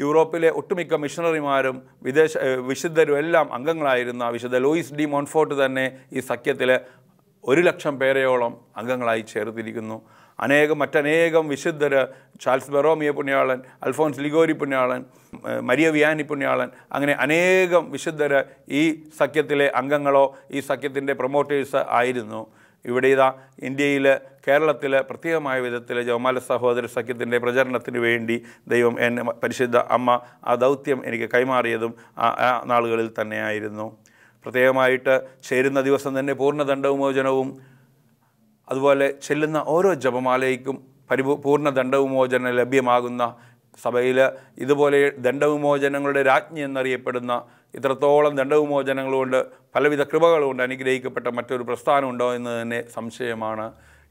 യൂറോപ്പിലെ ഒട്ടുമിക്ക മിഷണറിമാരും വിദേശ വിശുദ്ധരും എല്ലാം അംഗങ്ങളായിരുന്ന വിശുദ്ധ ലൂയിസ് ഡി മോൺഫോർട്ട് തന്നെ ഈ സഖ്യത്തിൽ ഒരു ലക്ഷം പേരെയോളം അംഗങ്ങളായി ചേർത്തിരിക്കുന്നു അനേകം മറ്റനേകം വിശുദ്ധർ ചാൾസ് ബെറോമിയ പുണ്യാളൻ അൽഫോൻസ് ലിഗോരി പുണ്യാളൻ മരിയ വിയാനി പുണ്യാളൻ അങ്ങനെ അനേകം വിശുദ്ധർ ഈ സഖ്യത്തിലെ അംഗങ്ങളോ ഈ സഖ്യത്തിൻ്റെ പ്രൊമോട്ടേഴ്സ് ആയിരുന്നു ഇവിടെ ഇതാ ഇന്ത്യയിൽ കേരളത്തിൽ പ്രത്യേകമായ വിധത്തിൽ ജവമാല സഹോദര സഖ്യത്തിൻ്റെ പ്രചരണത്തിന് വേണ്ടി ദൈവം എന്നെ പരിശുദ്ധ അമ്മ ആ ദൗത്യം എനിക്ക് കൈമാറിയതും ആ നാളുകളിൽ തന്നെയായിരുന്നു പ്രത്യേകമായിട്ട് ചേരുന്ന ദിവസം തന്നെ പൂർണ്ണദണ്ഡവും മോചനവും അതുപോലെ ചെല്ലുന്ന ഓരോ ജപമാലയ്ക്കും പരിപൂ പൂർണ്ണ ദണ്ഡവിമോചനം ലഭ്യമാകുന്ന സഭയിൽ ഇതുപോലെ ദണ്ഡവിമോചനങ്ങളുടെ രാജ്ഞി എന്നറിയപ്പെടുന്ന ഇത്രത്തോളം ദണ്ഡവിമോചനങ്ങളുകൊണ്ട് പലവിധ കൃപകളുകൊണ്ട് അനുഗ്രഹിക്കപ്പെട്ട മറ്റൊരു പ്രസ്ഥാനമുണ്ടോ എന്ന് തന്നെ സംശയമാണ്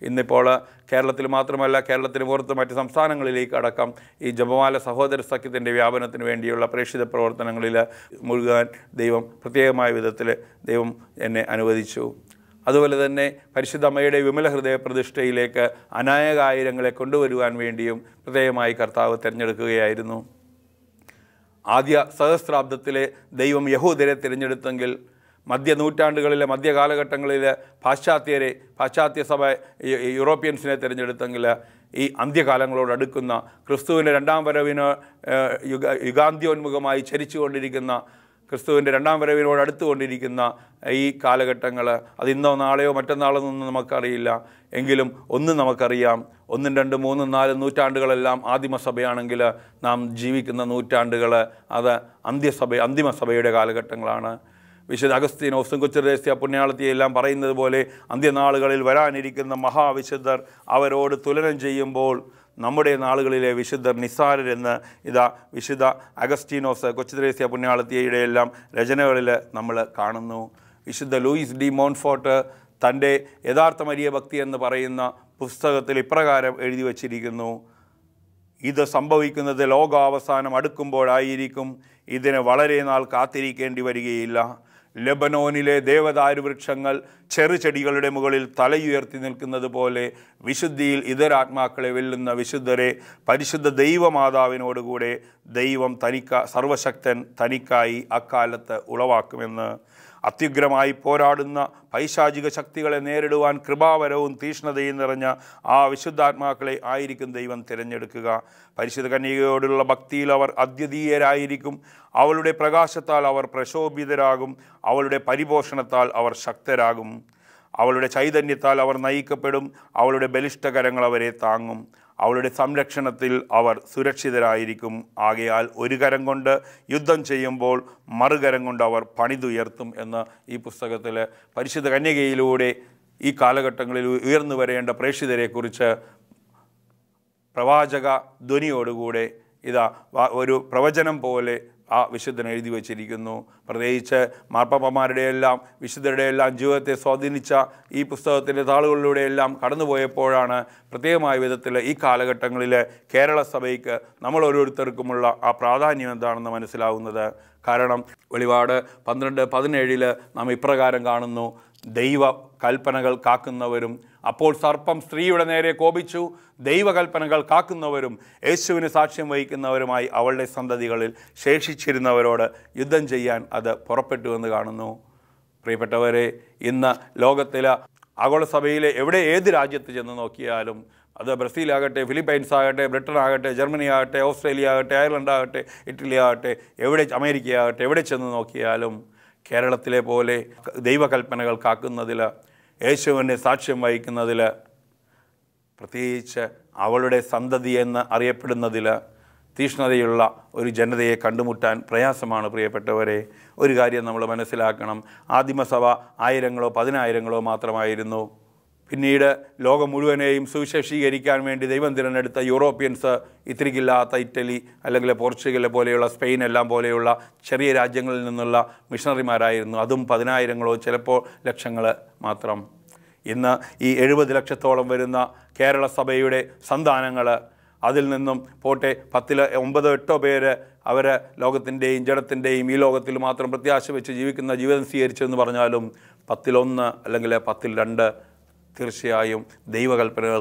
ഇന്നിപ്പോൾ കേരളത്തിൽ മാത്രമല്ല കേരളത്തിന് പുറത്ത് മറ്റ് സംസ്ഥാനങ്ങളിലേക്ക് അടക്കം ഈ ജപമാല സഹോദര സഖ്യത്തിൻ്റെ വ്യാപനത്തിന് വേണ്ടിയുള്ള പ്രേക്ഷിത പ്രവർത്തനങ്ങളിൽ മുഴുകാൻ ദൈവം പ്രത്യേകമായ വിധത്തിൽ ദൈവം എന്നെ അനുവദിച്ചു അതുപോലെ തന്നെ പരിശുദ്ധമ്മയുടെ വിമല ഹൃദയ പ്രതിഷ്ഠയിലേക്ക് അനായകായിരങ്ങളെ കൊണ്ടുവരുവാൻ വേണ്ടിയും പ്രത്യേകമായി കർത്താവ് തിരഞ്ഞെടുക്കുകയായിരുന്നു ആദ്യ സഹസ്രാബ്ദത്തിലെ ദൈവം യഹൂദരെ തിരഞ്ഞെടുത്തെങ്കിൽ മധ്യ നൂറ്റാണ്ടുകളിലെ മധ്യ കാലഘട്ടങ്ങളിൽ പാശ്ചാത്യരെ പാശ്ചാത്യ സഭ യൂറോപ്യൻസിനെ തിരഞ്ഞെടുത്തെങ്കിൽ ഈ അന്ത്യകാലങ്ങളോട് അടുക്കുന്ന ക്രിസ്തുവിൻ്റെ രണ്ടാം വരവിന് യുഗ യുഗാന്ത്യോന്മുഖമായി ചരിച്ചുകൊണ്ടിരിക്കുന്ന ക്രിസ്തുവിൻ്റെ രണ്ടാം വരവിനോട് അടുത്തുകൊണ്ടിരിക്കുന്ന ഈ കാലഘട്ടങ്ങൾ അതിന്നോ നാളെയോ മറ്റന്നാളോ ഒന്നും നമുക്കറിയില്ല എങ്കിലും ഒന്നും നമുക്കറിയാം ഒന്നും രണ്ടും മൂന്നും നാലും നൂറ്റാണ്ടുകളെല്ലാം ആദിമസഭയാണെങ്കിൽ നാം ജീവിക്കുന്ന നൂറ്റാണ്ടുകൾ അത് അന്ത്യസഭ അന്തിമസഭയുടെ കാലഘട്ടങ്ങളാണ് വിശുദ്ധ അഗസ്തീനോസും കൊച്ചുരേസ്യ പുണ്യാളത്തിയെല്ലാം പറയുന്നത് പോലെ അന്ത്യനാളുകളിൽ വരാനിരിക്കുന്ന മഹാവിശുദ്ധർ അവരോട് തുലനം ചെയ്യുമ്പോൾ നമ്മുടെ നാളുകളിലെ വിശുദ്ധർ നിസ്സാരരെന്ന് ഇതാ വിശുദ്ധ അഗസ്റ്റീനോസ് കൊച്ചുത്രേസ്യ പുണ്യാളത്തിയുടെയെല്ലാം രചനകളിൽ നമ്മൾ കാണുന്നു വിശുദ്ധ ലൂയിസ് ഡി മോൺഫോർട്ട് തൻ്റെ യഥാർത്ഥ മരിയ ഭക്തി എന്ന് പറയുന്ന പുസ്തകത്തിൽ ഇപ്രകാരം എഴുതി വച്ചിരിക്കുന്നു ഇത് സംഭവിക്കുന്നത് ലോകാവസാനം അടുക്കുമ്പോഴായിരിക്കും ഇതിന് വളരെ നാൾ കാത്തിരിക്കേണ്ടി വരികയില്ല ലബനോനിലെ ദേവദാരുവൃക്ഷങ്ങൾ ചെറുചെടികളുടെ മുകളിൽ തലയുയർത്തി നിൽക്കുന്നത് പോലെ വിശുദ്ധിയിൽ ഇതരാത്മാക്കളെ വെല്ലുന്ന വിശുദ്ധരെ പരിശുദ്ധ ദൈവമാതാവിനോടുകൂടെ ദൈവം തനിക്ക സർവശക്തൻ തനിക്കായി അക്കാലത്ത് ഉളവാക്കുമെന്ന് അത്യുഗ്രമായി പോരാടുന്ന പൈശാചിക ശക്തികളെ നേരിടുവാൻ കൃപാവരവും തീഷ്ണതയും നിറഞ്ഞ ആ വിശുദ്ധാത്മാക്കളെ ആയിരിക്കും ദൈവം തിരഞ്ഞെടുക്കുക പരിശുദ്ധ കന്യകയോടുള്ള ഭക്തിയിൽ അവർ അദ്വിതീയരായിരിക്കും അവളുടെ പ്രകാശത്താൽ അവർ പ്രശോഭിതരാകും അവളുടെ പരിപോഷണത്താൽ അവർ ശക്തരാകും അവളുടെ ചൈതന്യത്താൽ അവർ നയിക്കപ്പെടും അവളുടെ ബലിഷ്ഠകരങ്ങൾ അവരെ താങ്ങും അവളുടെ സംരക്ഷണത്തിൽ അവർ സുരക്ഷിതരായിരിക്കും ആകയാൽ ഒരു കരം കൊണ്ട് യുദ്ധം ചെയ്യുമ്പോൾ മറുകരം കൊണ്ട് അവർ പണിതുയർത്തും എന്ന് ഈ പുസ്തകത്തിൽ പരിശുദ്ധ കന്യകയിലൂടെ ഈ കാലഘട്ടങ്ങളിൽ ഉയർന്നു വരേണ്ട പ്രേക്ഷിതരെക്കുറിച്ച് പ്രവാചക ധ്വനിയോടുകൂടെ ഇതാ ഒരു പ്രവചനം പോലെ ആ വിശുദ്ധൻ എഴുതി വച്ചിരിക്കുന്നു പ്രത്യേകിച്ച് മാർപ്പാപ്പമാരുടെയെല്ലാം വിശുദ്ധരുടെയെല്ലാം ജീവിതത്തെ സ്വാധീനിച്ച ഈ പുസ്തകത്തിൻ്റെ താളുകളിലൂടെയെല്ലാം കടന്നുപോയപ്പോഴാണ് പ്രത്യേകമായ വിധത്തിൽ ഈ കാലഘട്ടങ്ങളിൽ കേരള സഭയ്ക്ക് നമ്മൾ ഓരോരുത്തർക്കുമുള്ള ആ പ്രാധാന്യം എന്താണെന്ന് മനസ്സിലാവുന്നത് കാരണം വെളിപാട് പന്ത്രണ്ട് പതിനേഴിൽ നാം ഇപ്രകാരം കാണുന്നു ദൈവ കൽപ്പനകൾ കാക്കുന്നവരും അപ്പോൾ സർപ്പം സ്ത്രീയുടെ നേരെ കോപിച്ചു ദൈവകൽപ്പനകൾ കാക്കുന്നവരും യേശുവിന് സാക്ഷ്യം വഹിക്കുന്നവരുമായി അവളുടെ സന്തതികളിൽ ശേഷിച്ചിരുന്നവരോട് യുദ്ധം ചെയ്യാൻ അത് പുറപ്പെട്ടുവെന്ന് കാണുന്നു പ്രിയപ്പെട്ടവരെ ഇന്ന് ലോകത്തിലെ ആഗോളസഭയിലെ എവിടെ ഏത് രാജ്യത്ത് ചെന്ന് നോക്കിയാലും അത് ബ്രസീലാകട്ടെ ഫിലിപ്പൈൻസ് ആകട്ടെ ബ്രിട്ടൻ ആകട്ടെ ജർമ്മനി ആകട്ടെ ഓസ്ട്രേലിയ ആകട്ടെ അയർലൻഡ് ആകട്ടെ ഇറ്റലി ആകട്ടെ എവിടെ അമേരിക്ക ആകട്ടെ എവിടെ ചെന്ന് നോക്കിയാലും കേരളത്തിലെ പോലെ ദൈവകൽപ്പനകൾ കാക്കുന്നതിൽ യേശുവിൻ്റെ സാക്ഷ്യം വഹിക്കുന്നതിൽ പ്രത്യേകിച്ച് അവളുടെ സന്തതി എന്ന് അറിയപ്പെടുന്നതിൽ തീഷ്ണതയുള്ള ഒരു ജനതയെ കണ്ടുമുട്ടാൻ പ്രയാസമാണ് പ്രിയപ്പെട്ടവരെ ഒരു കാര്യം നമ്മൾ മനസ്സിലാക്കണം ആദിമസഭ ആയിരങ്ങളോ പതിനായിരങ്ങളോ മാത്രമായിരുന്നു പിന്നീട് ലോകം മുഴുവനെയും സുവിശേഷീകരിക്കാൻ വേണ്ടി ദൈവം തിരഞ്ഞെടുത്ത യൂറോപ്യൻസ് ഇത്തിരിക്കില്ലാത്ത ഇറ്റലി അല്ലെങ്കിൽ പോർച്ചുഗൽ പോലെയുള്ള സ്പെയിൻ എല്ലാം പോലെയുള്ള ചെറിയ രാജ്യങ്ങളിൽ നിന്നുള്ള മിഷണറിമാരായിരുന്നു അതും പതിനായിരങ്ങളോ ചിലപ്പോൾ ലക്ഷങ്ങൾ മാത്രം ഇന്ന് ഈ എഴുപത് ലക്ഷത്തോളം വരുന്ന കേരള സഭയുടെ സന്താനങ്ങൾ അതിൽ നിന്നും പോട്ടെ പത്തില് ഒമ്പതോ എട്ടോ പേര് അവർ ലോകത്തിൻ്റെയും ജഡത്തിൻ്റെയും ഈ ലോകത്തിൽ മാത്രം പ്രത്യാശ വെച്ച് ജീവിക്കുന്ന ജീവിതം സ്വീകരിച്ചു എന്ന് പറഞ്ഞാലും പത്തിലൊന്ന് അല്ലെങ്കിൽ പത്തിൽ രണ്ട് തീർച്ചയായും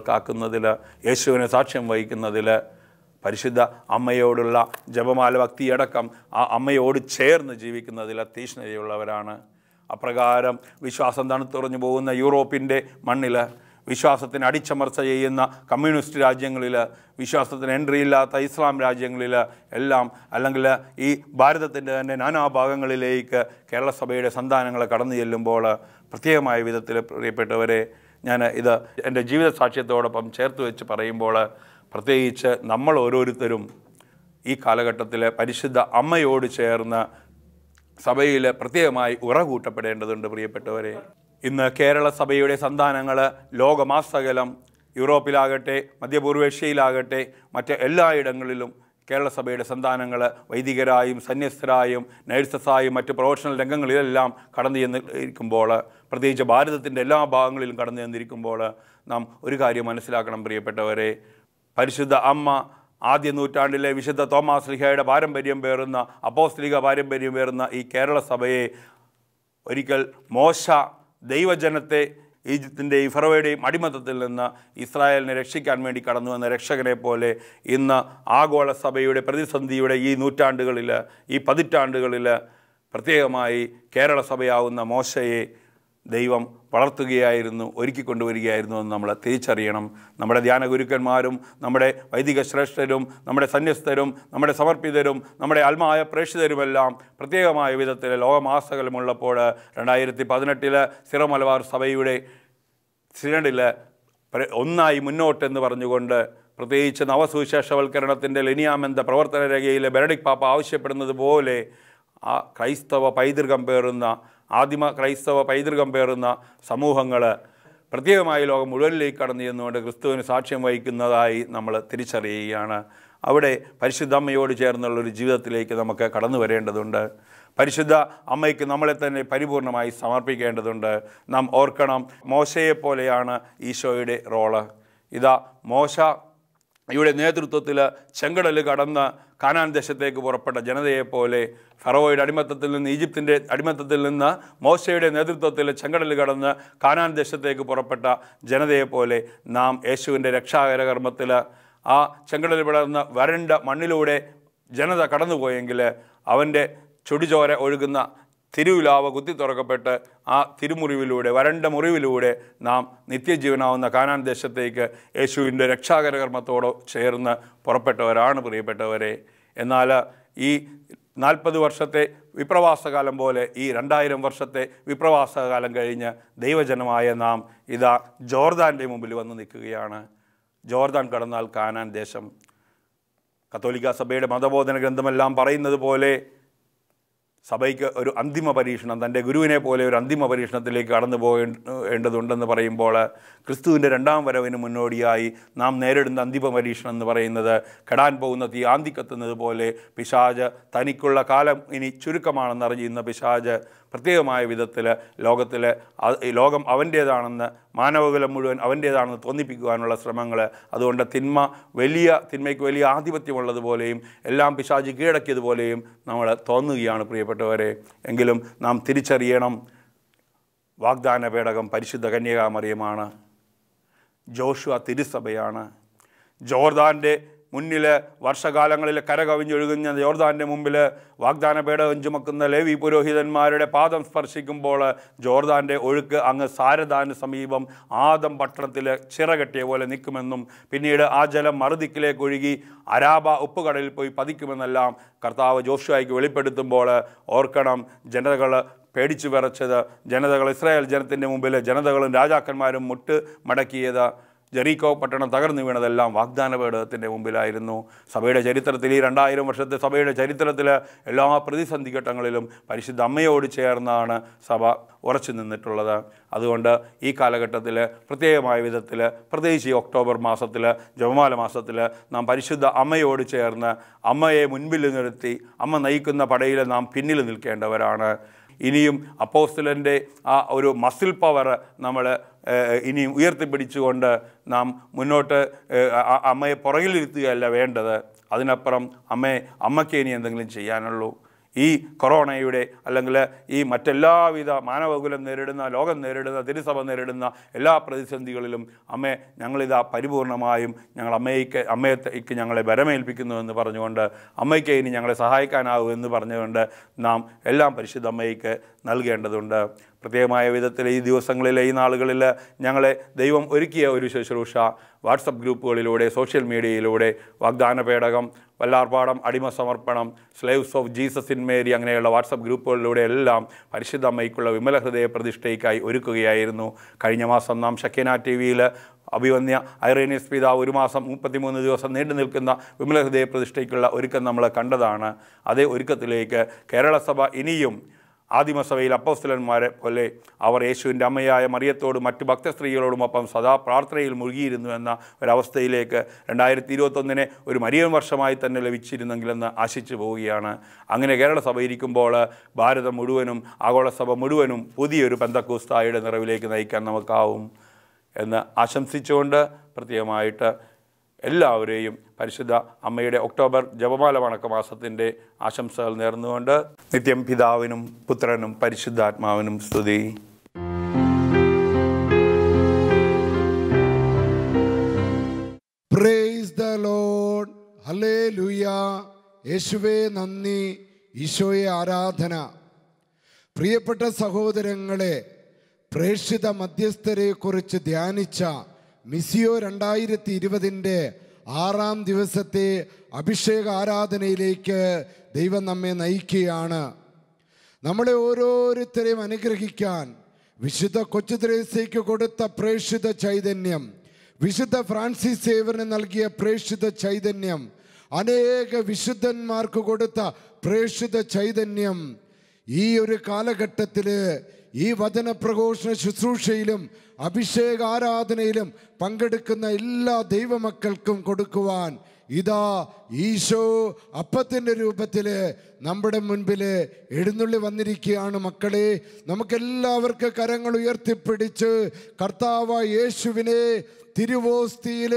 കാക്കുന്നതിൽ യേശുവിനെ സാക്ഷ്യം വഹിക്കുന്നതിൽ പരിശുദ്ധ അമ്മയോടുള്ള ജപമാല ഭക്തിയടക്കം ആ അമ്മയോട് ചേർന്ന് ജീവിക്കുന്നതിൽ തീഷ്ണതയുള്ളവരാണ് അപ്രകാരം വിശ്വാസം തണുത്തുറഞ്ഞു പോകുന്ന യൂറോപ്പിൻ്റെ മണ്ണിൽ വിശ്വാസത്തിന് അടിച്ചമർച്ച ചെയ്യുന്ന കമ്മ്യൂണിസ്റ്റ് രാജ്യങ്ങളിൽ വിശ്വാസത്തിന് എൻട്രി ഇല്ലാത്ത ഇസ്ലാം രാജ്യങ്ങളിൽ എല്ലാം അല്ലെങ്കിൽ ഈ ഭാരതത്തിൻ്റെ തന്നെ നാനാഭാഗങ്ങളിലേക്ക് കേരള സഭയുടെ സന്താനങ്ങളെ കടന്നു ചെല്ലുമ്പോൾ പ്രത്യേകമായ വിധത്തിൽ പ്രിയപ്പെട്ടവരെ ഞാൻ ഇത് എൻ്റെ ജീവിത സാക്ഷ്യത്തോടൊപ്പം ചേർത്ത് വെച്ച് പറയുമ്പോൾ പ്രത്യേകിച്ച് നമ്മൾ ഓരോരുത്തരും ഈ കാലഘട്ടത്തിലെ പരിശുദ്ധ അമ്മയോട് ചേർന്ന് സഭയിൽ പ്രത്യേകമായി ഉറകൂട്ടപ്പെടേണ്ടതുണ്ട് പ്രിയപ്പെട്ടവരെ ഇന്ന് കേരള സഭയുടെ സന്താനങ്ങൾ ലോകമാസകലം യൂറോപ്പിലാകട്ടെ മധ്യപൂർവേഷ്യയിലാകട്ടെ മറ്റ് എല്ലായിടങ്ങളിലും കേരളസഭയുടെ സന്താനങ്ങൾ വൈദികരായും സന്യസ്തരായും നഴ്സസായും മറ്റ് പ്രൊഫഷണൽ രംഗങ്ങളിലെല്ലാം കടന്നു ചെന്നിരിക്കുമ്പോൾ പ്രത്യേകിച്ച് ഭാരതത്തിൻ്റെ എല്ലാ ഭാഗങ്ങളിലും കടന്നു ചെന്നിരിക്കുമ്പോൾ നാം ഒരു കാര്യം മനസ്സിലാക്കണം പ്രിയപ്പെട്ടവരെ പരിശുദ്ധ അമ്മ ആദ്യ നൂറ്റാണ്ടിലെ വിശുദ്ധ തോമാസ് ലിഹയുടെ പാരമ്പര്യം പേറുന്ന അപ്പോസ്ലിക പാരമ്പര്യം പേറുന്ന ഈ കേരള സഭയെ ഒരിക്കൽ മോശ ദൈവജനത്തെ ഈജിപ്തിൻ്റെയും ഫറോയുടെയും അടിമത്തത്തിൽ നിന്ന് ഇസ്രായേലിനെ രക്ഷിക്കാൻ വേണ്ടി കടന്നു വന്ന രക്ഷകനെ പോലെ ഇന്ന് ആഗോള സഭയുടെ പ്രതിസന്ധിയുടെ ഈ നൂറ്റാണ്ടുകളിൽ ഈ പതിറ്റാണ്ടുകളിൽ പ്രത്യേകമായി കേരള സഭയാവുന്ന മോശയെ ദൈവം വളർത്തുകയായിരുന്നു ഒരുക്കി കൊണ്ടുവരികയായിരുന്നു എന്ന് നമ്മൾ തിരിച്ചറിയണം നമ്മുടെ ധ്യാന ഗുരുക്കന്മാരും നമ്മുടെ വൈദിക ശ്രേഷ്ഠരും നമ്മുടെ സന്യസ്തരും നമ്മുടെ സമർപ്പിതരും നമ്മുടെ ആത്മായ പ്രേക്ഷിതരുമെല്ലാം പ്രത്യേകമായ വിധത്തിൽ ലോകമാസകലമുള്ളപ്പോൾ രണ്ടായിരത്തി പതിനെട്ടില് സിറമലബാർ സഭയുടെ സിനഡിൽ ഒന്നായി മുന്നോട്ടെന്ന് പറഞ്ഞുകൊണ്ട് പ്രത്യേകിച്ച് നവസുവിശേഷവൽക്കരണത്തിൻ്റെ ലിനിയാമെന്ന പ്രവർത്തന രേഖയിലെ ബെനഡിക് പാപ്പ ആവശ്യപ്പെടുന്നത് പോലെ ആ ക്രൈസ്തവ പൈതൃകം പേറുന്ന ആദിമ ക്രൈസ്തവ പൈതൃകം പേറുന്ന സമൂഹങ്ങൾ പ്രത്യേകമായി ലോകം മുഴുവനിലേക്ക് കടന്നു ചെന്നുകൊണ്ട് ക്രിസ്തുവിന് സാക്ഷ്യം വഹിക്കുന്നതായി നമ്മൾ തിരിച്ചറിയുകയാണ് അവിടെ പരിശുദ്ധ അമ്മയോട് ചേർന്നുള്ളൊരു ജീവിതത്തിലേക്ക് നമുക്ക് കടന്നു വരേണ്ടതുണ്ട് പരിശുദ്ധ അമ്മയ്ക്ക് നമ്മളെ തന്നെ പരിപൂർണമായി സമർപ്പിക്കേണ്ടതുണ്ട് നാം ഓർക്കണം മോശയെപ്പോലെയാണ് ഈശോയുടെ റോള് ഇതാ മോശ ഇവിടെ നേതൃത്വത്തിൽ ചെങ്കടൽ കടന്ന് കാനാൻ ദേശത്തേക്ക് പുറപ്പെട്ട ജനതയെപ്പോലെ ഫറോയുടെ അടിമത്തത്തിൽ നിന്ന് ഈജിപ്തിൻ്റെ അടിമത്തത്തിൽ നിന്ന് മോശയുടെ നേതൃത്വത്തിൽ ചെങ്കടൽ കടന്ന് കാനാൻ ദേശത്തേക്ക് പുറപ്പെട്ട ജനതയെപ്പോലെ നാം യേശുവിൻ്റെ രക്ഷാകരകർമ്മത്തിൽ ആ ചെങ്കടൽ പിളർന്ന വരണ്ട മണ്ണിലൂടെ ജനത കടന്നുപോയെങ്കിൽ അവൻ്റെ ചുടിചോര ഒഴുകുന്ന തിരുവിലാവ കുത്തി തുറക്കപ്പെട്ട് ആ തിരുമുറിവിലൂടെ വരണ്ട മുറിവിലൂടെ നാം നിത്യജീവനാവുന്ന കാനാൻ ദേശത്തേക്ക് യേശുവിൻ്റെ രക്ഷാകരകർമ്മത്തോട് ചേർന്ന് പുറപ്പെട്ടവരാണ് പ്രിയപ്പെട്ടവരെ എന്നാൽ ഈ നാൽപ്പത് വർഷത്തെ വിപ്രവാസകാലം പോലെ ഈ രണ്ടായിരം വർഷത്തെ വിപ്രവാസകാലം കഴിഞ്ഞ് ദൈവജനമായ നാം ഇതാ ജോർദാൻ്റെ മുമ്പിൽ വന്ന് നിൽക്കുകയാണ് ജോർദാൻ കടന്നാൽ കാനാൻ ദേശം കത്തോലിക്ക സഭയുടെ മതബോധന ഗ്രന്ഥമെല്ലാം പറയുന്നത് പോലെ സഭയ്ക്ക് ഒരു അന്തിമ പരീക്ഷണം തൻ്റെ ഗുരുവിനെ പോലെ ഒരു അന്തിമ പരീക്ഷണത്തിലേക്ക് കടന്നു പോകേണ്ടതുണ്ടെന്ന് പറയുമ്പോൾ ക്രിസ്തുവിൻ്റെ രണ്ടാം വരവിന് മുന്നോടിയായി നാം നേരിടുന്ന അന്തിമ പരീക്ഷണം എന്ന് പറയുന്നത് കെടാൻ പോകുന്ന തീ ആന്തിക്കത്തുന്നത് പോലെ പിശാജ് തനിക്കുള്ള കാലം ഇനി ചുരുക്കമാണെന്നറിയുന്ന പിശാജ് പ്രത്യേകമായ വിധത്തിൽ ലോകത്തിൽ ലോകം അവൻ്റേതാണെന്ന് മാനവകുലം മുഴുവൻ അവൻ്റേതാണെന്ന് തോന്നിപ്പിക്കുവാനുള്ള ശ്രമങ്ങൾ അതുകൊണ്ട് തിന്മ വലിയ തിന്മയ്ക്ക് വലിയ ആധിപത്യമുള്ളതുപോലെയും എല്ലാം പിശാചി കീഴടക്കിയതുപോലെയും നമ്മൾ തോന്നുകയാണ് പ്രിയപ്പെട്ടവരെ എങ്കിലും നാം തിരിച്ചറിയണം വാഗ്ദാന പേടകം പരിശുദ്ധ കന്യകാമറിയമാണ് ജോഷുവ തിരുസഭയാണ് ജോർദാൻ്റെ മുന്നിൽ വർഷകാലങ്ങളിൽ കരകവിഞ്ഞൊഴുകുന്ന ജോർദാൻ്റെ മുമ്പിൽ വാഗ്ദാന പേടകം ചുമക്കുന്ന ലേവി പുരോഹിതന്മാരുടെ പാദം സ്പർശിക്കുമ്പോൾ ജോർദാൻ്റെ ഒഴുക്ക് അങ്ങ് സാരദാന് സമീപം ആദം പട്ടണത്തിൽ ചിറകെട്ടിയ പോലെ നിൽക്കുമെന്നും പിന്നീട് ആ ജലം മറുദിക്കിലേക്ക് ഒഴുകി അരാബ ഉപ്പുകടലിൽ പോയി പതിക്കുമെന്നെല്ലാം കർത്താവ് ജോഷുവായിക്ക് വെളിപ്പെടുത്തുമ്പോൾ ഓർക്കണം ജനതകൾ പേടിച്ചു വിറച്ചത് ജനതകൾ ഇസ്രായേൽ ജനത്തിൻ്റെ മുമ്പിൽ ജനതകളും രാജാക്കന്മാരും മുട്ട് മടക്കിയത് ജെറീക്കോ പട്ടണം തകർന്നു വീണതെല്ലാം വാഗ്ദാന പേടകത്തിൻ്റെ മുമ്പിലായിരുന്നു സഭയുടെ ചരിത്രത്തിൽ ഈ രണ്ടായിരം വർഷത്തെ സഭയുടെ ചരിത്രത്തിൽ എല്ലാ പ്രതിസന്ധി ഘട്ടങ്ങളിലും പരിശുദ്ധ അമ്മയോട് ചേർന്നാണ് സഭ ഉറച്ചു നിന്നിട്ടുള്ളത് അതുകൊണ്ട് ഈ കാലഘട്ടത്തിൽ പ്രത്യേകമായ വിധത്തിൽ പ്രത്യേകിച്ച് ഈ ഒക്ടോബർ മാസത്തിൽ ജപമാല മാസത്തിൽ നാം പരിശുദ്ധ അമ്മയോട് ചേർന്ന് അമ്മയെ മുൻപിൽ നിർത്തി അമ്മ നയിക്കുന്ന പടയിൽ നാം പിന്നിൽ നിൽക്കേണ്ടവരാണ് ഇനിയും അപ്പോസ്റ്റലൻ്റെ ആ ഒരു മസിൽ പവർ നമ്മൾ ഇനിയും ഉയർത്തിപ്പിടിച്ചുകൊണ്ട് നാം മുന്നോട്ട് അമ്മയെ പുറകിലിരുത്തുകയല്ല വേണ്ടത് അതിനപ്പുറം അമ്മയെ അമ്മയ്ക്ക് ഇനി എന്തെങ്കിലും ചെയ്യാനുള്ളൂ ഈ കൊറോണയുടെ അല്ലെങ്കിൽ ഈ മറ്റെല്ലാവിധ മാനവകുലം നേരിടുന്ന ലോകം നേരിടുന്ന തിരുസഭ നേരിടുന്ന എല്ലാ പ്രതിസന്ധികളിലും അമ്മേ ഞങ്ങളിതാ പരിപൂർണമായും ഞങ്ങൾ അമ്മയ്ക്ക് അമ്മയ്ക്ക് ഞങ്ങളെ ബലമേൽപ്പിക്കുന്നു എന്ന് പറഞ്ഞുകൊണ്ട് അമ്മയ്ക്ക് ഇനി ഞങ്ങളെ സഹായിക്കാനാവും എന്ന് പറഞ്ഞുകൊണ്ട് നാം എല്ലാം പരിശുദ്ധ അമ്മയ്ക്ക് നൽകേണ്ടതുണ്ട് പ്രത്യേകമായ വിധത്തിൽ ഈ ദിവസങ്ങളിൽ ഈ നാളുകളിൽ ഞങ്ങളെ ദൈവം ഒരുക്കിയ ഒരു ശുശ്രൂഷ വാട്സപ്പ് ഗ്രൂപ്പുകളിലൂടെ സോഷ്യൽ മീഡിയയിലൂടെ വാഗ്ദാന പേടകം വല്ലാർപാടം അടിമ സമർപ്പണം slaves of Jesus in Mary അങ്ങനെയുള്ള വാട്സപ്പ് ഗ്രൂപ്പുകളിലൂടെ എല്ലാം പരിശുദ്ധ അമ്മയ്ക്കുള്ള വിമല ഹൃദയ പ്രതിഷ്ഠയ്ക്കായി ഒരുക്കുകയായിരുന്നു കഴിഞ്ഞ മാസം നാം ഷക്കേന ടി വിയിൽ അഭിവന്യ ഐറേനിയസ് പിതാവ് ഒരു മാസം മുപ്പത്തിമൂന്ന് ദിവസം നീണ്ടു നിൽക്കുന്ന വിമല ഹൃദയ പ്രതിഷ്ഠയ്ക്കുള്ള ഒരുക്കം നമ്മൾ കണ്ടതാണ് അതേ ഒരുക്കത്തിലേക്ക് കേരളസഭ ഇനിയും ആദിമസഭയിൽ അപ്പോസ്തലന്മാരെ പോലെ അവർ യേശുവിൻ്റെ അമ്മയായ മറിയത്തോടും മറ്റ് ഭക്തസ്ത്രീകളോടുമൊപ്പം സദാ പ്രാർത്ഥനയിൽ മുഴുകിയിരുന്നു എന്ന ഒരവസ്ഥയിലേക്ക് രണ്ടായിരത്തി ഇരുപത്തൊന്നിനെ ഒരു മരിയൻ വർഷമായി തന്നെ ലഭിച്ചിരുന്നെങ്കിലെന്ന് ആശിച്ചു പോവുകയാണ് അങ്ങനെ കേരള സഭ ഇരിക്കുമ്പോൾ ഭാരതം മുഴുവനും ആഗോളസഭ മുഴുവനും പുതിയൊരു ബന്ധക്കൂസ്തായുടെ നിറവിലേക്ക് നയിക്കാൻ നമുക്കാവും എന്ന് ആശംസിച്ചുകൊണ്ട് പ്രത്യേകമായിട്ട് എല്ലാവരെയും പരിശുദ്ധ അമ്മയുടെ ഒക്ടോബർ ജപമാല വണക്ക മാസത്തിൻ്റെ ആശംസകൾ നേർന്നുകൊണ്ട് നിത്യം പിതാവിനും പുത്രനും പരിശുദ്ധാത്മാവിനും സ്തുതി യേശുവേ നന്ദി ഈശോയെ ആരാധന പ്രിയപ്പെട്ട സഹോദരങ്ങളെ പ്രേക്ഷിത മധ്യസ്ഥരെക്കുറിച്ച് ധ്യാനിച്ച മിസിയോ രണ്ടായിരത്തി ഇരുപതിൻ്റെ ആറാം ദിവസത്തെ അഭിഷേക ആരാധനയിലേക്ക് ദൈവം നമ്മെ നയിക്കുകയാണ് നമ്മളെ ഓരോരുത്തരെയും അനുഗ്രഹിക്കാൻ വിശുദ്ധ കൊച്ചു ത്രേസ്യയ്ക്ക് കൊടുത്ത പ്രേക്ഷിത ചൈതന്യം വിശുദ്ധ ഫ്രാൻസിസ് സേവന് നൽകിയ പ്രേക്ഷിത ചൈതന്യം അനേക വിശുദ്ധന്മാർക്ക് കൊടുത്ത പ്രേക്ഷിത ചൈതന്യം ഈ ഒരു കാലഘട്ടത്തിൽ ഈ വചന പ്രഘോഷണ ശുശ്രൂഷയിലും അഭിഷേക ആരാധനയിലും പങ്കെടുക്കുന്ന എല്ലാ ദൈവമക്കൾക്കും കൊടുക്കുവാൻ ഇതാ ഈശോ അപ്പത്തിൻ്റെ രൂപത്തിൽ നമ്മുടെ മുൻപിൽ എഴുന്നള്ളി വന്നിരിക്കുകയാണ് മക്കളെ നമുക്കെല്ലാവർക്ക് കരങ്ങൾ ഉയർത്തിപ്പിടിച്ച് കർത്താവ യേശുവിനെ തിരുവോസ്തിയിൽ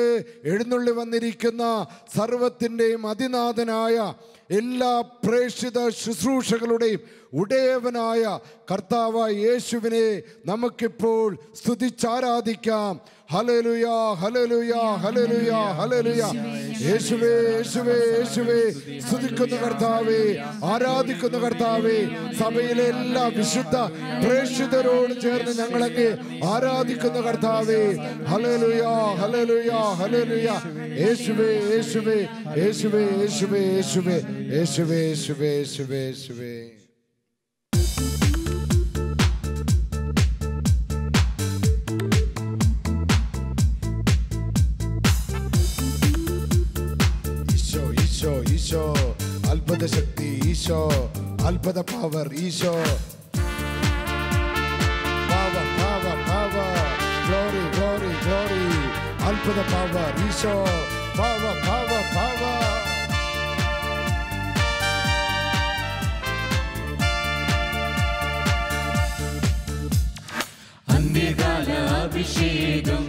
എഴുന്നള്ളി വന്നിരിക്കുന്ന സർവത്തിൻ്റെയും അതിനാഥനായ എല്ലാ പ്രേക്ഷിത ശുശ്രൂഷകളുടെയും ഉടയവനായ കർത്താവായ യേശുവിനെ നമുക്കിപ്പോൾ സ്തുതിച്ചാരാധിക്കാം ഹലലുയ ഹലലുയ ഹലലുയ ഹലലുയ യേശുവേ യേശുവേ യേശുവേ സ്തുതിക്കുന്ന കർത്താവേ ആരാധിക്കുന്ന കർത്താവേ സഭയിലെ എല്ലാ വിശുദ്ധ പ്രേക്ഷിതരോട് ചേർന്ന് ഞങ്ങളൊക്കെ ആരാധിക്കുന്ന കർത്താവേ ഹലലുയ ഹലലുയ ഹലലുയ യേശുവേ യേശുവേ യേശുവേ യേശുവേ യേശുവേ യേശുവേ യേശുവേ യേശുവേ യേശുവേ ಅಲ್ಪದ ಶಕ್ತಿ ಈಶೋ ಅಲ್ಪದ ಪವರ್ ಈಶೋ ಪಾವ ಪಾವ ಪಾವ ಗ್ಲೋರಿ ಗ್ಲೋರಿ ಗ್ಲೋರಿ ಅಲ್ಪದ ಪವರ್ ಈಶೋ ಪಾವ ಪಾವ ಪಾವ അന്ത്യകാല അഭിഷേകം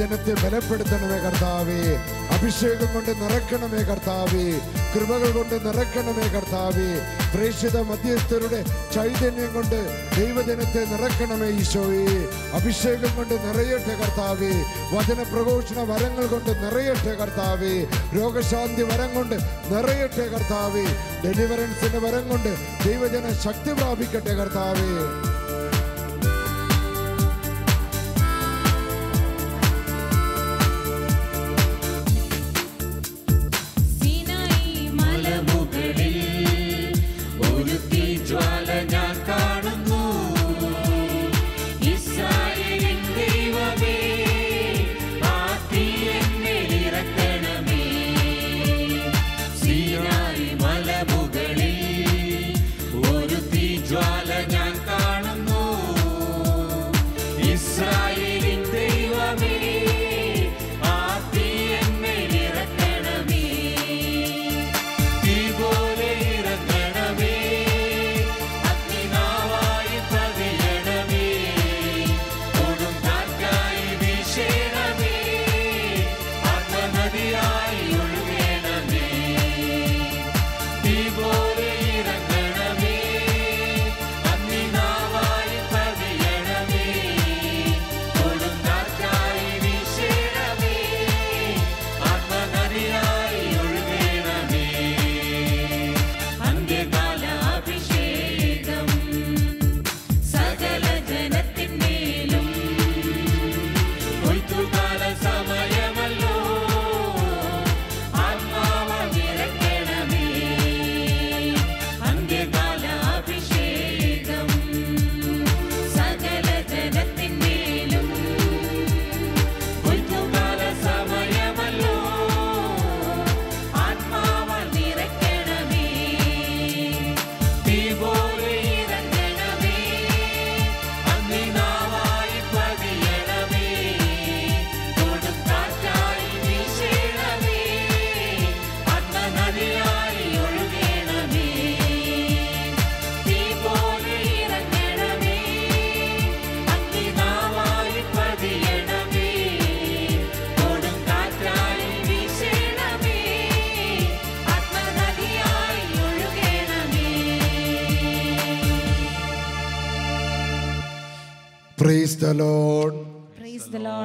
ജനത്തെ ബലപ്പെടുത്തണമേ കർത്താവേ അഭിഷേകം കൊണ്ട് നിറക്കണമേ കർത്താവേ കൃപകൾ കൊണ്ട് നിറക്കണമേ കർത്താവേ പ്രേക്ഷിത മധ്യസ്ഥരുടെ ചൈതന്യം കൊണ്ട് ദൈവജനത്തെ നിറക്കണമേ ഈശോയെ അഭിഷേകം കൊണ്ട് നിറയട്ടെ കർത്താവേ വചന പ്രഘോഷണ വരങ്ങൾ കൊണ്ട് നിറയട്ടെ കർത്താവേ രോഗശാന്തി വരം കൊണ്ട് നിറയട്ടെ കർത്താവേ ഡെലിവറൻസിന്റെ വരം കൊണ്ട് ദൈവജന ശക്തി പ്രാപിക്കട്ടെ കർത്താവേ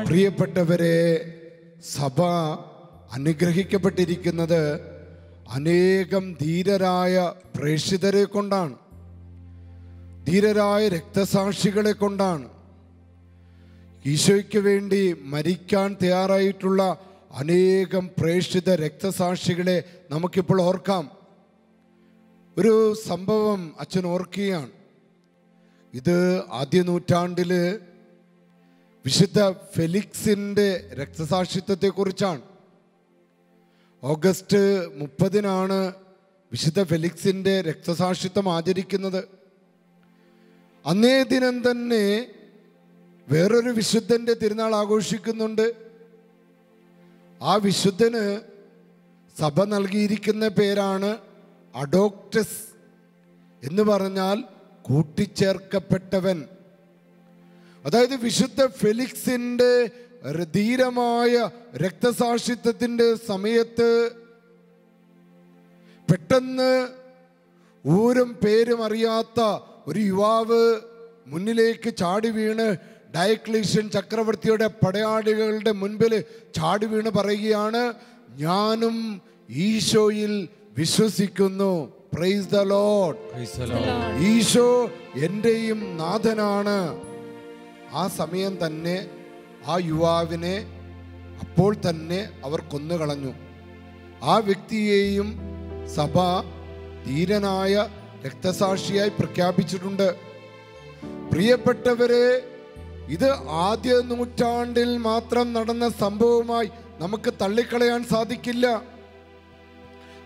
പ്രിയപ്പെട്ടവരെ സഭ അനുഗ്രഹിക്കപ്പെട്ടിരിക്കുന്നത് അനേകം ധീരരായ പ്രേക്ഷിതരെ കൊണ്ടാണ് ധീരരായ രക്തസാക്ഷികളെ കൊണ്ടാണ് ഈശോയ്ക്ക് വേണ്ടി മരിക്കാൻ തയ്യാറായിട്ടുള്ള അനേകം പ്രേക്ഷിത രക്തസാക്ഷികളെ നമുക്കിപ്പോൾ ഓർക്കാം ഒരു സംഭവം അച്ഛൻ ഓർക്കുകയാണ് ഇത് ആദ്യ നൂറ്റാണ്ടില് വിശുദ്ധ ഫെലിക്സിൻ്റെ രക്തസാക്ഷിത്വത്തെക്കുറിച്ചാണ് ഓഗസ്റ്റ് മുപ്പതിനാണ് വിശുദ്ധ ഫെലിക്സിൻ്റെ രക്തസാക്ഷിത്വം ആചരിക്കുന്നത് അന്നേ ദിനം തന്നെ വേറൊരു വിശുദ്ധൻ്റെ തിരുനാൾ ആഘോഷിക്കുന്നുണ്ട് ആ വിശുദ്ധന് സഭ നൽകിയിരിക്കുന്ന പേരാണ് അഡോക്റ്റസ് എന്ന് പറഞ്ഞാൽ കൂട്ടിച്ചേർക്കപ്പെട്ടവൻ അതായത് വിശുദ്ധ ഫെലിക്സിൻ്റെ ധീരമായ രക്തസാക്ഷിത്വത്തിൻ്റെ സമയത്ത് പെട്ടെന്ന് ഊരും പേരും അറിയാത്ത ഒരു യുവാവ് മുന്നിലേക്ക് ചാടി വീണ് ഡയക്ലീഷ്യൻ ചക്രവർത്തിയുടെ പടയാളികളുടെ മുൻപിൽ ചാടി വീണ് പറയുകയാണ് ഞാനും ഈശോയിൽ വിശ്വസിക്കുന്നു പ്രൈസ് ദ ലോഡ് ഈശോ എൻ്റെയും നാഥനാണ് ആ സമയം തന്നെ ആ യുവാവിനെ അപ്പോൾ തന്നെ അവർ കൊന്നുകളഞ്ഞു ആ വ്യക്തിയെയും സഭ ധീരനായ രക്തസാക്ഷിയായി പ്രഖ്യാപിച്ചിട്ടുണ്ട് പ്രിയപ്പെട്ടവരെ ഇത് ആദ്യ നൂറ്റാണ്ടിൽ മാത്രം നടന്ന സംഭവമായി നമുക്ക് തള്ളിക്കളയാൻ സാധിക്കില്ല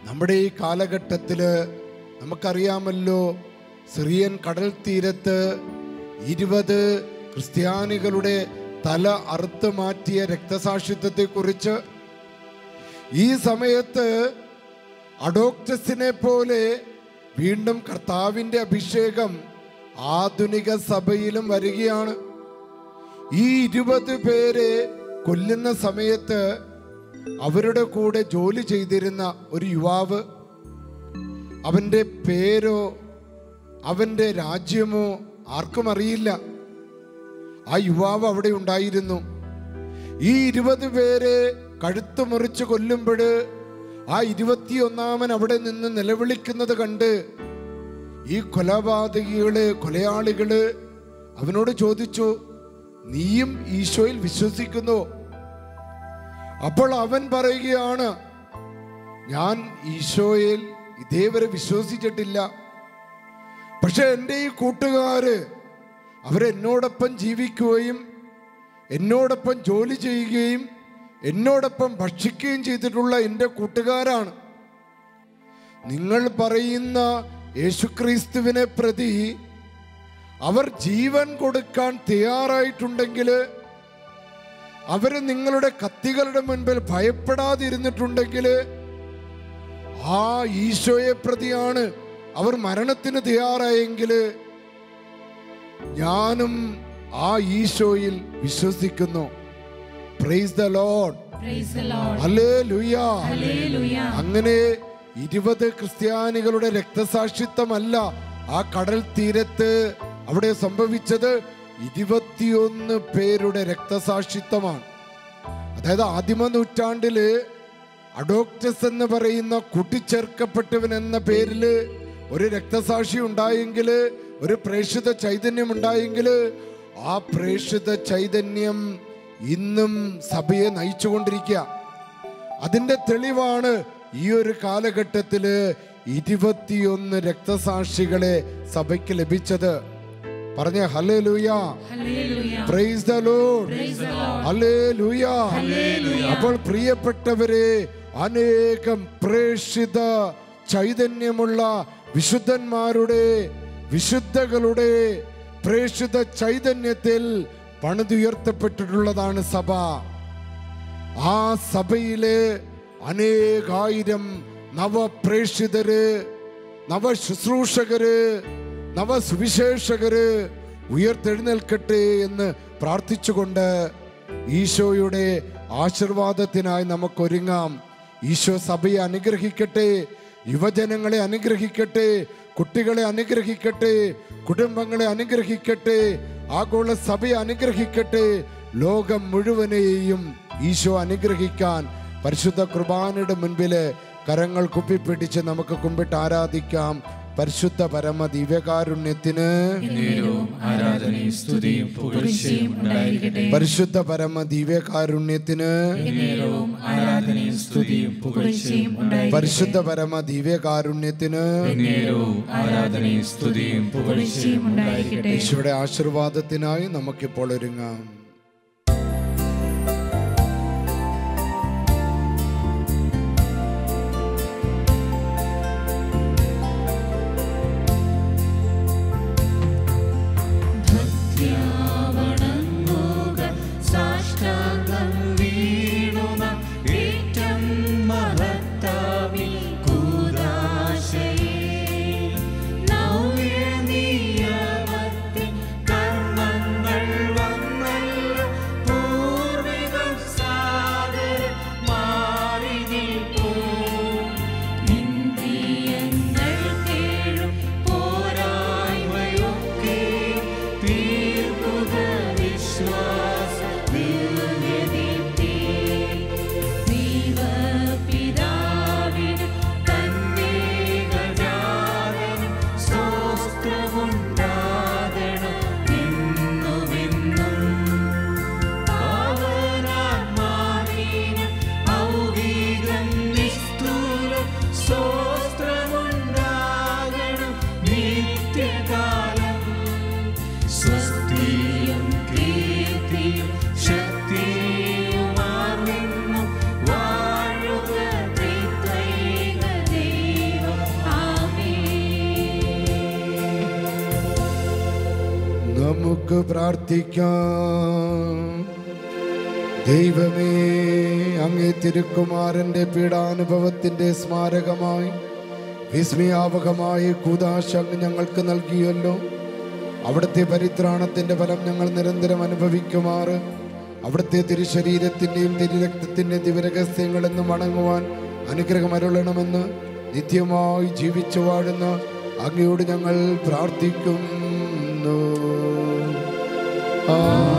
നമ്മുടെ ഈ കാലഘട്ടത്തിൽ നമുക്കറിയാമല്ലോ സിറിയൻ കടൽ തീരത്ത് ഇരുപത് ക്രിസ്ത്യാനികളുടെ തല അറുത്ത് മാറ്റിയ കുറിച്ച് ഈ സമയത്ത് അഡോക്ടസിനെ പോലെ വീണ്ടും കർത്താവിൻ്റെ അഭിഷേകം ആധുനിക സഭയിലും വരികയാണ് ഈ ഇരുപത് പേരെ കൊല്ലുന്ന സമയത്ത് അവരുടെ കൂടെ ജോലി ചെയ്തിരുന്ന ഒരു യുവാവ് അവൻ്റെ പേരോ അവൻ്റെ രാജ്യമോ ആർക്കും അറിയില്ല ആ യുവാവ് അവിടെ ഉണ്ടായിരുന്നു ഈ ഇരുപത് പേരെ കഴുത്തു മുറിച്ച് കൊല്ലുമ്പോൾ ആ ഇരുപത്തിയൊന്നാമൻ അവിടെ നിന്ന് നിലവിളിക്കുന്നത് കണ്ട് ഈ കൊലപാതകികള് കൊലയാളികള് അവനോട് ചോദിച്ചു നീയും ഈശോയിൽ വിശ്വസിക്കുന്നു അപ്പോൾ അവൻ പറയുകയാണ് ഞാൻ ഈശോയിൽ ഇതേവരെ വിശ്വസിച്ചിട്ടില്ല പക്ഷെ എൻ്റെ ഈ കൂട്ടുകാര് അവരെന്നോടൊപ്പം ജീവിക്കുകയും എന്നോടൊപ്പം ജോലി ചെയ്യുകയും എന്നോടൊപ്പം ഭക്ഷിക്കുകയും ചെയ്തിട്ടുള്ള എൻ്റെ കൂട്ടുകാരാണ് നിങ്ങൾ പറയുന്ന യേശുക്രിസ്തുവിനെ പ്രതി അവർ ജീവൻ കൊടുക്കാൻ തയ്യാറായിട്ടുണ്ടെങ്കിൽ അവർ നിങ്ങളുടെ കത്തികളുടെ മുൻപിൽ ഭയപ്പെടാതിരുന്നിട്ടുണ്ടെങ്കിൽ ആ ഈശോയെ പ്രതിയാണ് അവർ മരണത്തിന് തയ്യാറായെങ്കിൽ ഞാനും ആ ഈശോയിൽ വിശ്വസിക്കുന്നു പ്രൈസ് ദ ലോഡ് അങ്ങനെ ഇരുപത് ക്രിസ്ത്യാനികളുടെ രക്തസാക്ഷിത്വമല്ല ആ കടൽ തീരത്ത് അവിടെ സംഭവിച്ചത് ഇരുപത്തിയൊന്ന് പേരുടെ രക്തസാക്ഷിത്വമാണ് അതായത് ആദിമ നൂറ്റാണ്ടില് അഡോക്ടസ് എന്ന് പറയുന്ന കൂട്ടിച്ചേർക്കപ്പെട്ടവൻ എന്ന പേരില് ഒരു രക്തസാക്ഷി ഉണ്ടായെങ്കിൽ ഒരു പ്രേക്ഷിത ചൈതന്യം ഉണ്ടായെങ്കിൽ ആ പ്രേക്ഷിത ചൈതന്യം ഇന്നും സഭയെ നയിച്ചുകൊണ്ടിരിക്കുക അതിൻ്റെ തെളിവാണ് ഈ ഒരു കാലഘട്ടത്തിൽ ഇരുപത്തിയൊന്ന് രക്തസാക്ഷികളെ സഭയ്ക്ക് ലഭിച്ചത് പറഞ്ഞ ഹലേ ലൂയാ പ്രൈസ് അപ്പോൾ പ്രിയപ്പെട്ടവരെ അനേകം പ്രേക്ഷിത ചൈതന്യമുള്ള വിശുദ്ധന്മാരുടെ വിശുദ്ധകളുടെ പ്രേക്ഷിത ചൈതന്യത്തിൽ പണിതുയർത്തപ്പെട്ടിട്ടുള്ളതാണ് സഭ ആ സഭയിലെ അനേകായിരം നവപ്രേക്ഷിതര് നവശുശ്രൂഷകര് നവസുവിശേഷകര് ഉയർത്തെഴുന്നേൽക്കട്ടെ എന്ന് പ്രാർത്ഥിച്ചുകൊണ്ട് ഈശോയുടെ ആശീർവാദത്തിനായി നമുക്കൊരുങ്ങാം ഈശോ സഭയെ അനുഗ്രഹിക്കട്ടെ യുവജനങ്ങളെ അനുഗ്രഹിക്കട്ടെ കുട്ടികളെ അനുഗ്രഹിക്കട്ടെ കുടുംബങ്ങളെ അനുഗ്രഹിക്കട്ടെ ആഗോള സഭയെ അനുഗ്രഹിക്കട്ടെ ലോകം മുഴുവനെയും ഈശോ അനുഗ്രഹിക്കാൻ പരിശുദ്ധ കുർബാനയുടെ മുൻപിൽ കരങ്ങൾ കുപ്പിപ്പിടിച്ച് നമുക്ക് കുമ്പിട്ട് ആരാധിക്കാം പരിശുദ്ധ പരമ ദിവ്യകാരുണ്യത്തിന് പരിശുദ്ധ പരമ ദിവ്യകാരുണ്യത്തിന് പരിശുദ്ധ പരമ ദിവ്യകാരുണ്യത്തിന് യേശുവിടെ ആശീർവാദത്തിനായി നമുക്കിപ്പോൾ ഒരുങ്ങാം പ്രാർത്ഥിക്കാം ദൈവമേ അങ്ങേ തിരുക്കുമാരൻ്റെ പീഡാനുഭവത്തിൻ്റെ സ്മാരകമായി വിസ്മയാവകമായ കൂതാശ അങ്ങ് ഞങ്ങൾക്ക് നൽകിയല്ലോ അവിടുത്തെ പരിത്രാണത്തിൻ്റെ ഫലം ഞങ്ങൾ നിരന്തരം അനുഭവിക്കുമാറ് അവിടുത്തെ തിരുശരീരത്തിൻ്റെയും തിരുരക്തത്തിൻ്റെയും ദിവരഹസ്യങ്ങളെന്ന് മടങ്ങുവാൻ അനുഗ്രഹം അരുളണമെന്ന് നിത്യമായി ജീവിച്ചു വാഴുന്ന അങ്ങയോട് ഞങ്ങൾ പ്രാർത്ഥിക്കുന്നു 嗯。